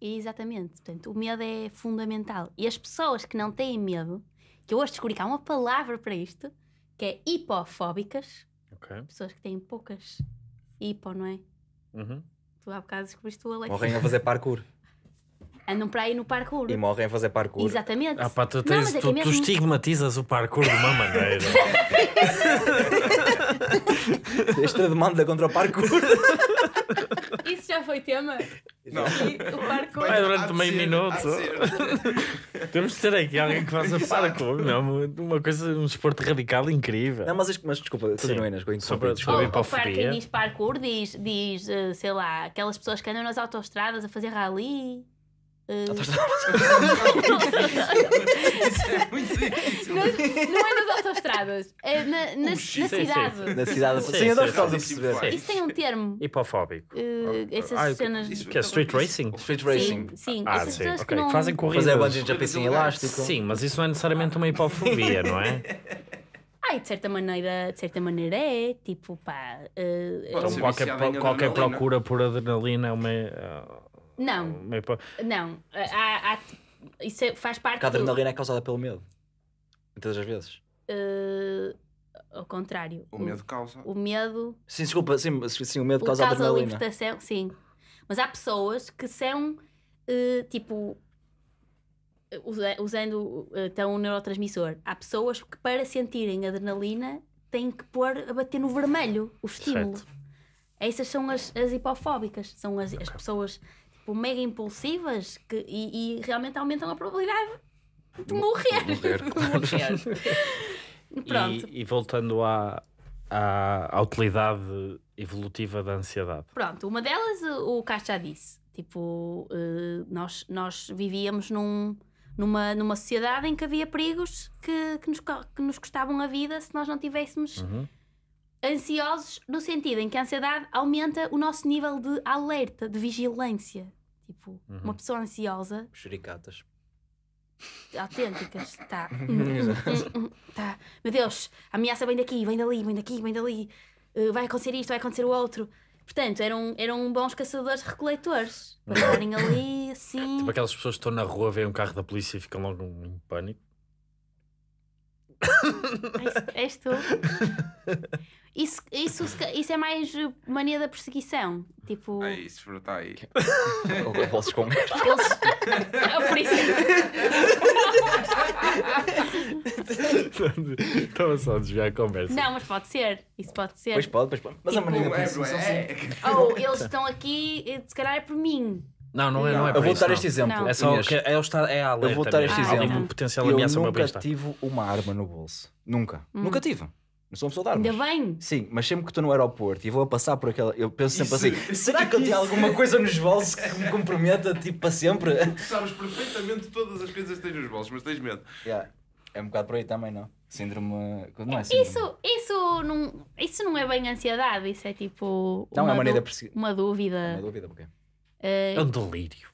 Exatamente. Portanto, o medo é fundamental. E as pessoas que não têm medo, que eu hoje descobri que há uma palavra para isto, que é hipofóbicas. Okay. Pessoas que têm poucas hipo, não é? Uhum. Tu há bocado descobriste o Alex. Morrem a fazer parkour. Andam para aí no parkour. E morrem a fazer parkour. Exatamente. Ah, pá, tu, tens- é, é tu- tu estigmatizas o parkour de uma maneira. Esta demanda contra o parkour. Isso já foi tema? Não. o parkour. Vai durante meio minuto. Temos de ter aqui alguém que faça parkour, não? Uma coisa, um desporto radical incrível. Não, mas, mas desculpa, continua Inês, só para descobrir oh, para oh, o O Quem diz parkour diz, diz, eh, sei lá, aquelas pessoas que andam nas autostradas a fazer rally. Uh... Não, é nas autostradas, é na, na, na cidade. Na cidade. Sim, sim, nós estamos Isso tem um termo. Hipofóbico. Uh, essas ah, cenas. Isso, que é street racing? Street racing. Sim, sim. Ah, essas sim. Okay. Que, não... que fazem corridas. Mas é bungee jumping sem elástico. Sim, mas isso não é necessariamente uma hipofobia, não é? Ai, de certa maneira, de certa maneira é, tipo, pá. Uh, então, qualquer, qualquer procura por adrenalina é uma. Uh, não. Não. Ah, há- há- isso é, faz parte Porque a do. adrenalina é causada pelo medo. Muitas das vezes. eh, ao contrário. O medo causa. O medo Sim, desculpa, sim, sim o medo causa, a da adrenalina. libertação, sim. Mas há pessoas que são ah, tipo usando então um neurotransmissor. Há pessoas que para sentirem adrenalina têm que pôr a bater no vermelho o estímulo. Essas são as, as hipofóbicas, são as, as pessoas tipo mega impulsivas que, e, e realmente aumentam a probabilidade de morrer. morrer, morrer. Pronto. E, e, voltando à, à, à utilidade evolutiva da ansiedade. Pronto, uma delas o Caixa já disse. Tipo, eh, nós, nós vivíamos num, numa, numa sociedade em que havia perigos que, que, nos, que nos custavam a vida se nós não tivéssemos uhum. ansiosos, no sentido em que a ansiedade aumenta o nosso nível de alerta, de vigilância. Tipo, uhum. uma pessoa ansiosa. churicatas Autênticas, tá. tá. Meu Deus, a ameaça vem daqui, vem dali, vem daqui, vem dali. Uh, vai acontecer isto, vai acontecer o outro. Portanto, eram, eram bons caçadores-recoletores. Para uhum. estarem ali, assim. Tipo aquelas pessoas que estão na rua, veem um carro da polícia e ficam logo em pânico. és, és tu. Isso, isso, isso é mais eh, mania da perseguição. Tipo. É isso, fruta aí. Eles com Eles. Ah, por isso. Estava só a desviar a conversa. Não, mas pode ser. Isso pode ser. Pois pode, pois pode. Mas tipo, a mania da é, é? perseguição. É, é. Ou eles estão aqui, eh, se calhar é por mim. Não, não, é, não é Eu vou isso, dar este exemplo. Não. É só que é, é a alerta. Eu vou dar este exemplo. Algum potencial ameaça eu nunca tive uma arma no bolso. Nunca. Hum. Nunca tive. Não sou uma pessoa de Ainda bem. Sim, mas sempre que estou no aeroporto e vou a passar por aquela. Eu penso sempre isso, assim: será que eu tenho alguma coisa nos bolsos que me comprometa, tipo, para sempre? Tu sabes perfeitamente todas as coisas que tens nos bolsos, mas tens medo. Yeah. É um bocado por aí também, não? Síndrome. Não é síndrome. Isso, isso, não, isso não é bem ansiedade, isso é tipo. Então uma é uma, du... uma dúvida. É uma dúvida, porquê? É, é um delírio.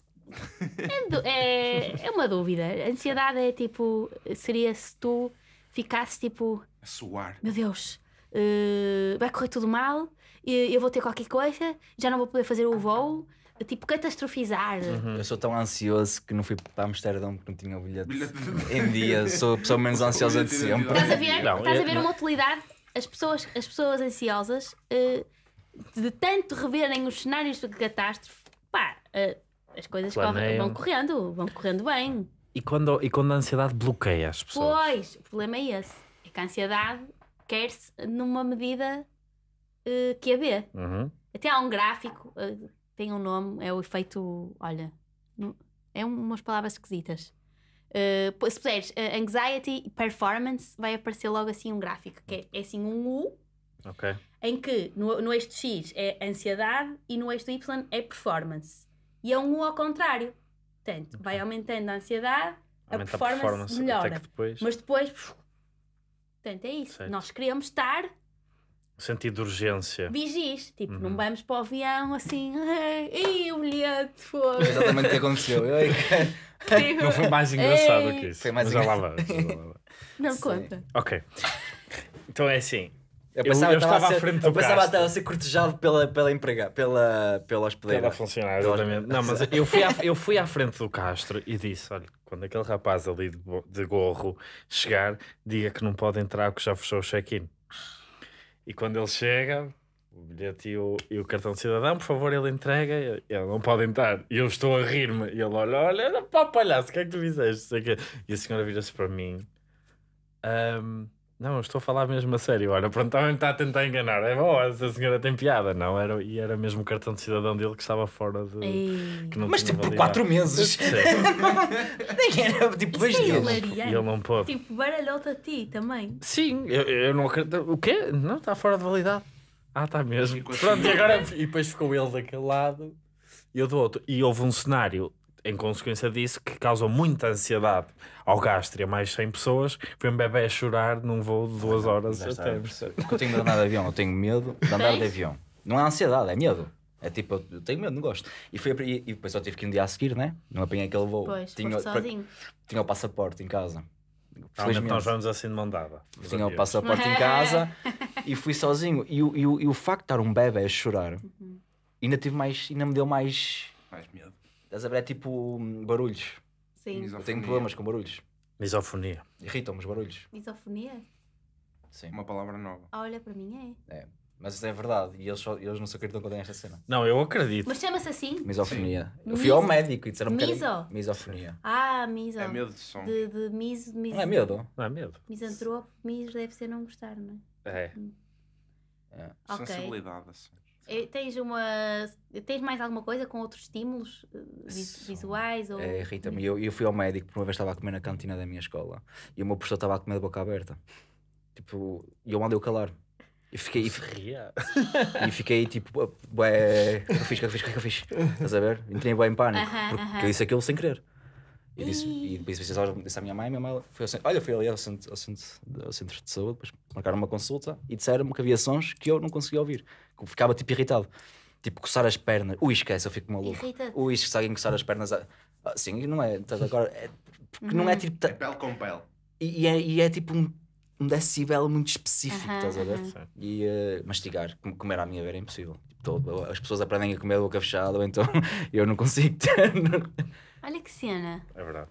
É, é, é uma dúvida. A ansiedade é tipo. Seria se tu ficasse tipo. A suar. Meu Deus, uh, vai correr tudo mal, eu vou ter qualquer coisa, já não vou poder fazer o voo. Tipo, catastrofizar. Uhum. Eu sou tão ansioso que não fui para Amsterdão porque não tinha o bilhete, bilhete. em dia. Sou a pessoa menos ansiosa de sempre. Estás a ver, não, estás a ver não. uma utilidade? As pessoas, as pessoas ansiosas, uh, de tanto reverem os cenários de catástrofe, pá, uh, as coisas correm, vão correndo, vão correndo bem. E quando, e quando a ansiedade bloqueia as pessoas? Pois, o problema é esse. É que a ansiedade quer-se numa medida uh, que a é vê. Uhum. Até há um gráfico, uh, tem um nome, é o efeito. Olha, é umas palavras esquisitas. Uh, se puseres uh, anxiety performance, vai aparecer logo assim um gráfico, que é, é assim um U, okay. em que no, no eixo X é ansiedade e no eixo Y é performance. E é um U ao contrário. Portanto, okay. vai aumentando a ansiedade, Aumenta a performance, performance melhora. Depois... Mas depois. Portanto, é isso. Certo. Nós queremos estar. O sentido de urgência. Vigis. Tipo, uhum. não vamos para o avião assim. Ei, o bilhete foi. Exatamente o que aconteceu. Tipo, não foi mais engraçado Ei. que isso. Foi mais engraçado. Não Sim. conta. Ok. Então é assim. Eu pensava eu, eu estava a ser, à frente do Eu pensava que estava a ser cortejado pela, pela empregada, pela, pela hospedeira. Pela funcionária, exatamente. Não, mas eu fui, à, eu fui à frente do Castro e disse, olha, quando aquele rapaz ali de, de gorro chegar, diga que não pode entrar porque já fechou o check-in. E quando ele chega, o bilhete e o, e o, cartão de cidadão, por favor, ele entrega, ele, não pode entrar. E eu estou a rir-me. E ele olha, olha, pá, palhaço, o que é que tu fizeste? E a senhora vira-se para mim. Um, não, estou a falar mesmo a sério. Olha, pronto, também está a tentar enganar. É boa, a senhora tem piada, não? Era, e era mesmo o cartão de cidadão dele que estava fora de. Que não Mas tipo, por quatro meses. Nem era tipo dois é dias. E ele não pôde. Tipo, baralhou-te a ti também. Sim, eu, eu não acredito. O quê? Não, está fora de validade. Ah, está mesmo. Pronto, e agora. E depois ficou ele daquele lado e eu do outro. E houve um cenário em consequência disso, que causa muita ansiedade ao gastria mais 100 pessoas, foi um bebê a chorar num voo de duas horas. Até. Eu tenho de andar de avião, eu tenho medo de andar de avião. Não é ansiedade, é medo. É tipo, eu tenho medo, não gosto. E, foi, e, e depois só tive que ir no um dia a seguir, né? Não apanhei aquele voo. Pois, tinha, tinha o passaporte em casa. Ah, então Felizmente nós vamos assim de mandada. Tinha o passaporte em casa e fui sozinho. E, e, e, o facto de estar um bebê a chorar, uhum. ainda, tive mais, ainda me deu mais... Mais medo Estás a ver? É tipo hum, barulhos. Sim. Eu Tenho problemas com barulhos. Misofonia. Irritam-me os barulhos. Misofonia? Sim. Uma palavra nova. Ah, olha, para mim é. É. Mas isso é verdade e eles, só, eles não se acreditam quando têm esta cena. Não, eu acredito. Mas chama-se assim? Misofonia. Sim. Eu fui ao médico e disseram um Miso. Misofonia. Ah, miso. É medo de som. De, de miso, de miso. Não é medo? Não é medo. Misantropo, miso deve ser não gostar, não é? É. Hum. é. Okay. Sensibilidade, assim. Tens uma. Tens mais alguma coisa com outros estímulos eh, visuais? Ou... É, irrita me Eu, eu fui ao médico, por uma vez estava a comer na cantina da minha escola e o meu professor estava a comer de boca aberta. Tipo, e eu mandei-o calar. E fiquei. E fiquei tipo, ué, o que eu fiz, o que eu fiz, o que eu fiz? Estás a ver? Entrei bem em pânico. Uh -huh, porque uh -huh. eu disse aquilo sem querer. E, disse, e depois precisaram, disse à minha mãe, minha mãe foi ao centro, olha, fui ali ao centro, ao, centro, ao centro de saúde, depois marcaram uma consulta e disseram-me que havia sons que eu não conseguia ouvir, que eu ficava tipo irritado. Tipo, coçar as pernas. Ui, esquece, eu fico maluco. Irrita. Ui, se alguém coçar as pernas. assim não é. Estás então, agora. É, porque uhum. não é uhum. tipo. É pele com pele. E, e, é, e é tipo um um decibel muito específico, uhum, estás a ver? Uhum. E uh, mastigar, comer à minha ver é impossível. Tipo, todo, as pessoas aprendem a comer a boca fechada, ou então eu não consigo ter. Olha que cena. É verdade.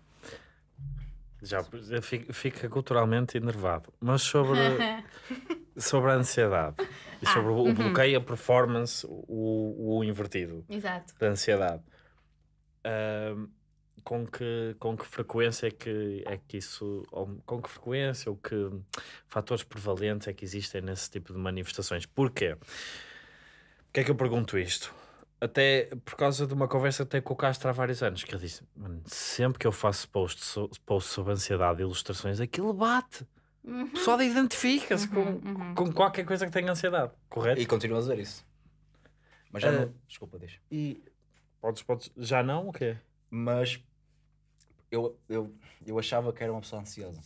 Já fica culturalmente enervado. Mas sobre, sobre a ansiedade e ah, sobre o, ah, uh uhum. -huh. bloqueio, a performance, o, o invertido Exato. da ansiedade. Uh, com que, com que frequência é que, é que isso, com que frequência ou que fatores prevalentes é que existem nesse tipo de manifestações? Porquê? Porquê é que eu pergunto isto? até por causa de uma conversa que tenho com o Castro há vários anos, que ele disse: sempre que eu faço posts post sobre ansiedade e ilustrações, aquilo bate. Uhum. O pessoal identifica-se uhum, com, uhum. com qualquer coisa que tenha ansiedade, correto? E continua a dizer isso. Mas já uh, não. Desculpa, deixa. E. Podes, podes. Já não? O quê? Mas. Eu, eu, eu achava que era uma pessoa ansiosa.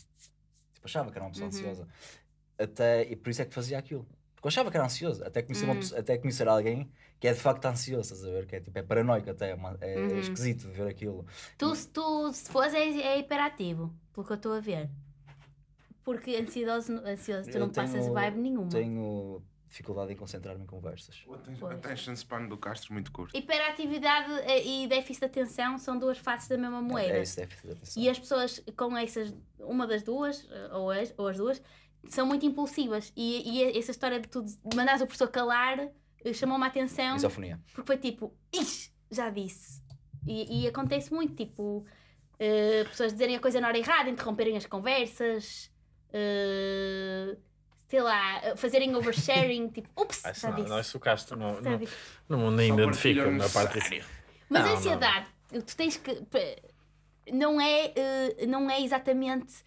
Tipo, achava que era uma pessoa uhum. ansiosa. Até. E por isso é que fazia aquilo. Porque eu achava que era ansioso, até conhecer, uhum. até conhecer alguém que é de facto ansioso, estás a ver? Que é, tipo, é paranoico até, é, uma, é uhum. esquisito ver aquilo. Tu, se tu se fores, é, é hiperativo, pelo que eu estou a ver. Porque ansioso, ansioso tu eu não tenho, passas vibe nenhuma. Tenho dificuldade em concentrar-me em conversas. O attention span do Castro muito curto. Hiperatividade eh, e déficit de atenção são duas faces da mesma é, moeda. É, é esse déficit de atenção. E as pessoas com essas, uma das duas, eh, ou as, ou as duas, são muito impulsivas. E, e é essa história de tu mandares o professor calar eh, chamou-me a atenção. Misofonia. Porque foi tipo, ixi, já disse. E, e acontece muito, tipo, uh, pessoas dizerem a coisa na hora errada, interromperem as conversas. Uh, sei lá, fazerem oversharing, tipo, ups, Acho já não, disse. Nós o Castro não, é não, não, não identifica na parte disso. Mas não, a ansiedade, não. tu tens que. Não é, não é exatamente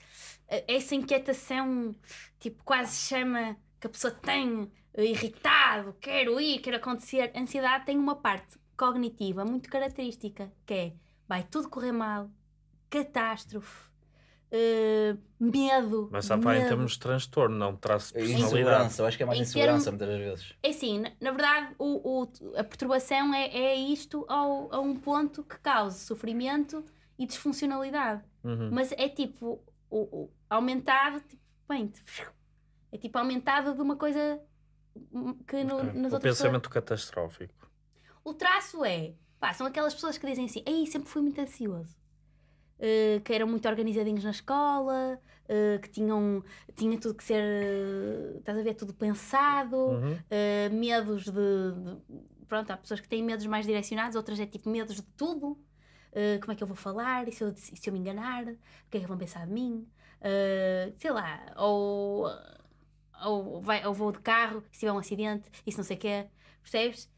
essa inquietação, tipo, quase chama que a pessoa tem, eh, irritado, quero ir, quero acontecer. A ansiedade tem uma parte cognitiva muito característica, que é vai tudo correr mal, catástrofe, Uh, medo. Mas sabe, para em termos de transtorno, não traço personalidade. Insegurança, eu acho que é mais em insegurança muitas vezes. É assim, na, na verdade, o, o, a perturbação é, é isto ao, a um ponto que causa sofrimento e disfuncionalidade. Uhum. Mas é tipo, o, o aumentado, tipo, bem É tipo aumentado de uma coisa que no, okay. nas o outras O pensamento pessoas... catastrófico. O traço é, pá, são aquelas pessoas que dizem assim, ei, sempre fui muito ansioso. Uh, que eram muito organizadinhos na escola, uh, que tinham tinha tudo que ser, uh, estás a ver, tudo pensado, uhum. medos de, de, Pronto, há pessoas que têm medos mais direcionados, outras é tipo medos de tudo. Ah, como é que eu vou falar? E se eu, se eu me enganar? O que é que vão pensar de mim? Uh, sei lá, ou, ou, vai, ou vou de carro, se tiver um acidente, isso não sei o quê, percebes?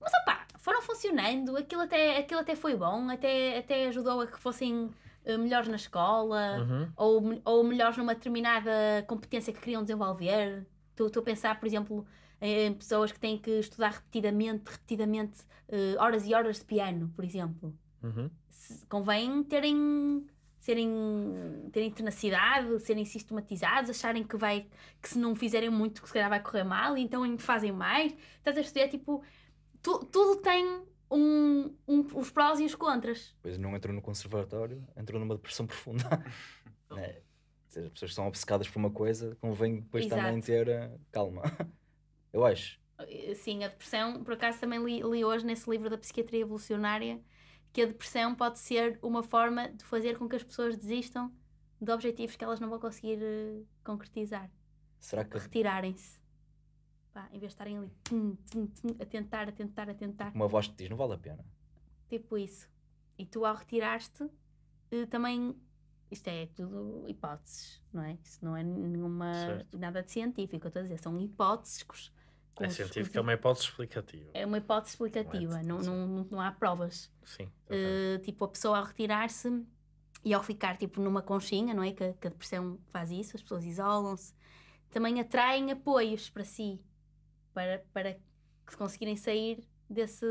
Mas opá, foram funcionando, aquilo até, aquilo até foi bom, até, até ajudou a que fossem ah, melhores na escola, uhum. ou, ou melhores numa determinada competência que queriam desenvolver. Estou a pensar, por exemplo, em pessoas que têm que estudar repetidamente, repetidamente, uh, horas e horas de piano, por exemplo. Uhum. Convém terem serem terem tenacidade, serem sistematizados, acharem que vai que se não fizerem muito, que se calhar vai correr mal, então fazem mais. Estás a perceber? Tipo, tu, tudo tem um, um, os prós e os contras. Pois não entrou no conservatório, entrou numa depressão profunda. né? Seja, as pessoas são obcecadas por uma coisa, convém depois Exato. também ter eh, calma. Eu acho. Eh, sim, a depressão, por acaso também li, li hoje nesse livro da psiquiatria evolucionária que a depressão pode ser uma forma de fazer com que as pessoas desistam de objetivos que elas não vão conseguir uh, concretizar. Será que. Retirarem-se. Em vez de estarem ali tum, tum, tum, a tentar, a tentar, a tentar. Uma voz que diz: não vale a pena. Tipo isso. E tu, ao retirar-te, uh, também. Isto é tudo hipóteses, não é? Isso não é nenhuma. Certo. nada de científico, eu estou a dizer. São hipóteses é científica é uma hipótese explicativa. É uma hipótese explicativa, é? não, não, não, há provas. Sim. Uh, tipo, a pessoa ao retirar-se e ao ficar tipo numa conchinha, não é? Que, que a depressão faz isso, as pessoas isolam-se, também atraem apoios para si, para, para que conseguirem sair desse,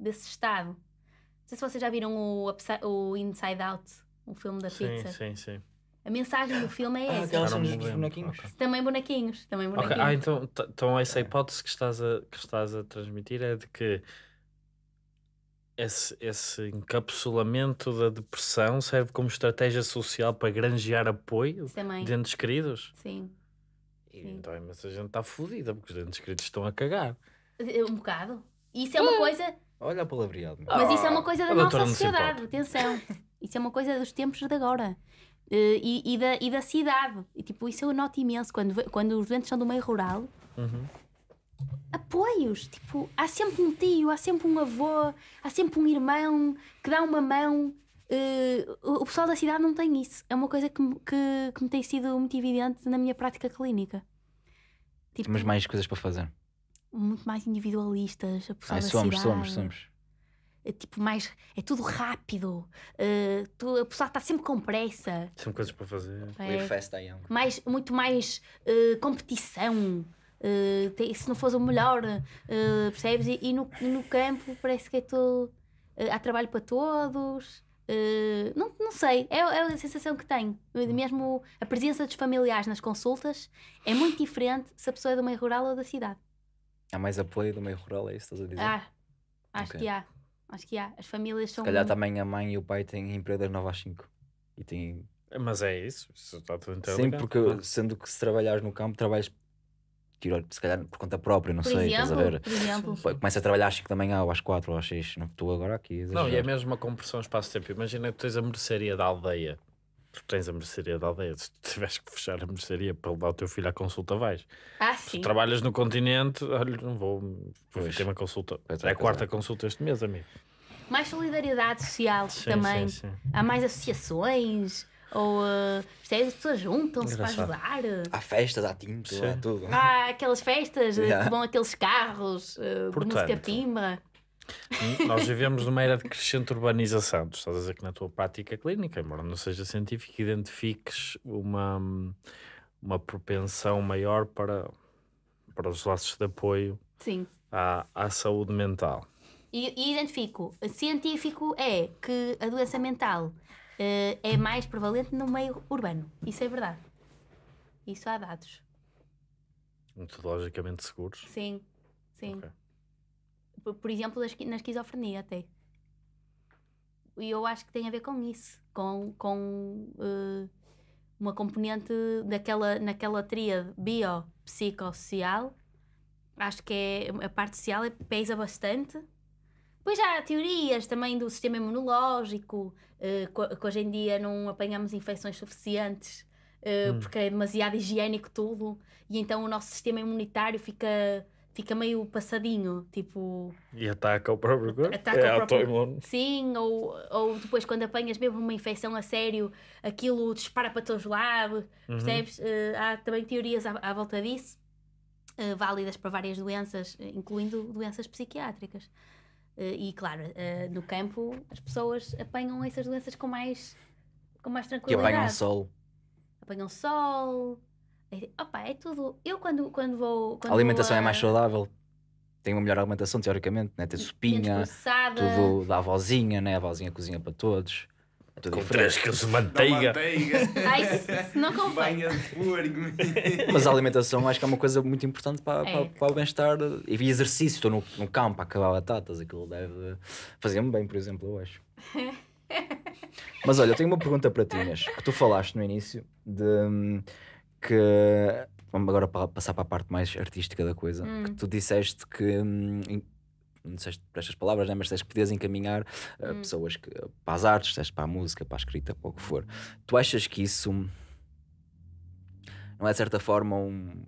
desse estado. Não sei se vocês já viram o, o Inside Out, um filme da sim, pizza. Sim, sim, sim a mensagem do filme é ah, essa. Aquelas são bonequinhos. Okay. Também bonequinhos. Também bonequinhos. Okay. Ah, então, então essa é hipótese que estás, a, que estás a transmitir é de que esse, esse encapsulamento da depressão serve como estratégia social para granjear apoio é de entes queridos? Sim. E, Sim. Então, é, mas a gente está fodida porque os entes queridos estão a cagar. Um bocado. Isso é uma ah! coisa. Olha a palavreado. Mas ah, isso é uma coisa da nossa sociedade, atenção. Isso é uma coisa dos tempos de agora. Eh, e, e, da, e da cidade. E, tipo, isso eu noto imenso quando, quando os doentes são do meio rural. Uhum. Apoios, tipo, há sempre um tio, há sempre um avô, há sempre um irmão que dá uma mão. Uh, o pessoal da cidade não tem isso. É uma coisa que, que, que me tem sido muito evidente na minha prática clínica. Tipo, Temos mais coisas para fazer. Muito mais individualistas. A pessoa Ai, da somos, cidade. somos, somos é tipo mais. é tudo rápido, uh, tu, a pessoa está sempre com pressa. São coisas para fazer. É, festa aí, mais, muito mais uh, competição. Uh, eh, te, se não fosse o melhor, percebes? E, e, no, no campo parece que é tudo. há trabalho para todos. Uh, não, não sei, é, é, a sensação que tenho. Hum. Mesmo a presença dos familiares nas consultas é muito diferente se a pessoa é do meio rural ou da cidade. Há mais apoio do meio rural, é isso que estás a dizer? Ah, acho okay. que há. Acho que há. As famílias são. Se calhar um... também a mãe e o pai têm empresas 9 às 5 e têm. Mas é isso, isso está tudo Sim, porque ah. sendo que se trabalhares no campo, trabalhas se calhar por conta própria, não por sei, exemplo, a ver? Por exemplo. Começa a trabalhar às 5 da manhã, ou às 4, ou às 6, não estou agora aqui. Exagerar. Não, e é mesmo uma compressão espaço-tempo. Imagina que tu tens a mercearia da aldeia tu tens a mercearia da aldeia. Se tiveres que fechar a mercearia para levar o teu filho à consulta, vais. Ah, sim. Tu trabalhas no continente, olha, não vou, vou ter uma consulta. É a quarta consulta este mês, amigo. Mais solidariedade social sim, também. Sim, sim. Há mais associações. Ou uh, as pessoas juntam-se para ajudar. Há festas, há timbres, há tudo. Há aquelas festas eh, yeah. que vão aqueles carros uh, Portanto, de música nós vivemos numa era de crescente urbanização. Tu estás a dizer que na tua prática clínica, embora não seja científico identifiques uma, uma propensão maior para, para os laços de apoio Sim. À, à saúde mental. E, e identifico. Científico é que a doença mental uh, é mais prevalente no meio urbano. Isso é verdade. Isso há dados. Metodologicamente seguros? Sim, sim. Okay por exemplo, na esquizofrenia até. E eu acho que tem a ver com isso, com, com uh, uma componente daquela, naquela tríade bio-psicossocial. Acho que é, a parte social é, pesa bastante. Depois há teorias também do sistema imunológico, uh, que hoje em dia não apanhamos infecções suficientes uh, hum. porque é demasiado higiênico tudo, e então o nosso sistema imunitário fica fica meio passadinho, tipo. E ataca o próprio corpo. Ataca é o próprio... Sim, ou, ou depois quando apanhas mesmo uma infecção a sério, aquilo dispara para todos os lados, uhum. percebes? Uh, há também teorias à, à volta disso, uh, válidas para várias doenças, eh, incluindo doenças psiquiátricas. Uh, e claro, no campo as pessoas apanham essas doenças com mais, com mais tranquilidade. Que apanham sol. Apanham sol Opa, é tudo. Eu quando, quando vou. Quando a alimentação vou, é mais saudável. Tem uma melhor alimentação, teoricamente, né? Tem sopinha, tudo da avózinha, né? A avózinha cozinha para todos. É tudo Com três quilos de manteiga. Ai, se, se não convém. Mas a alimentação acho que é uma coisa muito importante para, é. para, para o bem-estar. E exercício, estou no, no campo a cavar batatas, aquilo deve fazer-me bem, por exemplo, eu acho. Mas olha, eu tenho uma pergunta para ti, Inês, que tu falaste no início de hum, que vamos agora para passar para a parte mais artística da coisa, hum. que tu disseste que hum, não disseste para estas palavras, né? mas disseste que podias encaminhar uh, hum. pessoas que, para as artes, disseste para a música, para a escrita, para o que for. Tu achas que isso não é de certa forma um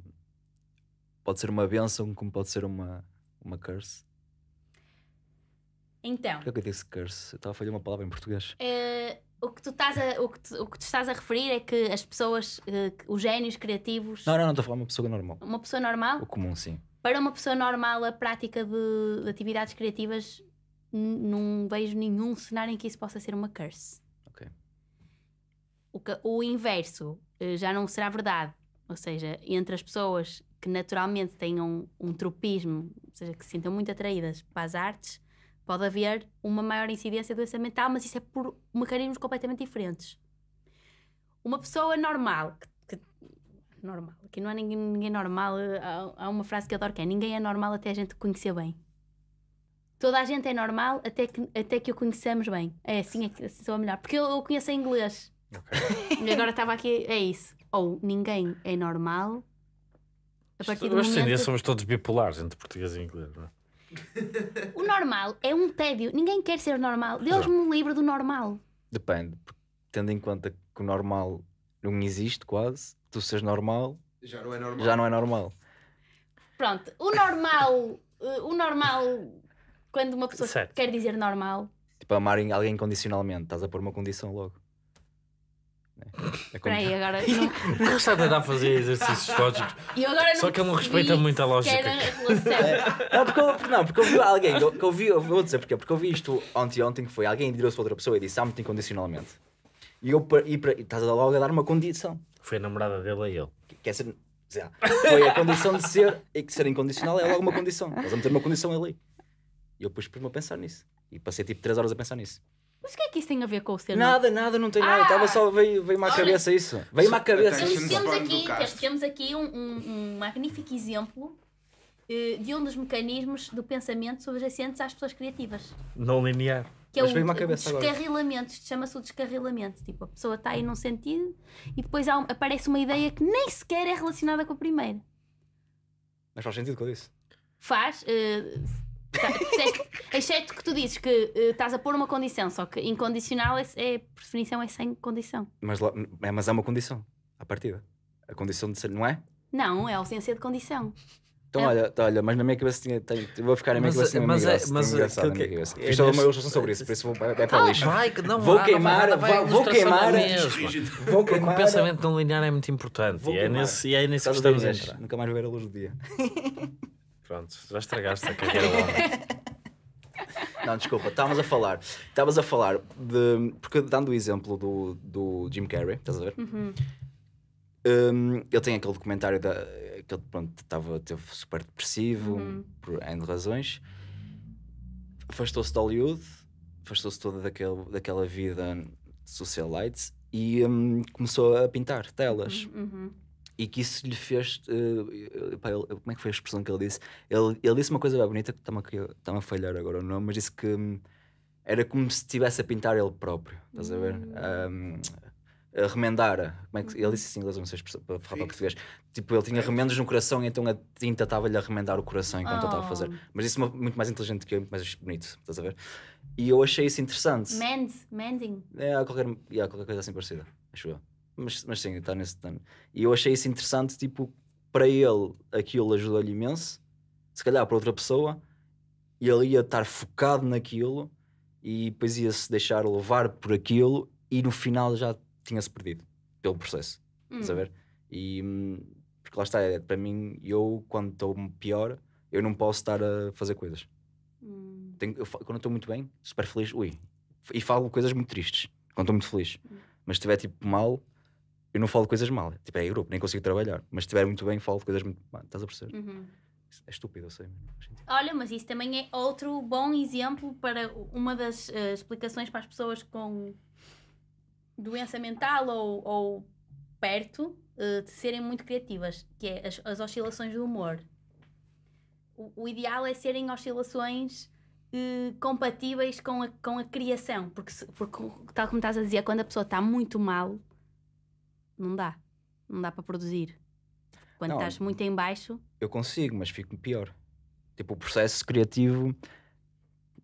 pode ser uma benção como pode ser uma, uma curse? Então. Por que eu disse curse? Eu estava a falhar uma palavra em português. Uh, o que, tu estás a, o, que tu, o que tu estás a referir é que as pessoas, eh, os génios criativos. Não, não, não estou a falar de uma pessoa normal. Uma pessoa normal? O comum, sim. Para uma pessoa normal, a prática de, de atividades criativas, não vejo nenhum cenário em que isso possa ser uma curse. Ok. O, que- o inverso eh, já não será verdade. Ou seja, entre as pessoas que naturalmente tenham um tropismo, ou seja, que se sintam muito atraídas para as artes, Pode haver uma maior incidência de doença mental, mas isso é por mecanismos completamente diferentes. Uma pessoa normal, que, que, normal, aqui não há é ninguém, ninguém normal, eh, há, há, uma frase que eu adoro que é ninguém é normal até a gente conhecer bem. Toda a gente é normal até que, até que o conheçamos bem. É assim, é que assim sou a é melhor. Porque eu, eu conheço em inglês. Okay. E agora estava aqui, é isso. Ou ninguém é normal a partir Isto, do momento... Hoje em dia somos todos bipolares entre português e inglês, não é? O normal é um tédio. Ninguém quer ser normal. Deus me livre do normal. Depende, tendo em conta que o normal não existe quase, tu seres normal já não é normal. Já não é normal. Pronto, o normal, eh, o normal, quando uma pessoa certo. quer dizer normal. Tipo, amar alguém condicionalmente, estás a pôr uma condição logo. Né? É como... Peraí, agora. Não... está a tentar fazer exercícios lógicos. Só que ele não respeita muito a lógica. É, não, porque eu, não, porque eu vi alguém, que eu vi, eu vou dizer porque porque eu vi isto ontem ontem que foi alguém virou-se para outra pessoa e disse something incondicionalmente E eu e, e estás logo a dar uma condição. Foi a namorada dele a ele. É quer ser. Foi a condição de ser, e que ser incondicional é logo uma condição. Estás a meter uma condição ali. E eu pus-me a pensar nisso. E passei tipo 3 horas a pensar nisso. Mas o que é que isso tem a ver com o cenário? Nada, nada, não tem nada. Estava ah! só, veio, veio-me à Olha, cabeça isso. Veio-me à cabeça. isso. temos aqui, temos, aqui um, um- um magnífico exemplo eh, de um dos mecanismos do pensamento subjacentes às pessoas criativas. Não linear. Que é Mas é veio-me à cabeça agora. descarrilamento. chama-se o descarrilamento. Tipo, a pessoa está aí num sentido e depois há um- aparece uma ideia que nem sequer é relacionada com a primeira. Mas faz sentido o que eu disse. Faz. eh, Tá, é exceto que tu dizes que uh, estás a pôr uma condição, só que incondicional é, é por definição, é sem condição. Mas, é, mas há uma condição, à partida. A condição de ser, não é? Não, é ausência de condição. Então, É. olha, tá, olha, mas na minha cabeça tinha. vou ficar na minha cabeça mas é- uma mas é- engraçada é na é Fiz toda uma ilustração sobre isso, por isso vou, é, para ah, o lixo. Vai, que não Vou queimar, não vai, vai vou- vou queimar. Vou Porque o pensamento não linear é muito importante. É e é, nesse, e é que Estás estamos a ver, entrar. Nunca mais ver a luz do dia. Pronto, já estragaste a carreira Não, desculpa, estávamos a falar. Estavas a falar de. Porque dando o exemplo do, do Jim Carrey, estás a ver? Uhum. Um, ele tem aquele documentário da, que ele pronto, estava teve super depressivo uhum. por N razões. Afastou-se de Hollywood, afastou-se toda daquele, daquela vida socialite e um, começou a pintar telas. Uhum. uhum e que isso lhe fez. Uh, eh, pá, ele, como é que foi a expressão que ele disse? Ele, ele disse uma coisa bem bonita, que está-me a falhar agora o nome, mas disse que hum, era como se estivesse a pintar ele próprio, estás a ver? Um, hum, a remendar, como é que ele disse isso assim, em inglês, não sei para falar para português. Tipo, ele tinha é. remendos no coração, então a tinta estava-lhe a remendar o coração enquanto oh. estava a fazer. Mas isso é muito mais inteligente que eu, muito mais bonito, estás a ver? E eu achei isso interessante. Mend, mending. É, há qualquer, há qualquer coisa assim parecida, acho eu mas, mas sim, está nesse plano. E eu achei isso interessante, tipo, para ele aquilo ajudou lhe imenso, se calhar para outra pessoa, e ele ia estar focado naquilo e depois ia-se deixar levar por aquilo e no final já tinha-se perdido pelo processo. Hum. a ver? E hum, porque lá está, é, para mim, eu quando estou pior, eu não posso estar a fazer coisas. Hum. Tenho, eu, quando estou muito bem, super feliz, ui, e falo coisas muito tristes quando estou muito feliz. Hum. Mas se estiver tipo mal, eu não falo coisas mal. Tipo, é grupo, nem consigo trabalhar. Mas se estiver muito bem, falo de coisas muito mal. Estás a perceber? Uhum. É estúpido, eu sei. Olha, mas isso também é outro bom exemplo para uma das uh, explicações para as pessoas com doença mental ou, ou perto uh, de serem muito criativas, que é as, as oscilações do humor. O, o, ideal é serem oscilações uh, compatíveis com a, com a criação, porque, porque, tal como estás a dizer, quando a pessoa está muito mal, não dá. Não dá para produzir. Quando não, estás muito em baixo... Eu consigo, mas fico pior. Tipo, o processo criativo...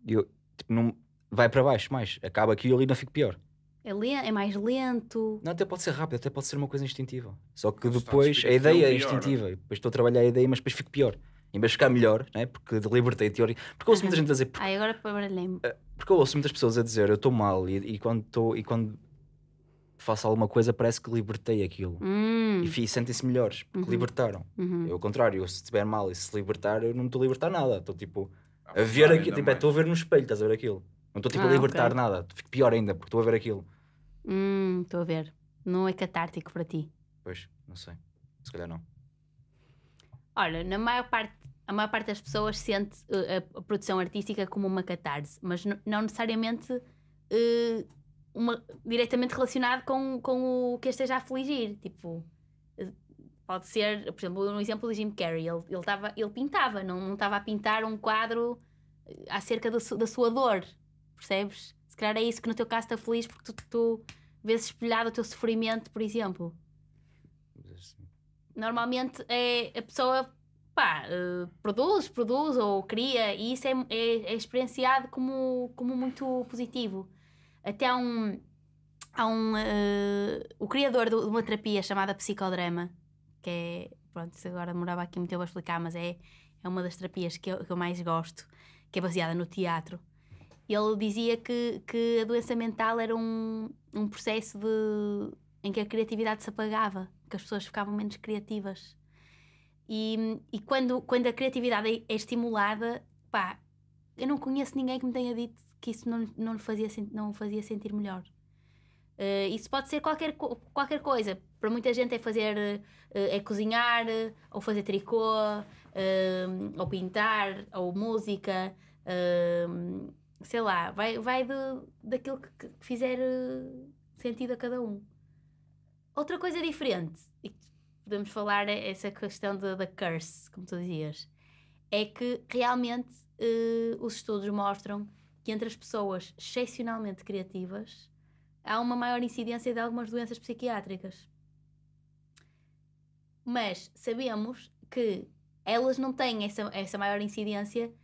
Eu, tipo, não, vai para baixo mais. Acaba aqui e ali não fico pior. É, lento, é, mais lento. Não, até pode ser rápido, até pode ser uma coisa instintiva. Só que depois a ideia é instintiva. Né? Depois estou a trabalhar a ideia, mas depois fico pior. Em vez de ficar melhor, né? porque libertei teoria. Porque eu ouço muita gente a dizer. Porque, Ai, agora lembro. Eh, porque eu ouço muitas pessoas a dizer eu estou mal e, e, quando, estou e quando faço alguma coisa, parece que libertei aquilo. Hum. E sentem-se melhores, porque uhum. libertaram. Uhum. Eu, ao contrário, eu, se estiver mal e se libertar, eu não estou a libertar nada. Estou tipo ah, a, ver aquilo, tipo, é, estou é, a ver no espelho, estás a ver aquilo. Não estou tipo ah, a libertar okay. nada, fico pior ainda, porque estou a ver aquilo. Hum, estou hum, a ver. Não é catártico para ti. Pois, não sei. Se calhar não. Olha, na maior parte, a maior parte das pessoas sente uh, a produção artística como uma catarse, mas não necessariamente uh, uma, diretamente relacionado com, com o que esteja a afligir. Tipo, pode ser, por exemplo, no exemplo do Jim Carrey, ele, ele, tava, ele pintava, não estava a pintar um quadro eh, acerca da sua dor, percebes? Se calhar é isso que no teu caso está feliz porque tu, tu vês espelhado o teu sofrimento, por exemplo. Normalmente é a pessoa pá, eh, produz, produz ou cria e isso é, é, é experienciado como, como muito positivo. Até há um. Há um. Uh, o criador de uma terapia chamada psicodrama, que é. Pronto, agora demorava aqui muito tempo a explicar, mas é, é uma das terapias que eu, que eu mais gosto, que é baseada no teatro. Ele dizia que, que a doença mental era um, um processo de, em que a criatividade se apagava, que as pessoas ficavam menos criativas. E, e quando, quando a criatividade é, é estimulada, pá, eu não conheço ninguém que me tenha dito que isso não, não, lhe fazia, não fazia sentir melhor. Uh, isso pode ser qualquer, qualquer coisa. Para muita gente é fazer, uh, é cozinhar, eh, ou fazer tricô, ou pintar, ou música, sei lá, vai, vai do, daquilo que, que fizer sentido a cada um. Outra coisa diferente, e podemos falar é essa questão da curse, como tu dizias, é que realmente os estudos mostram que entre as pessoas excepcionalmente criativas há uma maior incidência de algumas doenças psiquiátricas. Mas sabemos que elas não têm essa, essa maior incidência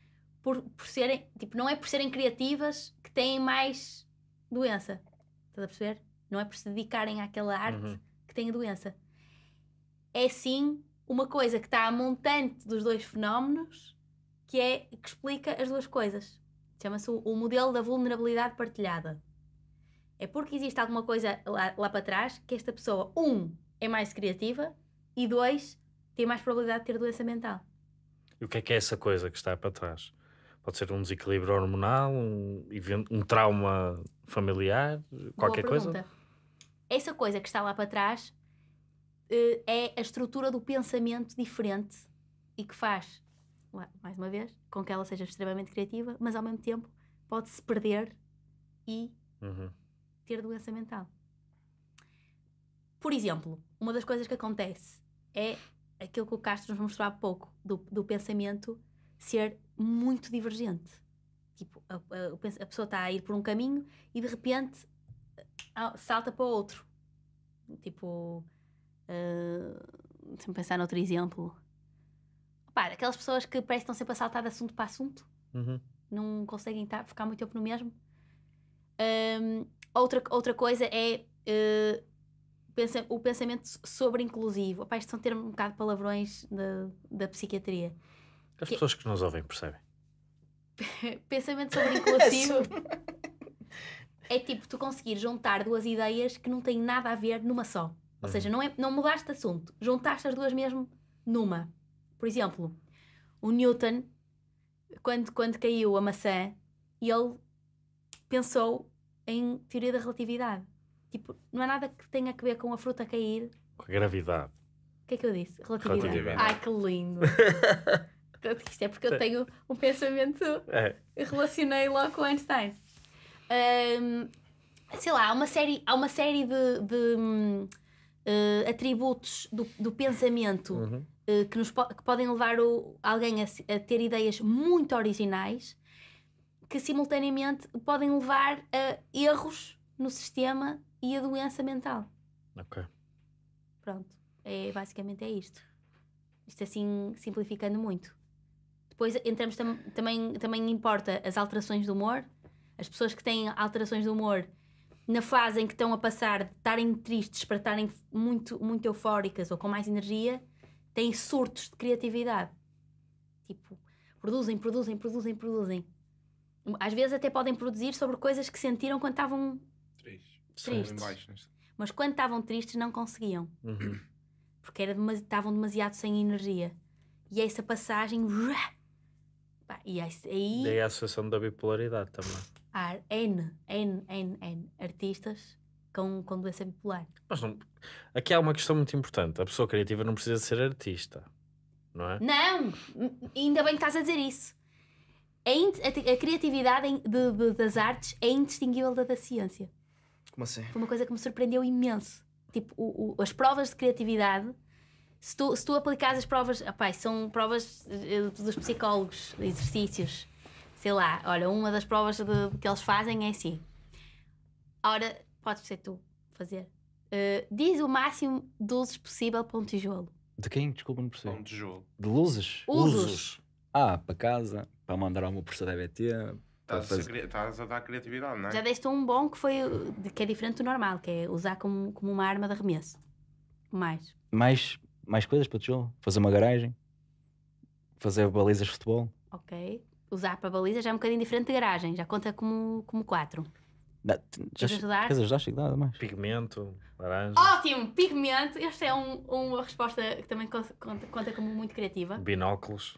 por, por serem, tipo, não é por serem criativas que têm mais doença. Estás a perceber? Não é por se dedicarem àquela arte uhum. que têm doença. É sim uma coisa que está a montante dos dois fenómenos que é que explica as duas coisas. Chama-se o, modelo da vulnerabilidade partilhada. É porque existe alguma coisa lá, lá para trás que esta pessoa, um, é mais criativa e dois, tem mais probabilidade de ter doença mental. E o que é que é essa coisa que está para trás? Pode ser um desequilíbrio hormonal, um, um trauma familiar, qualquer coisa? Essa coisa que está lá para trás eh, é a estrutura do pensamento diferente e que faz mais uma vez, com que ela seja extremamente criativa, mas ao mesmo tempo pode-se perder e uhum. ter doença mental. Por exemplo, uma das coisas que acontece é aquilo que o Castro nos mostrou há pouco, do, do pensamento ser muito divergente. Tipo, a, a, a pessoa está a ir por um caminho e de repente ah, salta para outro. Tipo, uh, ah, se me pensar noutro exemplo, pá, aquelas pessoas que parecem que estão sempre a saltar de assunto para assunto, uhum. não conseguem estar, tá, ficar muito tempo no mesmo. Um, outra, outra coisa é uh, pensa, o pensamento sobre inclusivo. Opa, isto são ter um bocado de palavrões da, da psiquiatria. As que pessoas que nos ouvem percebem. pensamento é sobre inclusivo. é tipo tu conseguir juntar duas ideias que não têm nada a ver numa só. Ou uhum. seja, não, é, não mudaste de assunto, juntaste as duas mesmo numa. Por exemplo, o Newton, quando, quando caiu a maçã, ele pensou em teoria da relatividade. Tipo, não há nada que tenha a ver com a fruta cair. Com a gravidade. O que é que eu disse? Relatividade. relatividade. Ai, que lindo! Isto é porque eu tenho um pensamento. É. Relacionei logo com Einstein. Um, sei lá, há uma série, há uma série de, de uh, atributos do, do pensamento uhum. Eh, que, nos, que podem levar o, alguém a, a, ter ideias muito originais que simultaneamente podem levar a erros no sistema e a doença mental. Ok. Pronto, é, basicamente é isto. Isto assim simplificando muito. Depois entramos tam, também, também importa as alterações do humor. As pessoas que têm alterações do humor na fase em que estão a passar de estarem tristes para estarem muito, muito eufóricas ou com mais energia, têm surtos de criatividade. Tipo, produzem, produzem, produzem, produzem. Às vezes até podem produzir sobre coisas que sentiram quando estavam tristes. Mas quando estavam tristes não conseguiam. Uhum. Porque era demasi estavam demasiado sem energia. E é essa passagem. Pá, e é aí. Daí a associação da bipolaridade também. Há N, N, N, N artistas com, com doença bipolar. Mas não, aqui há uma questão muito importante. A pessoa criativa não precisa ser artista, não é? Não! Ainda bem que estás a dizer isso. É a, a, criatividade de, de, das artes é indistinguível da da ciência. Como assim? Foi uma coisa que me surpreendeu imenso. Tipo, o, o, as provas de criatividade, se tu, se tu aplicares as provas, rapaz, são provas eh, dos psicólogos, exercícios, sei lá, olha, uma das provas de, que eles fazem é assim. Ora, Podes ser tu fazer. Uh, diz o máximo de luzes possível para um tijolo. De quem? Desculpa, não Para Um tijolo. De luzes? Usos. Usos. Ah, para casa, para mandar uma professora da EBT. Estás a, dar criatividade, não é? Já deste um bom que, foi, que é diferente do normal, que é usar como, como uma arma de arremesso. Mais. Mais, mais coisas para tijolo? Fazer uma garagem? Fazer balizas de futebol? Ok. Usar para balizas já é um bocadinho diferente de garagem, já conta como, como quatro já queres ajudar? Queres ajudar, Nada mais. Pigmento, laranja. Ótimo, pigmento. Esta é um, uma resposta que também conta, conta como muito criativa. Binóculos.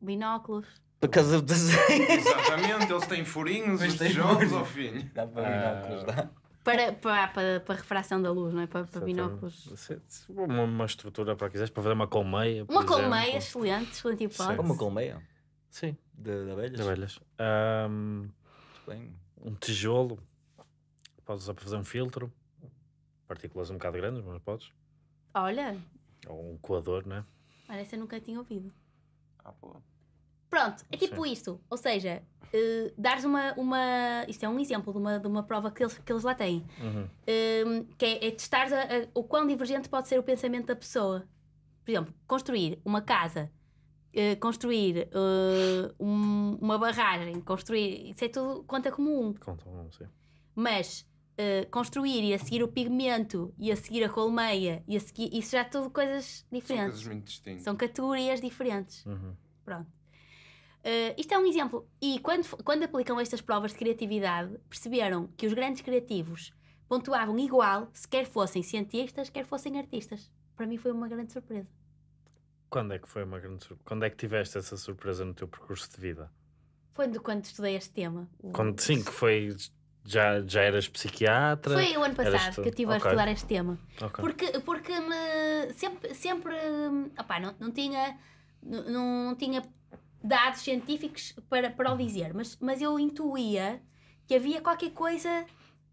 Binóculos. Por causa do desenho. Exatamente, eles têm furinhos, e tijolos jogos ao fim. Dá para binóculos, dá. Para, para, para, para, refração da luz, não é? Para, para binóculos. É uma, uma, estrutura para quiseres, para fazer uma colmeia. Uma colmeia, excelente, excelente hipótese. Uma colmeia? Sim. De, de abelhas? De abelhas. Um, um tijolo podes fazer um filtro, partículas um bocado grandes, mas podes. Olha. Ou um coador, né? Olha, essa eu nunca tinha ouvido. Ah, pô. Pronto, é tipo Sim. isto. Ou seja, uh, dares uma, uma. Isto é um exemplo de uma, de uma prova que eles, que eles lá têm. Uhum. Ehm, que é, é testar a, a, o quão divergente pode ser o pensamento da pessoa. Por exemplo, construir uma casa, uh, construir uh, um, uma barragem, construir. Isso é tudo. Conta como um. Conta como um, sim. Mas eh, construir e a seguir o pigmento e a seguir a colmeia e a seguir. Isso já é tudo coisas diferentes. São coisas muito distintas. São categorias diferentes. Uhum. Pronto. Uh, isto é um exemplo. E quando, quando aplicam estas provas de criatividade, perceberam que os grandes criativos pontuavam igual, se quer fossem cientistas, quer fossem artistas. Para mim foi uma grande surpresa. Quando é que foi uma grande surpresa? Quando é que tiveste essa surpresa no teu percurso de vida? Foi quando estudei este tema. O... Quando, sim, que foi já, já eras psiquiatra? Foi o ano passado tu... que eu estive okay. a estudar este tema. Okay. Porque, porque me sempre, sempre não, não, tinha, não, não tinha dados científicos para, para o uhum. dizer, mas, mas eu intuía que havia qualquer coisa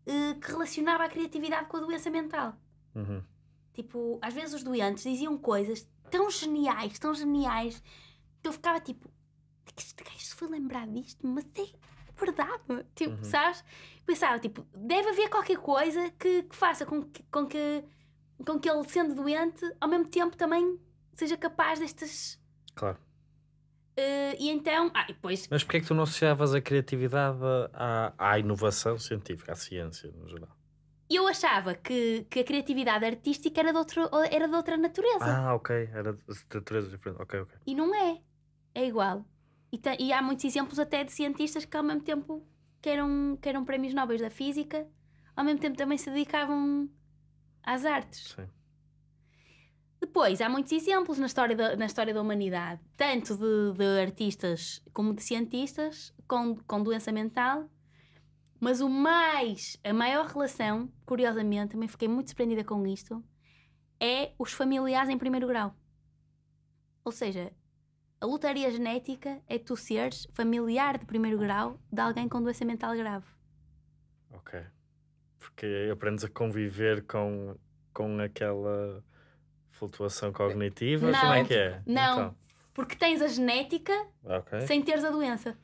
uh, que relacionava a criatividade com a doença mental. Uhum. Tipo, às vezes os doentes diziam coisas tão geniais, tão geniais, que eu ficava tipo, de este gajo se foi lembrar disto, mas é verdade. Tipo, uhum. sabes? pensava, tipo, deve haver qualquer coisa que, que faça com que, com que com que ele, sendo doente, ao mesmo tempo também seja capaz destas. Claro. Uh, e então. Ah, e depois... Mas porquê é que tu não associavas a criatividade à, à inovação científica, à ciência no geral? Eu achava que, que a criatividade artística era de, outro, era de outra natureza. Ah, ok. Era de natureza diferente. Ok, ok. E não é. É igual. E, tem, e há muitos exemplos até de cientistas que ao mesmo tempo que eram, que eram prémios nobres da física, ao mesmo tempo também se dedicavam às artes. Sim. Depois, há muitos exemplos na história da, na história da humanidade, tanto de, de artistas como de cientistas com, com doença mental, mas o mais, a maior relação, curiosamente, também fiquei muito surpreendida com isto, é os familiares em primeiro grau. Ou seja, a lotaria genética é tu seres familiar de primeiro grau de alguém com doença mental grave. Ok. Porque aprendes a conviver com, com aquela flutuação cognitiva? Não, como é que é? Não, então. porque tens a genética okay. sem teres a doença.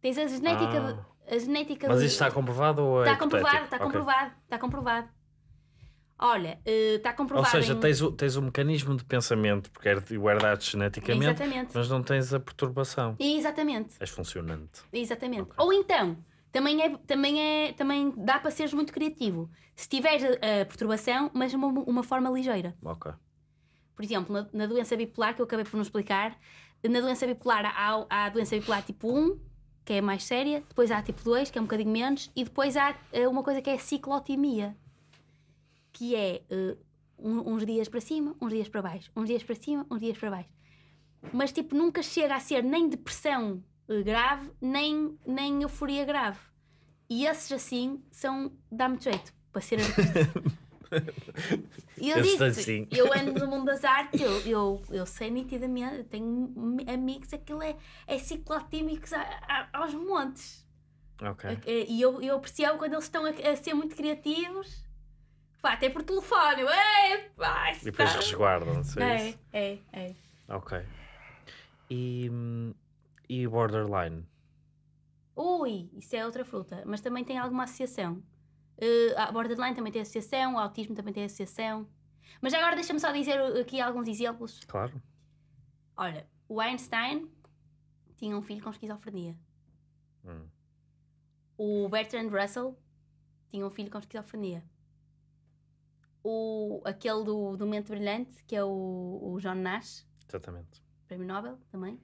Tens a genética. Ah. De, a genética Mas isto de... está comprovado ou é? Está comprovado, está okay. comprovado, está comprovado olha, está eh, uh, comprovado. Ou seja, em... tens, o, tens o mecanismo de pensamento, porque é guardado geneticamente, exatamente. mas não tens a perturbação. Exatamente. És funcionante. Exatamente. Okay. Ou então, também, é, também, é, também dá para seres muito criativo. Se tiveres a, a perturbação, mas uma, uma forma ligeira. Ok. Por exemplo, na, na, doença bipolar, que eu acabei por não explicar, na doença bipolar há, há a doença bipolar tipo 1, que é mais séria, depois há a tipo 2, que é um bocadinho menos, e depois há eh, uma coisa que é a ciclotimia que é uh, uns dias para cima, uns dias para baixo, uns dias para cima, uns dias para baixo. Mas tipo, nunca chega a ser nem depressão uh, grave, nem, nem euforia grave. E esses assim são. dá-me jeito para ser artista. eu, eu digo assim. eu ando no mundo das artes, eu, eu, eu sei nitidamente, eu tenho amigos, aquilo é, é ciclotímicos a, a, aos montes. Okay. E eu, eu percebo quando eles estão a, a ser muito criativos Pá, até por telefone. e depois resguardam-se. É, é, é, é. Ok. E, e borderline? Ui, isso é outra fruta. Mas também tem alguma associação. Uh, eh, a ah, borderline também tem associação, o autismo também tem associação. Mas agora deixa-me só dizer aqui alguns exemplos. Claro. Olha, o Einstein tinha um filho com esquizofrenia. Hum. O Bertrand Russell tinha um filho com esquizofrenia o, aquele do, do Mente Brilhante, que é o, o John Nash. Exatamente. Prémio Nobel também.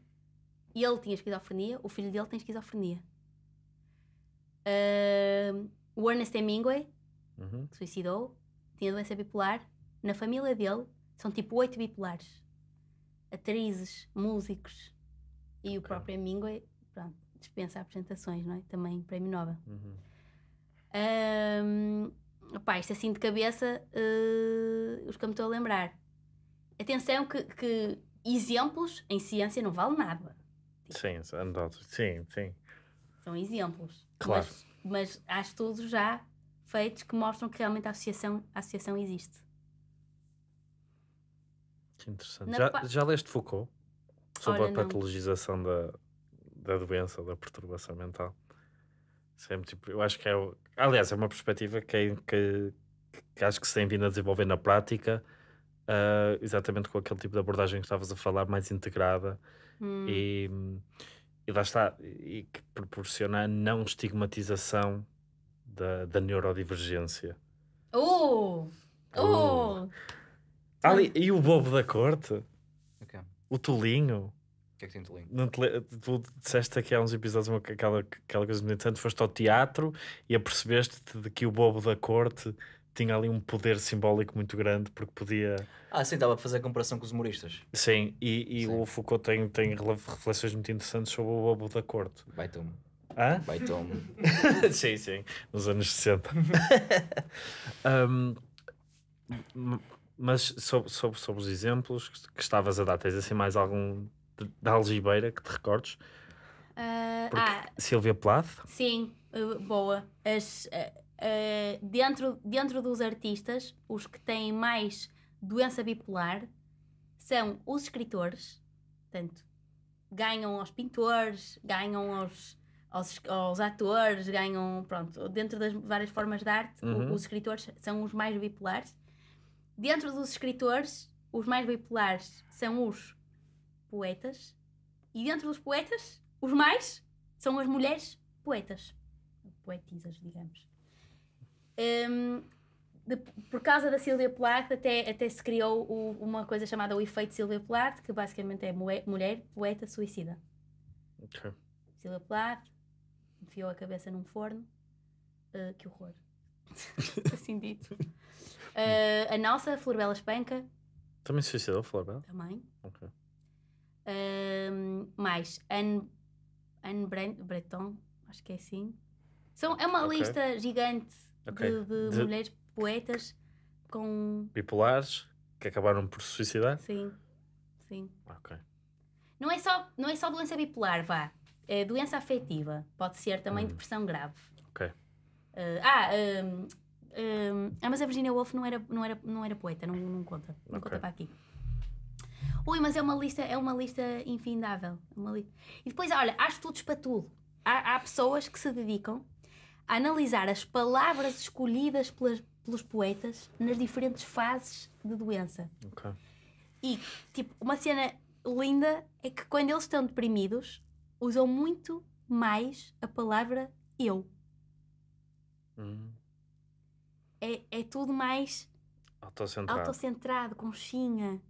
E ele tinha esquizofrenia, o filho dele tem esquizofrenia. Uh, o Ernest Hemingway, uhum. que suicidou, tinha doença bipolar. Na família dele são tipo oito bipolares. Atrizes, músicos e okay. o próprio Hemingway, pronto, dispensa apresentações, não é? Também prémio Nobel. Uhum. Opá, isto assim de cabeça, uh, os que me estou a lembrar. Atenção que, que exemplos em ciência não vale nada. Tipo, sim, sim, sim. São exemplos. Claro. Mas, mas há estudos já feitos que mostram que realmente a associação, a associação existe. Que interessante. já, já leste Foucault? Sobre Ora, a patologização da, da doença, da perturbação mental? Sempre, tipo, eu acho que é Aliás, é uma perspectiva que, que, que acho que se tem vindo a desenvolver na prática, uh, exatamente com aquele tipo de abordagem que estavas a falar, mais integrada. Hum. E, e lá está, e que proporciona a não estigmatização da, da neurodivergência. Oh! Oh! Ali, e o bobo da corte? Okay. O tolinho? O que é que te Não te Tu disseste aqui há uns episódios uma, aquela, aquela coisa muito interessante, foste ao teatro e apercebeste-te de que o bobo da corte tinha ali um poder simbólico muito grande porque podia. Ah, sim, estava a fazer a comparação com os humoristas. Sim, e, e sim. o Foucault tem, tem reflexões muito interessantes sobre o bobo da corte. Vai tome. Hã? Vai tome. sim, sim, nos anos 60. um, mas sobre, sobre, sobre os exemplos que estavas a dar, tens assim mais algum da Algibeira que te recordes? Uh, ah, Silvia Plath? Sim, eh, boa. As, uh, dentro, dentro dos artistas, os que têm mais doença bipolar são os escritores, portanto, ganham aos pintores, ganham aos, aos, aos atores, ganham, pronto, dentro das várias formas de arte, uhum. os escritores são os mais bipolares. Dentro dos escritores, os mais bipolares são os poetas, e dentro dos poetas, os mais são as mulheres poetas, poetisas, digamos. Um, de, por causa da Silvia Plath, até, até se criou o, uma coisa chamada o efeito Silvia Plath, que basicamente é mulher, poeta, suicida. Okay. Silvia Plath enfiou a cabeça num forno. Uh, que horror. assim dito. Uh, a nossa, Florbela Espanca. Também se suicidou, Florbela? Também. Ok. Um, mais Anne, Anne Brent, Breton, acho que é assim. São, é uma okay. lista gigante okay. de, de, de, mulheres poetas com. bipolares que acabaram por suicidar? Sim, sim. Ok. Não é só, não é só doença bipolar, vá. É doença afetiva. Pode ser também hum. depressão grave. Ok. Uh, ah, um, ah, um, ah, ah, mas a Virginia Woolf não era, não era, não era poeta, não, não conta. Não okay. conta para aqui. Ui, mas é uma lista, é uma lista infindável. Uma li... E depois, olha, há estudos para tudo. Há, há pessoas que se dedicam a analisar as palavras escolhidas pelas, pelos poetas nas diferentes fases de doença. Okay. E, tipo, uma cena linda é que quando eles estão deprimidos, usam muito mais a palavra eu. Hum. É, é tudo mais autocentrado, autocentrado conchinha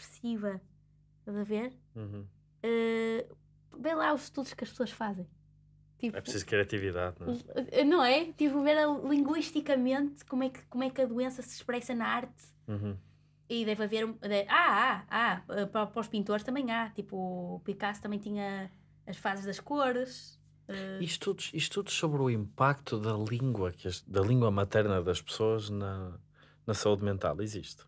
expressiva. Estás a ver? Uhum. Uh, vê lá os estudos que as pessoas fazem. Tipo, é preciso criatividade, não é? Eh, não é? Tipo, ver linguisticamente como é, que, como é que a doença se expressa na arte. Uhum. E deve haver. Deve, ah, ah, ah. Eh, para, para os pintores também há. Tipo, o Picasso também tinha as fases das cores. Uh... Estudos, estudos sobre o impacto da língua, que as, da língua materna das pessoas na, na saúde mental, existe.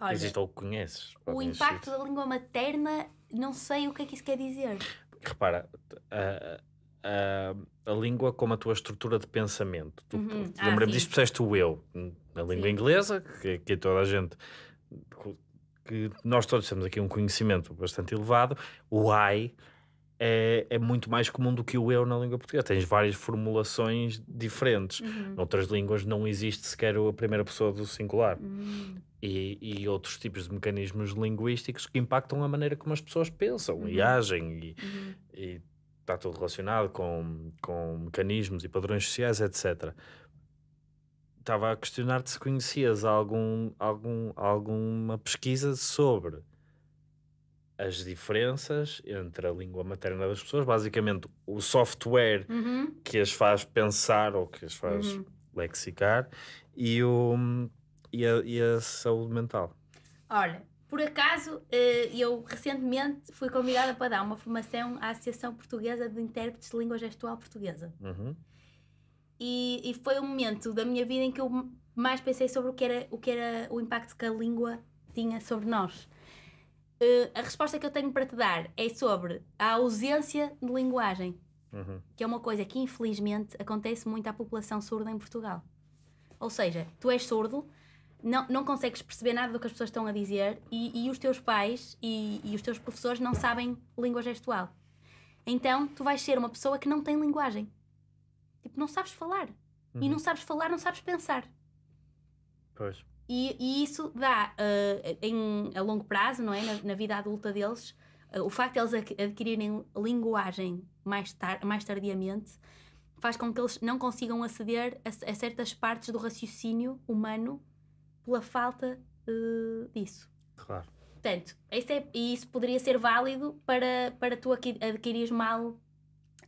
Olha, Existe então ou conheces. O impacto da língua materna, não sei o que é que isso quer dizer. Repara, a, a, a língua como a tua estrutura de pensamento. uhum. ah, Lembra-me disto, disseste o eu, na língua sim. inglesa, que, que toda a gente que nós todos temos aqui um conhecimento bastante elevado, o I é, é, muito mais comum do que o eu na língua portuguesa. Tens várias formulações diferentes. Uhum. Noutras línguas não existe sequer a primeira pessoa do singular. Uhum e, e, outros tipos de mecanismos linguísticos que impactam a maneira como as pessoas pensam uhum. uhum. e agem e está uhum. tudo relacionado com, com mecanismos e padrões sociais, etc. Estava a questionar-te se conhecias algum, algum, alguma pesquisa sobre as diferenças entre a língua materna das pessoas, basicamente o software uhum. que as faz pensar ou que as faz uhum. lexicar e o e a, e a saúde mental? Olha, por acaso, eh, eu recentemente fui convidada para dar uma formação à Associação Portuguesa de Intérpretes de Língua Gestual Portuguesa. Uhum. E, e, foi o um momento da minha vida em que eu mais pensei sobre o que era o, que era o impacto que a língua tinha sobre nós. Eh, a resposta que eu tenho para te dar é sobre a ausência de linguagem, uhum. que é uma coisa que infelizmente acontece muito à população surda em Portugal. Ou seja, tu és surdo, não, não consegues perceber nada do que as pessoas estão a dizer e, e os teus pais e, e, os teus professores não sabem língua gestual. Então tu vais ser uma pessoa que não tem linguagem. Tipo, não sabes falar. Uhum. E não sabes falar, não sabes pensar. Pois. E, e isso dá, uh, em, a longo prazo, não é? Na, na vida adulta deles, uh, o facto de eles adquirirem linguagem mais, tar mais tardiamente faz com que eles não consigam aceder a, a certas partes do raciocínio humano pela falta uh, disso. Claro. Portanto, isso é, isso poderia ser válido para, para tu adquirires mal,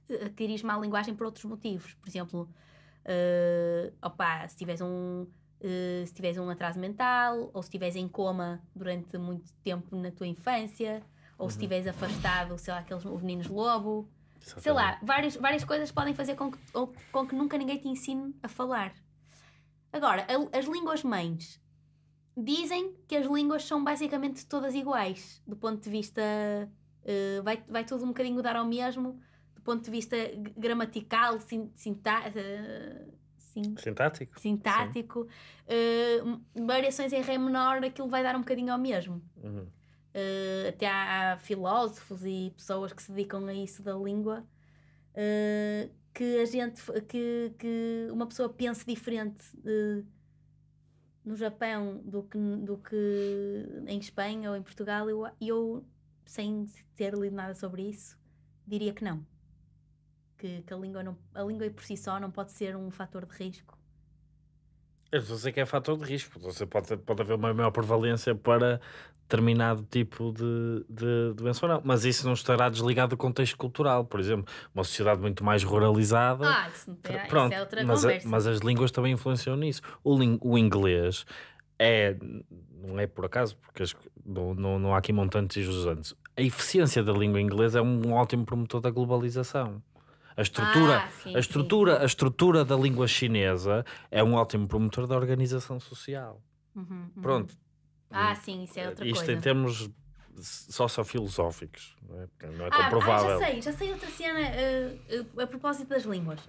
eh, adquirires mal linguagem por outros motivos. Por exemplo, uh, eh, opa, se tiveres um. Uh, se tiveres um atraso mental, ou se estiveres em coma durante muito tempo na tua infância, ou uhum. se estiveres afastado, sei lá, aqueles meninos lobo, sei lá, várias, várias coisas podem fazer com que, com que nunca ninguém te ensine a falar. Agora, a, as línguas mães Dizem que as línguas são basicamente todas iguais, do ponto de vista. Uh, vai, vai tudo um bocadinho dar ao mesmo, do ponto de vista gramatical, sinta, uh, sim, sintático. Sintático. Uh, eh, variações em Ré menor, aquilo vai dar um bocadinho ao mesmo. Uhum. até há, há, filósofos e pessoas que se dedicam a isso da língua que a gente. que, que uma pessoa pense diferente. Uh, no Japão do que, do que em Espanha ou em Portugal, eu, eu, sem ter lido nada sobre isso, diria que não. Que, que a, língua não, a língua por si só não pode ser um fator de risco. Eu estou a dizer que é fator de risco. Então você pode, pode haver uma maior prevalência para determinado tipo de, de doença ou não. Mas isso não estará desligado do contexto cultural. Por exemplo, uma sociedade muito mais ruralizada. Ah, isso pronto, isso é mas, a, mas, as línguas também influenciam nisso. O, o inglês é. Não é por acaso, porque as, não, não, não há aqui montantes e jusantes. A eficiência da língua inglesa é um ótimo promotor da globalização. A estrutura, ah, sim, a, estrutura, a estrutura da língua chinesa é um ótimo promotor da organização social. Uhum, uhum. Pronto, ah, hum. sim, isso é, é outra Isto coisa. Isto em termos sociofilosóficos, não é, não é ah, comprovável. Ah, já sei, já sei outra cena uh, uh, a propósito das línguas.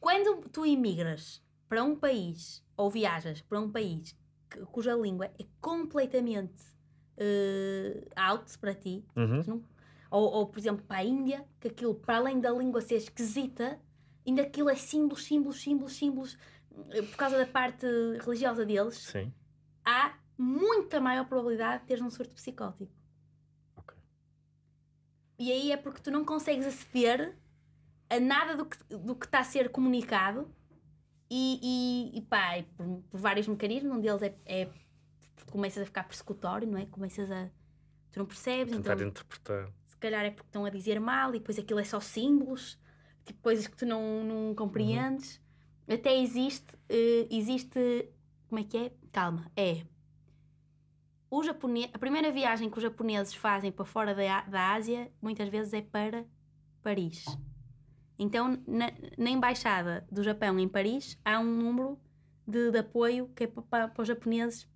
Quando tu emigras para um país, ou viajas para um país que, cuja língua é completamente uh, out para ti, uhum. não, ou, ou, por exemplo, para a Índia, que aquilo, para além da língua ser esquisita, ainda aquilo é símbolos, símbolos, símbolos, símbolos, por causa da parte religiosa deles. Sim. Há muita maior probabilidade de teres um surto psicótico. Okay. E aí é porque tu não consegues aceder a nada do que, do que está a ser comunicado e, e, e pá, por, por, vários mecanismos, um deles é, é começas a ficar persecutório, não é? Começas a. Tu não percebes. Tentar então, interpretar. Se calhar é porque estão a dizer mal e depois aquilo é só símbolos, tipo coisas que tu não, não compreendes. Uhum. Até existe. Uh, existe. Como é que é? Calma. É o japonês, a primeira viagem que os japoneses fazem para fora da, da Ásia muitas vezes é para Paris. Então, na, na embaixada do Japão em Paris, há um número de, de apoio que é para, para os japoneses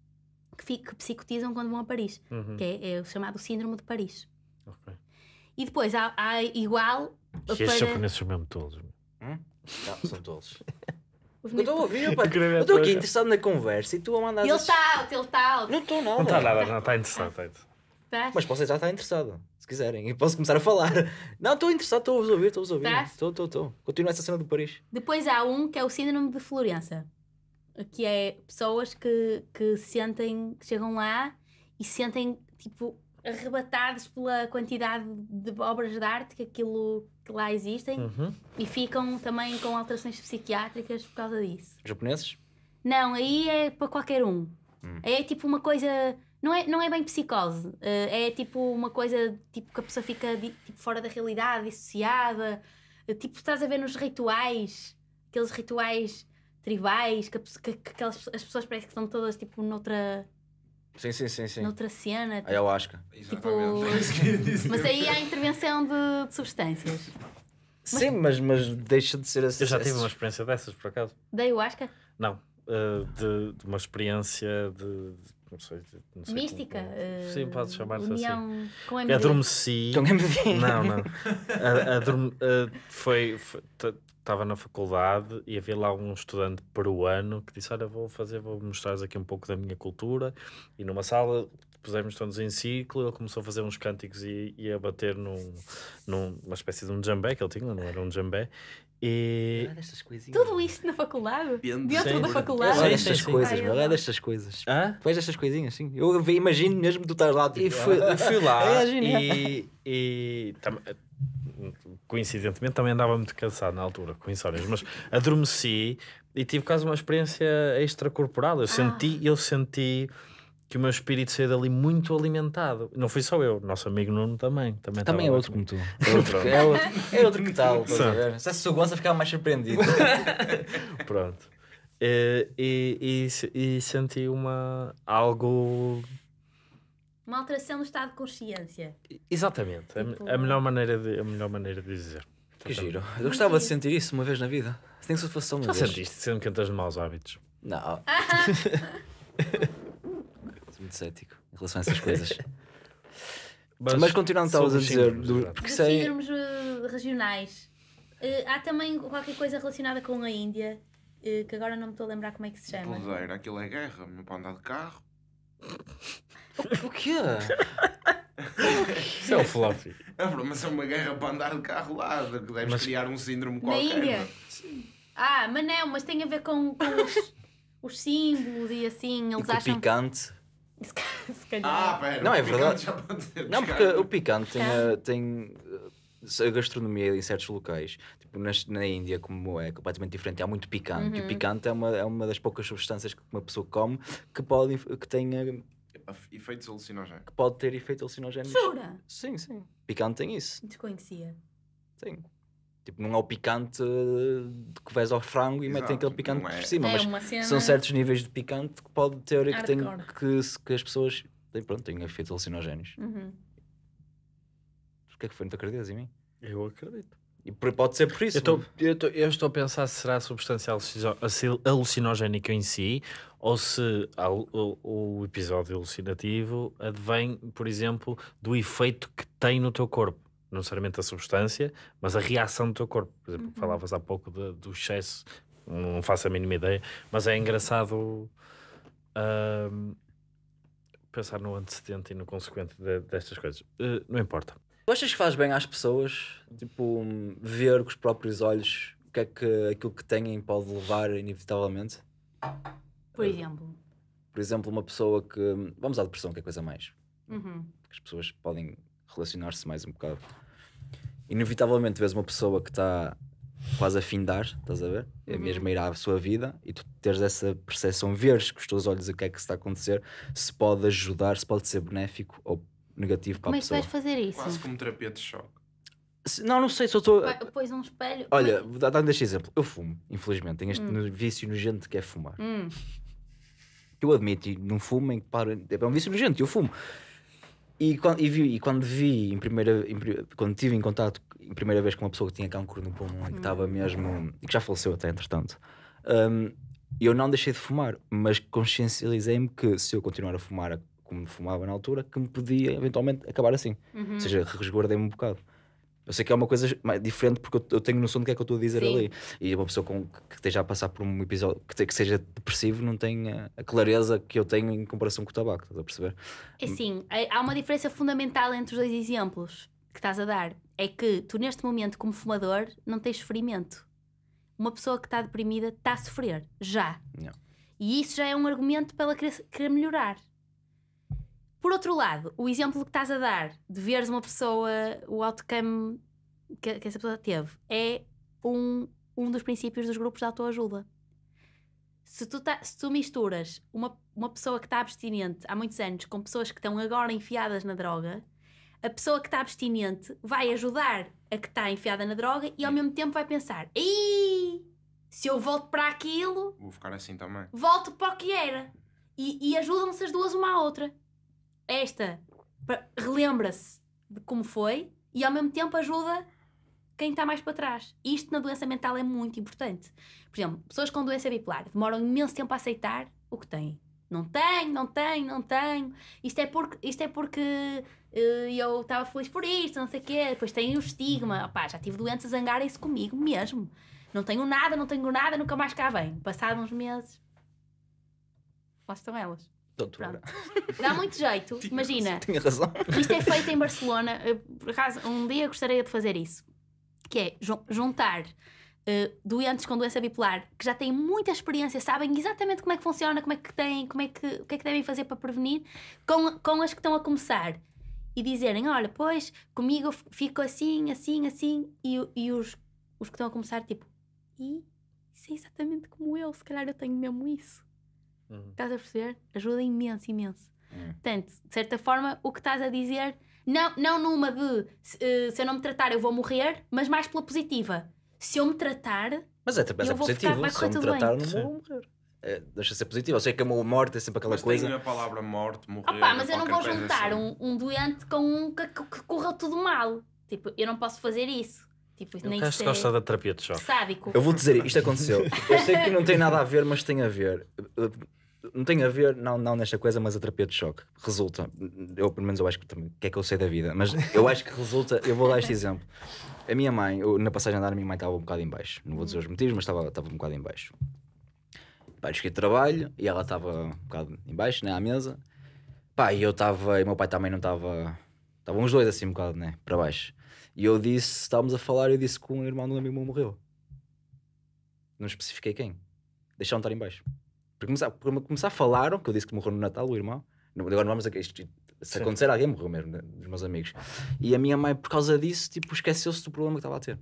que, fico, que psicotizam quando vão a Paris, uhum. que é, é, o chamado Síndrome de Paris. Okay. E depois há, há igual. Estes para... japoneses são mesmo todos. Hum? Não, são todos. Eu estou a ouvir, eu estou aqui interessado na conversa e tu a mandar. Ele está ele está Não estou tá nada. Não está nada, não está interessado. Tá. Tá. Tá, tá. Mas posso já estar interessado, se quiserem. E posso começar a falar. Não, estou interessado, estou a vos ouvir, estou a vos ouvir. Estou, estou, estou. Continua essa cena do Paris. Depois há um que é o Síndrome de Florença. Que é pessoas que, que sentem, que chegam lá e sentem, tipo, arrebatados pela quantidade de obras de arte que aquilo que lá existem uhum. e ficam também com alterações psiquiátricas por causa disso. Japoneses? Não, aí é para qualquer um. Hum. É tipo uma coisa. Não é, não é bem psicose, eh, é tipo uma coisa tipo, que a pessoa fica tipo, fora da realidade, dissociada. Eh, tipo, estás a ver nos rituais, aqueles rituais tribais que, que, que, as pessoas parecem que estão todas tipo noutra Sim, sim, sim, sim. Noutra tipo, ayahuasca. Tipo, é mas aí há intervenção de, de substâncias. Mas, sim, mas, mas deixa de ser assim. Eu já tive uma experiência dessas, por acaso. Da ayahuasca? Não. Uh, de, de, uma experiência de. de não sei, não sei Mística? Como, eh, sim, pode chamar-se assim. Com MD. Adormeci. Com MD. Não, não. a, a, a, eh, foi, foi estava na faculdade e havia lá um estudante peruano que disse: Olha, vou fazer, vou mostrar aqui um pouco da minha cultura. E numa sala pusemos todos em ciclo, ele começou a fazer uns cânticos e, e a bater num, numa espécie de um jambé que ele tinha, não era um jambé. E... Tudo isto na faculdade? de outro sim, da faculdade? Sim, coisas, Ai, é destas coisas. Hã? Tu destas coisinhas, sim. Eu imagino mesmo que tu estás lá. Tipo, e fui, fui lá é e, e tam, coincidentemente também andava muito cansado na altura, com insónias, mas adormeci e tive quase uma experiência extracorporal. Eu ah. senti, eu senti que o meu espírito saiu dali muito alimentado. Não fui só eu, nosso amigo Nuno também. Também, também é outro como tu. É outro, é outro, é outro que tal. Se fosse o Gonça ficava mais surpreendido. Pronto. Eh, e, e, e, e senti uma, algo uma alteração do estado de consciência. Exatamente. Tipo... A, a, melhor maneira de, a melhor maneira de dizer. Que giro. Eu gostava giro. de sentir isso uma vez na vida. Se nem que se fosse só uma Já vez. sentiste sempre que entras de maus hábitos? Não. Sou muito cético em relação a essas coisas. Mas, Mas continuando, estavas a dizer. Do, porque sei... Síndromes eh, regionais. Uh, há também qualquer coisa relacionada com a Índia, uh, que agora não me estou a lembrar como é que se chama. Poder. aquilo é guerra, não pode andar de carro. O quê? Isso é o Fluffy. É, mas é uma guerra para andar de carro lá, que deves Mas- criar um síndrome qualquer. Na Índia? Sim. Ah, mas não, mas tem a ver com, com os, os símbolos e assim, eles que o acham. picante. Se calhar. Ah, pera. Não, é verdade. já pode ser Não, porque o picante tem, tem, a gastronomia em certos locais, tipo na, na Índia, como é completamente diferente, há é muito picante. Uhum. O picante é uma, é uma das poucas substâncias que uma pessoa come que pode que tenha efeitos alucinogénicos. Que pode ter efeitos alucinogénicos. Jura? Sim, sim. Picante tem isso. Desconhecia. Tem. Tipo, não é o picante que vais ao frango e Exato, metem aquele picante é. por cima, é mas cena... são certos níveis de picante que pode ter que, tem, que, que as pessoas têm, pronto, têm efeitos alucinogénicos. Uhum porque é que foi? Não te acreditas em mim? Eu acredito. E pode ser por isso. Eu, tô, eu, tô, eu, estou a pensar se será a substância alucinogénica em si ou se o, o, o episódio alucinativo advém, por exemplo, do efeito que tem no teu corpo. Não necessariamente a substância, mas a reação do teu corpo. Por exemplo, uhum. falavas há pouco de, do excesso, não faço a mínima ideia, mas é engraçado. Uh, pensar no antecedente e no consequente de, destas coisas. Uh, não importa. Tu achas que faz bem às pessoas, tipo, ver com os próprios olhos o que é que aquilo que têm pode levar, inevitavelmente? Por eh, exemplo? Por exemplo, uma pessoa que. Vamos à depressão, que é coisa mais. Uhum. Que as pessoas podem relacionar-se mais um bocado. Inevitavelmente, vês uma pessoa que está quase a findar, estás a ver? É uhum. mesmo ir à sua vida e tu teres essa percepção, veres com os teus olhos o que é que está a acontecer, se pode ajudar, se pode ser benéfico ou negativo para como a pessoa. Como é que vais fazer isso? Quase como terapia de choque. Se- Não, não sei só estou. Pois um espelho. Olha, vou dar- dar este exemplo. Eu fumo, infelizmente. Tenho este hum. no- vício nojento que é fumar. Hum. Eu admito, e não fumo, em que paro. É um vício nojento, eu fumo. E quando, e vi, e quando vi em primeira. em quando tive em contato em primeira vez com uma pessoa que tinha cancro no pulmão e que estava hum. mesmo. e que já faleceu até, entretanto. Hum, eu não deixei de fumar, mas consciencializei-me que se eu continuar a fumar como fumava na altura, que me podia eventualmente acabar assim. Uhum. Ou seja, resguardei-me um bocado. Eu sei que é uma coisa mais diferente porque eu, tenho noção do que é que eu estou a dizer Sim. ali. E uma pessoa com, que esteja a passar por um episódio que, te, que seja depressivo não tem a, clareza que eu tenho em comparação com o tabaco, estás a perceber? É Sim, há uma diferença fundamental entre os dois exemplos que estás a dar. É que tu, neste momento, como fumador, não tens sofrimento. Uma pessoa que está deprimida está a sofrer, já. Não. E isso já é um argumento para ela querer, querer melhorar. Por outro lado, o exemplo que estás a dar de veres uma pessoa, o outcome que, que essa pessoa teve, é um, um dos princípios dos grupos de autoajuda. Se tu, tá, se tu misturas uma, uma pessoa que está abstinente há muitos anos com pessoas que estão agora enfiadas na droga, a pessoa que está abstinente vai ajudar a que está enfiada na droga e ao mesmo tempo vai pensar: Ei, se eu volto para aquilo. Vou ficar assim também. Volto para o que era. E, e ajudam-se as duas uma à outra esta relembra-se de como foi e ao mesmo tempo ajuda quem está mais para trás. Isto na doença mental é muito importante. Por exemplo, pessoas com doença bipolar demoram imenso tempo a aceitar o que têm. Não tenho, não tenho, não tenho. Isto é porque, isto é porque uh, eu estava feliz por isto, não sei o quê. Depois tem o estigma. Opá, já tive doentes a zangarem-se comigo mesmo. Não tenho nada, não tenho nada, nunca mais cá vem. Passados uns meses, lá estão elas. Pronto. Dá muito jeito, tinha imagina. Razão, tinha razão. Isto é feito em Barcelona. um dia gostaria de fazer isso. Que é juntar uh, doentes com doença bipolar que já têm muita experiência, sabem exatamente como é que funciona, como é que têm, como é que, o que é que devem fazer para prevenir, com, com as que estão a começar. E dizerem, olha, pois, comigo fico assim, assim, assim, e, e os, os que estão a começar, tipo, e isso é exatamente como eu, se calhar eu tenho mesmo isso. Uhum. Estás a perceber? Ajuda imenso, imenso. Uhum. Portanto, de certa forma, o que estás a dizer, não, não numa de se, eh, se eu não me tratar eu vou morrer, mas mais pela positiva. Se eu me tratar. Mas é, mas é positivo, se eu me tratar não vou morrer. É, deixa ser positivo. Eu sei que a morte é sempre aquela mas coisa. Mas a palavra morte, morrer. Opa, mas eu não vou juntar assim. um, um, doente com um que, que, que tudo mal. Tipo, eu não posso fazer isso. Tipo, eu nem sei. gosta da terapia de choque. Sádico. Eu vou dizer, isto aconteceu. Eu sei que não tem nada a ver, mas tem a ver não tem a ver, não, não nesta coisa, mas a terapia de choque. Resulta, eu pelo menos eu acho que também, que é que eu sei da vida, mas eu acho que resulta, eu vou dar este exemplo. A minha mãe, eu, na passagem andar, a minha mãe estava um bocado em baixo. Não vou dizer os motivos, mas estava, estava um bocado em baixo. Pai, cheguei de trabalho e ela estava um bocado em baixo, né, à mesa. pai eu estava, e meu pai também não estava, estavam os dois assim um bocado, né, para baixo. E eu disse, estávamos a falar, eu disse que um irmão de meu amigo morreu. Não especifiquei quem. Deixaram estar em baixo. Para começar, para começar falaram, que eu disse que morreu no Natal, o irmão. agora não vamos a isto, se Sim. acontecer, alguém morreu mesmo, né, dos meus amigos. E a minha mãe, por causa disso, tipo, esqueceu-se do problema que estava a ter.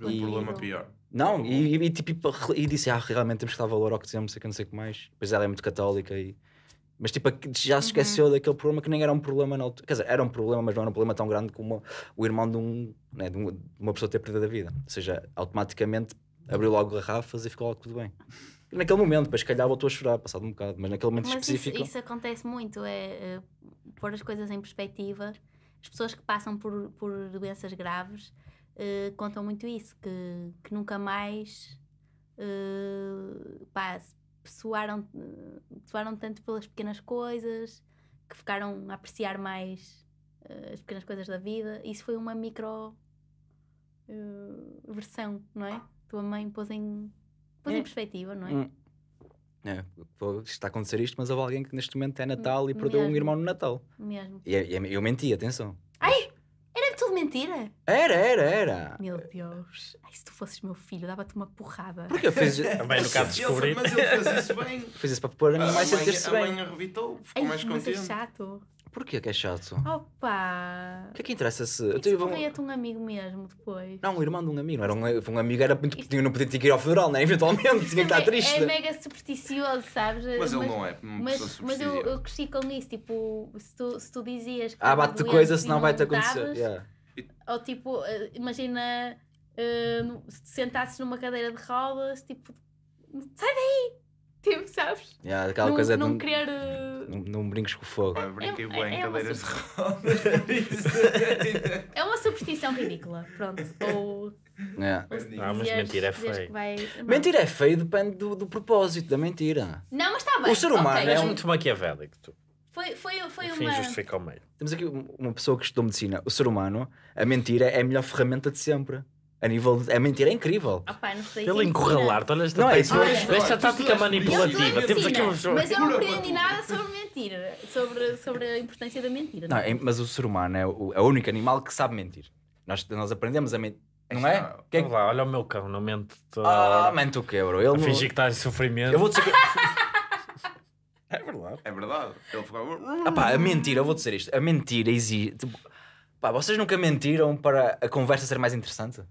Um e... problema pior. Não, e, e, tipo, e disse, ah, realmente temos que dar valor ao que dizemos, sei que não sei o que mais. Pois ela é muito católica e... Mas tipo, já se uhum. esqueceu uhum. daquele problema que nem era um problema na altura. Quer dizer, era um problema, mas não era um problema tão grande como o irmão de, um, né, de, uma pessoa ter perdido a vida. Ou seja, automaticamente abriu logo garrafas e ficou logo tudo bem naquele momento, depois calhar voltou a chorar, passado um bocado, mas naquele momento mas específico. Isso, isso acontece muito, é uh, pôr as coisas em perspectiva. As pessoas que passam por, por doenças graves uh, contam muito isso, que, que nunca mais uh, pá, suaram, suaram tanto pelas pequenas coisas, que ficaram a apreciar mais as pequenas coisas da vida. Isso foi uma micro versão, não é? Ah. Tua mãe pôs em Pôs em é. perspectiva, não é? Hum. É, está a acontecer isto, mas houve alguém que neste momento é Natal e perdeu Mesmo. um irmão no Natal. Mesmo. E, é, e- é, eu menti, atenção. Ai! Era tudo mentira! Era, era, era. Meu Deus. Ai, se tu fosses meu filho, dava-te uma porrada. Porque eu fiz, Também no caso descobri. mas ele fez isso bem. fiz isso para pôr a minha mãe a sentir-se a bem. mãe arrebitou, Ai, ficou mais mas é chato. Porquê que é chato? Opa! O que é que interessa se. Então, eu tive um... um amigo mesmo depois. Não, um irmão de um amigo. era um, um amigo, era muito pequenino não podia ter que ir ao funeral, né? Eventualmente, tinha que estar triste. É, mega supersticioso, sabes? Mas, mas ele não é. Mas, mas eu, eu, cresci com isso, tipo, se tu, se tu dizias que. Ah, bate-te coisa, senão vai-te acontecer. Yeah. Ou tipo, eh, imagina uh, se sentasses numa cadeira de rodas, tipo, sai daí! Tipo, sabes? Yeah, aquela não, coisa não, não querer. Não, não brinques com o fogo. Eu brinquei é, bem em é cadeiras de rodas. é uma superstição ridícula, pronto. Ou. É. Ah, mas mentira é feio. Vai... Mentira é feio depende do, do propósito da mentira. Não, mas está bem. O ser humano okay. é um... muito maquiavélico, tu. Foi, foi, foi o fim uma... justifica o meio. Temos aqui uma pessoa que estudou medicina. O ser humano, a mentira é a melhor ferramenta de sempre. A nível de... A é mentira é incrível. Opa, não sei Ele encurralar-te, olha esta, não é, isso, esta é tática manipulativa. É Temos aqui um jogo. Mas eu não aprendi nada sobre mentira, sobre, sobre a importância da mentira. Não, é, mas o ser humano é o, é o único animal que sabe mentir. Nós, nós aprendemos a mentir. Não é? Não, Lá, olha o meu cão, não mente toda Ah, mente o que, bro? Ele a fingir que estás em sofrimento. Eu vou dizer que... é verdade. É verdade. Ele ficava... Ah pá, a mentira, eu vou dizer isto. A mentira existe... Tipo, pá, vocês nunca mentiram para a conversa ser mais interessante?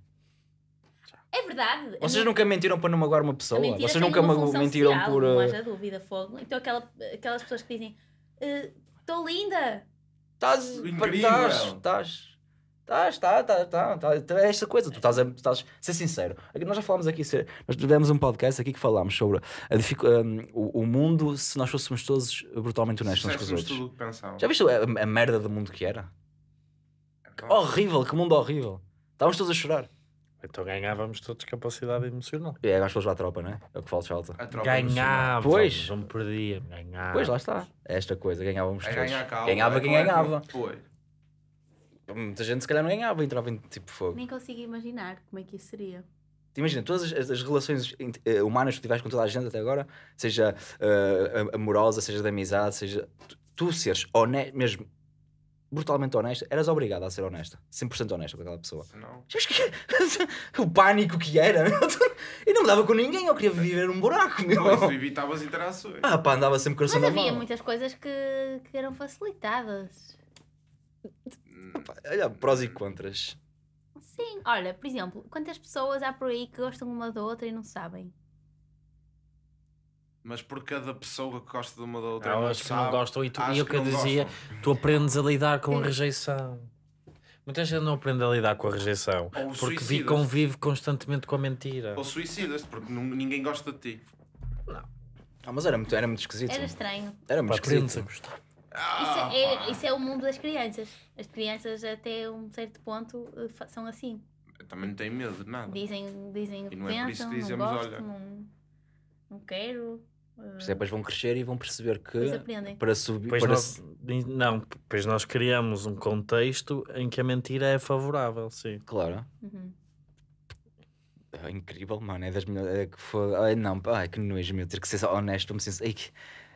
É verdade. Vocês minha... nunca mentiram para não magoar uma pessoa. Vocês nunca uma mentiram social, por. Não eh, haja dúvida, fogo. Então aquela, aquelas pessoas que dizem estou uh, linda. Estás. Estás. Estás, tá, está, tá, tá, tá, é esta coisa, tu estás a estás, ser sincero. Nós já falámos aqui, nós tivemos um podcast aqui que falámos sobre a um, o, o, mundo se nós fôssemos todos brutalmente honestos uns com os outros. Já viste a, a, merda do mundo que era? horrível, que mundo horrível. Estávamos todos a chorar. Então ganhávamos todos capacidade emocional. É, agora fomos para à tropa, não é? É o que falta falta. Ganhávamos, pois. não perdia. Ganhávamos. Pois, lá está. É esta coisa, ganhávamos é todos. Calma, ganhava é quem ganhava. Foi. Muita gente se calhar não ganhava, entrava em tipo fogo. Nem consigo imaginar como é que isso seria. Imagina, todas as, as, relações eh, humanas que tu tiveste com toda a gente até agora, seja uh, amorosa, seja de amizade, seja tu, tu seres honesto, mesmo brutalmente honesta, eras obrigado a ser honesta. 100% honesta com aquela pessoa. Não. Que... o pânico que era. e não me dava com ninguém, eu queria viver num buraco. Meu. Então, isso evitava as interações. Ah, pá, andava sempre coração Mas havia mão. muitas coisas que, que eram facilitadas. Hum. Opa, olha, prós e contras. Sim, olha, por exemplo, quantas pessoas há por aí que gostam uma da outra e não sabem? mas por cada pessoa que gosta de uma da outra. elas que não gostam e, tu, e eu que, que eu dizia, gostam. tu aprendes a lidar com a rejeição. Muita gente não aprende a lidar com a rejeição Ou porque vi, convive constantemente com a mentira. Ou suicidas-te porque ninguém gosta de ti. Não. Ah, mas era muito, era muito esquisito. Era estranho. Era muito Para esquisito. Ah, isso, é, é isso, é, o mundo das crianças. As crianças, até um certo ponto, eh, são assim. também não têm medo de nada. Dizem, dizem e não é pensam, é não gosto, olha... não, não quero. É depois vão crescer e vão perceber que para subir. Pois para... Nós, não, pois nós criamos um contexto em que a mentira é favorável, sim. Claro. Uhum. É incrível, mano. É das melhores. É que foi... Ai, não, ai, que nojo, meu. Ter que ser honesto vamos me sentir.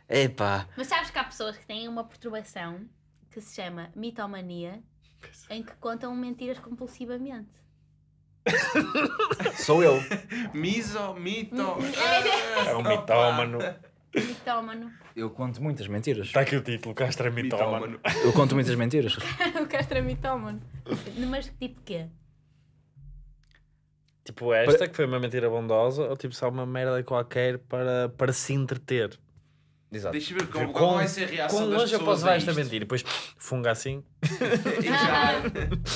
Que... Epá. Mas sabes que há pessoas que têm uma perturbação que se chama mitomania em que contam mentiras compulsivamente. Sou eu. Miso, mito. é um mitómano. Mitómano. Eu conto muitas mentiras. Está aqui o título, Castro é mitómano. Eu conto muitas mentiras. o Castro é mitómano. Mas tipo quê? Tipo esta, que foi uma mentira bondosa, ou tipo só uma merda qualquer para, para se entreter. Exato. Deixa ver como, qual vai ser a reação quão das longe eu posso a levar esta mentira? Depois funga assim. Já.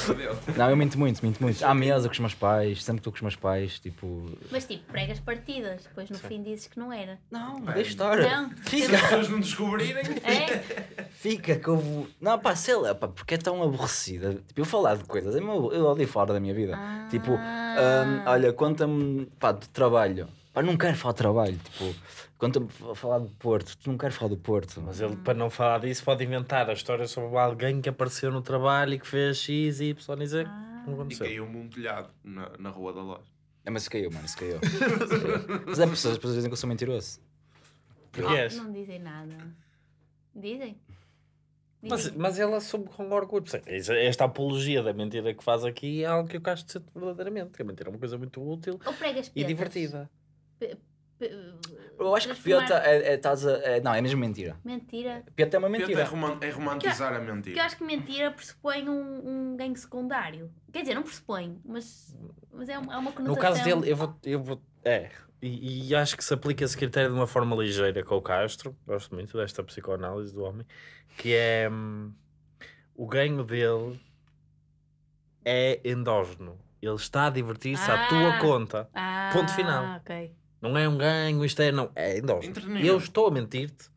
Não, eu minto muito, minto muito. À mesa com os meus pais, sempre que estou com os meus pais, tipo. Mas tipo, pregas partidas, depois no fim dizes que não era. Não, deixa é estar. Não. Se Fica, as pessoas não descobrirem. É? fica que eu vou. Não, pá, sei lá, pá, porque é tão aborrecida. Tipo, eu falar de coisas, é eu, eu odeio falar da minha vida. Tipo, ah. Tipo, olha, conta-me, pá, de trabalho. Pá, não quero falar de trabalho. Tipo, quando a falar do Porto, tu não quero falar do Porto. Mas ele, para não falar disso, pode inventar a história sobre alguém que apareceu no trabalho e que fez X e Y e Z. Ah. Não aconteceu. E caiu-me um telhado na, na rua da loja. É, mas se caiu, mano, se caiu. mas é pessoas, as pessoas dizem que eu sou mentiroso. Porque és? Não dizem nada. Dizem. Mas, mas ela soube com orgulho. Esta apologia da mentira que faz aqui é algo que eu gosto de ser verdadeiramente. Que a mentira é uma coisa muito útil e divertida. Eu acho que Pieta é, é, estás a, é, Não, é mesmo mentira. Mentira. Pieta é uma mentira. Pieta é, é, romantizar a mentira. Porque eu acho que mentira pressupõe um, um ganho secundário. Quer dizer, não pressupõe, mas, mas é, uma, é uma conotação. No caso dele, eu vou. Eu vou é. E, e acho que se aplica esse critério de uma forma ligeira com o Castro. Gosto muito desta psicoanálise do homem. Que é. Hum, o ganho dele é endógeno. Ele está a divertir-se ah, à tua ah. conta. Ah, Ponto final. Ok. Não é um ganho, isto é, não. É endógeno. Eu estou a mentir-te.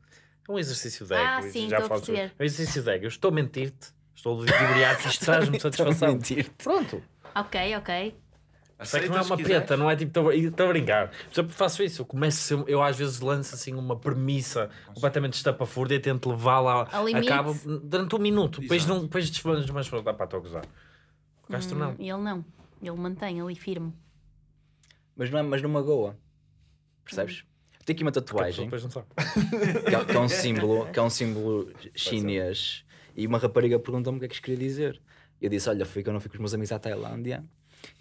É um exercício de ego. Ah, sim, já falo sobre... É um exercício de ego. Eu estou a mentir-te. Estou a ludibriar-te. Isto traz-me satisfação. mentir -te. Pronto. Ok, ok. Sei que não é uma preta, não é tipo, estou a brincar. Por exemplo, faço isso, eu começo, eu às vezes lanço assim uma premissa completamente estapafúrdia e tento levá-la a cabo durante um minuto. Depois, não, depois desfazemos, mas pronto, para estou a gozar. O Castro hum, não. Ele não, ele mantém ali firme. Mas não, é, mas não magoa. Percebes? Uhum. Tem aqui uma tatuagem que é, que, é um é símbolo, que é um símbolo chinês. E uma rapariga perguntou-me o que é que isto queria dizer. Eu disse: Olha, fui que eu não fui com os meus amigos à Tailândia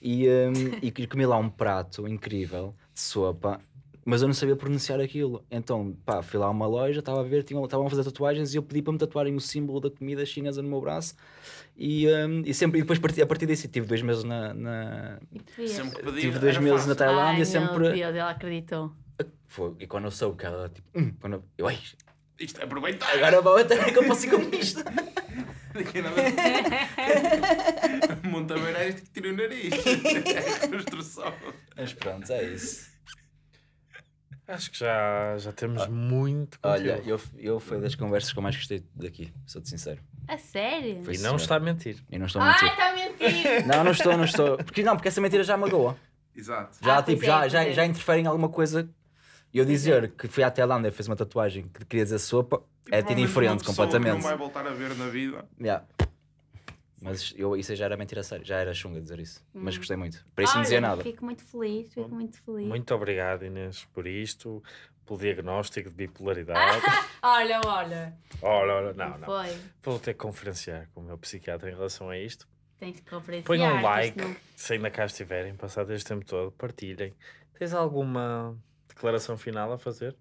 e, um, e comi lá um prato incrível de sopa mas eu não sabia pronunciar aquilo. Então, pá, fui lá a uma loja, estava a ver, estavam a fazer tatuagens e eu pedi para me tatuarem o símbolo da comida chinesa no meu braço. E, um, e sempre, e depois a partir disso tive dois meses na. na sempre pedi, tive dois meses fácil. na Tailândia, Ai, sempre. Meu Deus, ela acreditou. Ah, foi, e quando eu soube que ela, tipo, hum, quando eu. eu isto é aproveitar! Agora vou até que eu posso ir com isto! Monta-beira é este que tira o nariz! É construção! Mas pronto, é isso. Acho que já, já temos ah, muito conteúdo. Olha, eu, eu foi das conversas que eu mais gostei daqui, sou-te sincero. A sério? Foi e não está a mentir. E não estou a ah, mentir. está a mentir! não, não estou, não estou. Porque, não, porque essa mentira já magoa. Exato. Já, ah, tipo, é, já, já, é. já interfere em alguma coisa. e Eu dizer é. que fui até lá e fez uma tatuagem que queria dizer sopa, tipo, é diferente completamente. não vai voltar a ver na vida. Yeah. Mas eu, isso já era mentira séria, já era chunga dizer isso. Hum. Mas gostei muito. Para isso não dizia nada. Fico muito feliz, fico muito feliz. Muito obrigado, Inês, por isto, pelo diagnóstico de bipolaridade. olha, olha. Olha, olha, não, não. Foi. Vou ter que conferenciar com o meu psiquiatra em relação a isto. tem que conferenciar. Põe um like, não... se ainda cá estiverem, passado este tempo todo, partilhem. Tens alguma declaração final a fazer?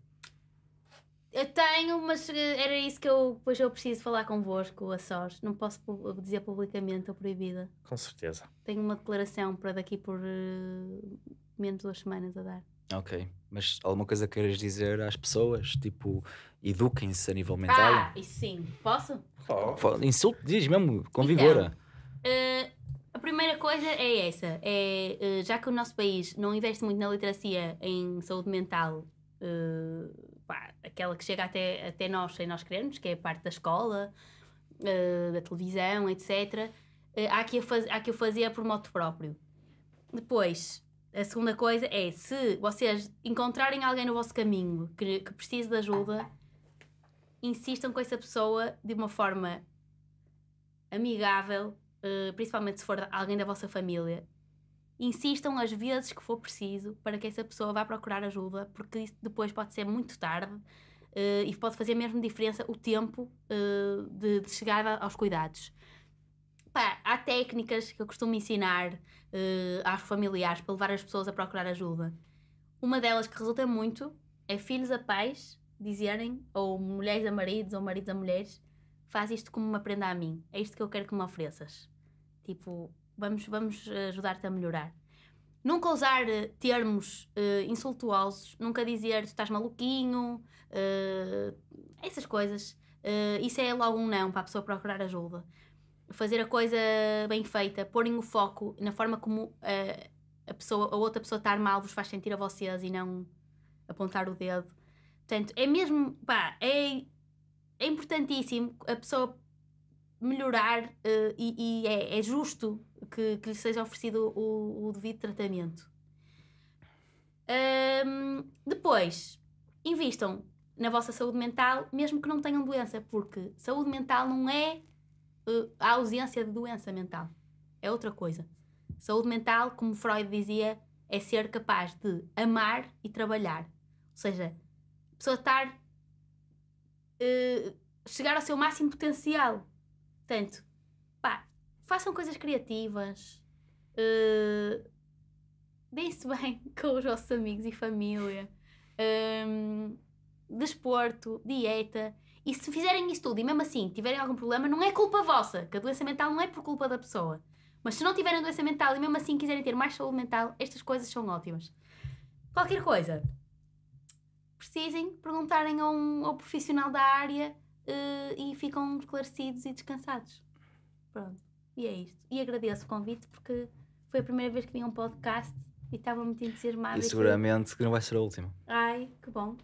Eu tenho, mas era isso que eu depois eu preciso falar convosco, a sós. Não posso dizer publicamente, estou proibida. Com certeza. Tenho uma declaração para daqui por uh, menos duas semanas a dar. Ok, mas alguma coisa queiras dizer às pessoas? Tipo, eduquem-se a nível ah, mental? Ah, isso sim. Posso? Oh. Insulto diz mesmo, com então, Uh, a primeira coisa é essa. É, uh, já que o nosso país não investe muito na literacia em saúde mental... Uh, pá, aquela que chega até, até nós sem nós querermos, que é a parte da escola, uh, da televisão, etc. Uh, eh, há, que faz, há que o fazer por moto próprio. Depois, a segunda coisa é se vocês encontrarem alguém no vosso caminho que, que precise de ajuda, insistam com essa pessoa de uma forma amigável, uh, principalmente se for alguém da vossa família insistam as vezes que for preciso para que essa pessoa vá procurar ajuda, porque depois pode ser muito tarde uh, e pode fazer mesmo diferença o tempo uh, de, de, chegar aos cuidados. Pá, há técnicas que eu costumo ensinar uh, aos familiares para levar as pessoas a procurar ajuda. Uma delas que resulta muito é filhos a pais dizerem, ou mulheres a maridos, ou maridos a mulheres, faz isto como me aprenda a mim, é isto que eu quero que me ofereças. Tipo, Vamos, vamos eh, ajudar-te a melhorar. Nunca usar eh, termos uh, insultuosos, nunca dizer tu estás maluquinho, uh, essas coisas. Uh, isso é logo um não para a pessoa procurar ajuda. Fazer a coisa bem feita, porem o foco na forma como a, pessoa, a outra pessoa estar mal vos faz sentir a vocês e não apontar o dedo. Portanto, é mesmo, pá, é, é importantíssimo a pessoa melhorar e, e é, é justo que, que lhe seja oferecido o, o devido tratamento. Um, depois, invistam na vossa saúde mental, mesmo que não tenham doença, porque saúde mental não é uh, a ausência de doença mental, é outra coisa. Saúde mental, como Freud dizia, é ser capaz de amar e trabalhar. Ou seja, a pessoa estar. Uh, chegar ao seu máximo potencial. Portanto, façam coisas criativas, uh, eh, deem-se bem com os vossos amigos e família, um, ehm, desporto, dieta. E se fizerem isso tudo e mesmo assim tiverem algum problema, não é culpa vossa, que a doença mental não é por culpa da pessoa. Mas se não tiverem doença mental e mesmo assim quiserem ter mais saúde mental, estas coisas são ótimas. Qualquer coisa, precisem, perguntarem a um, ao profissional da área uh, e ficam esclarecidos e descansados. Pronto. E é isto. E agradeço o convite porque foi a primeira vez que vim a um podcast e estava muito entusiasmada. E seguramente que... que não vai ser a última. Ai, que bom.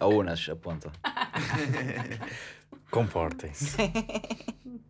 A Unas aponta. Comportem-se.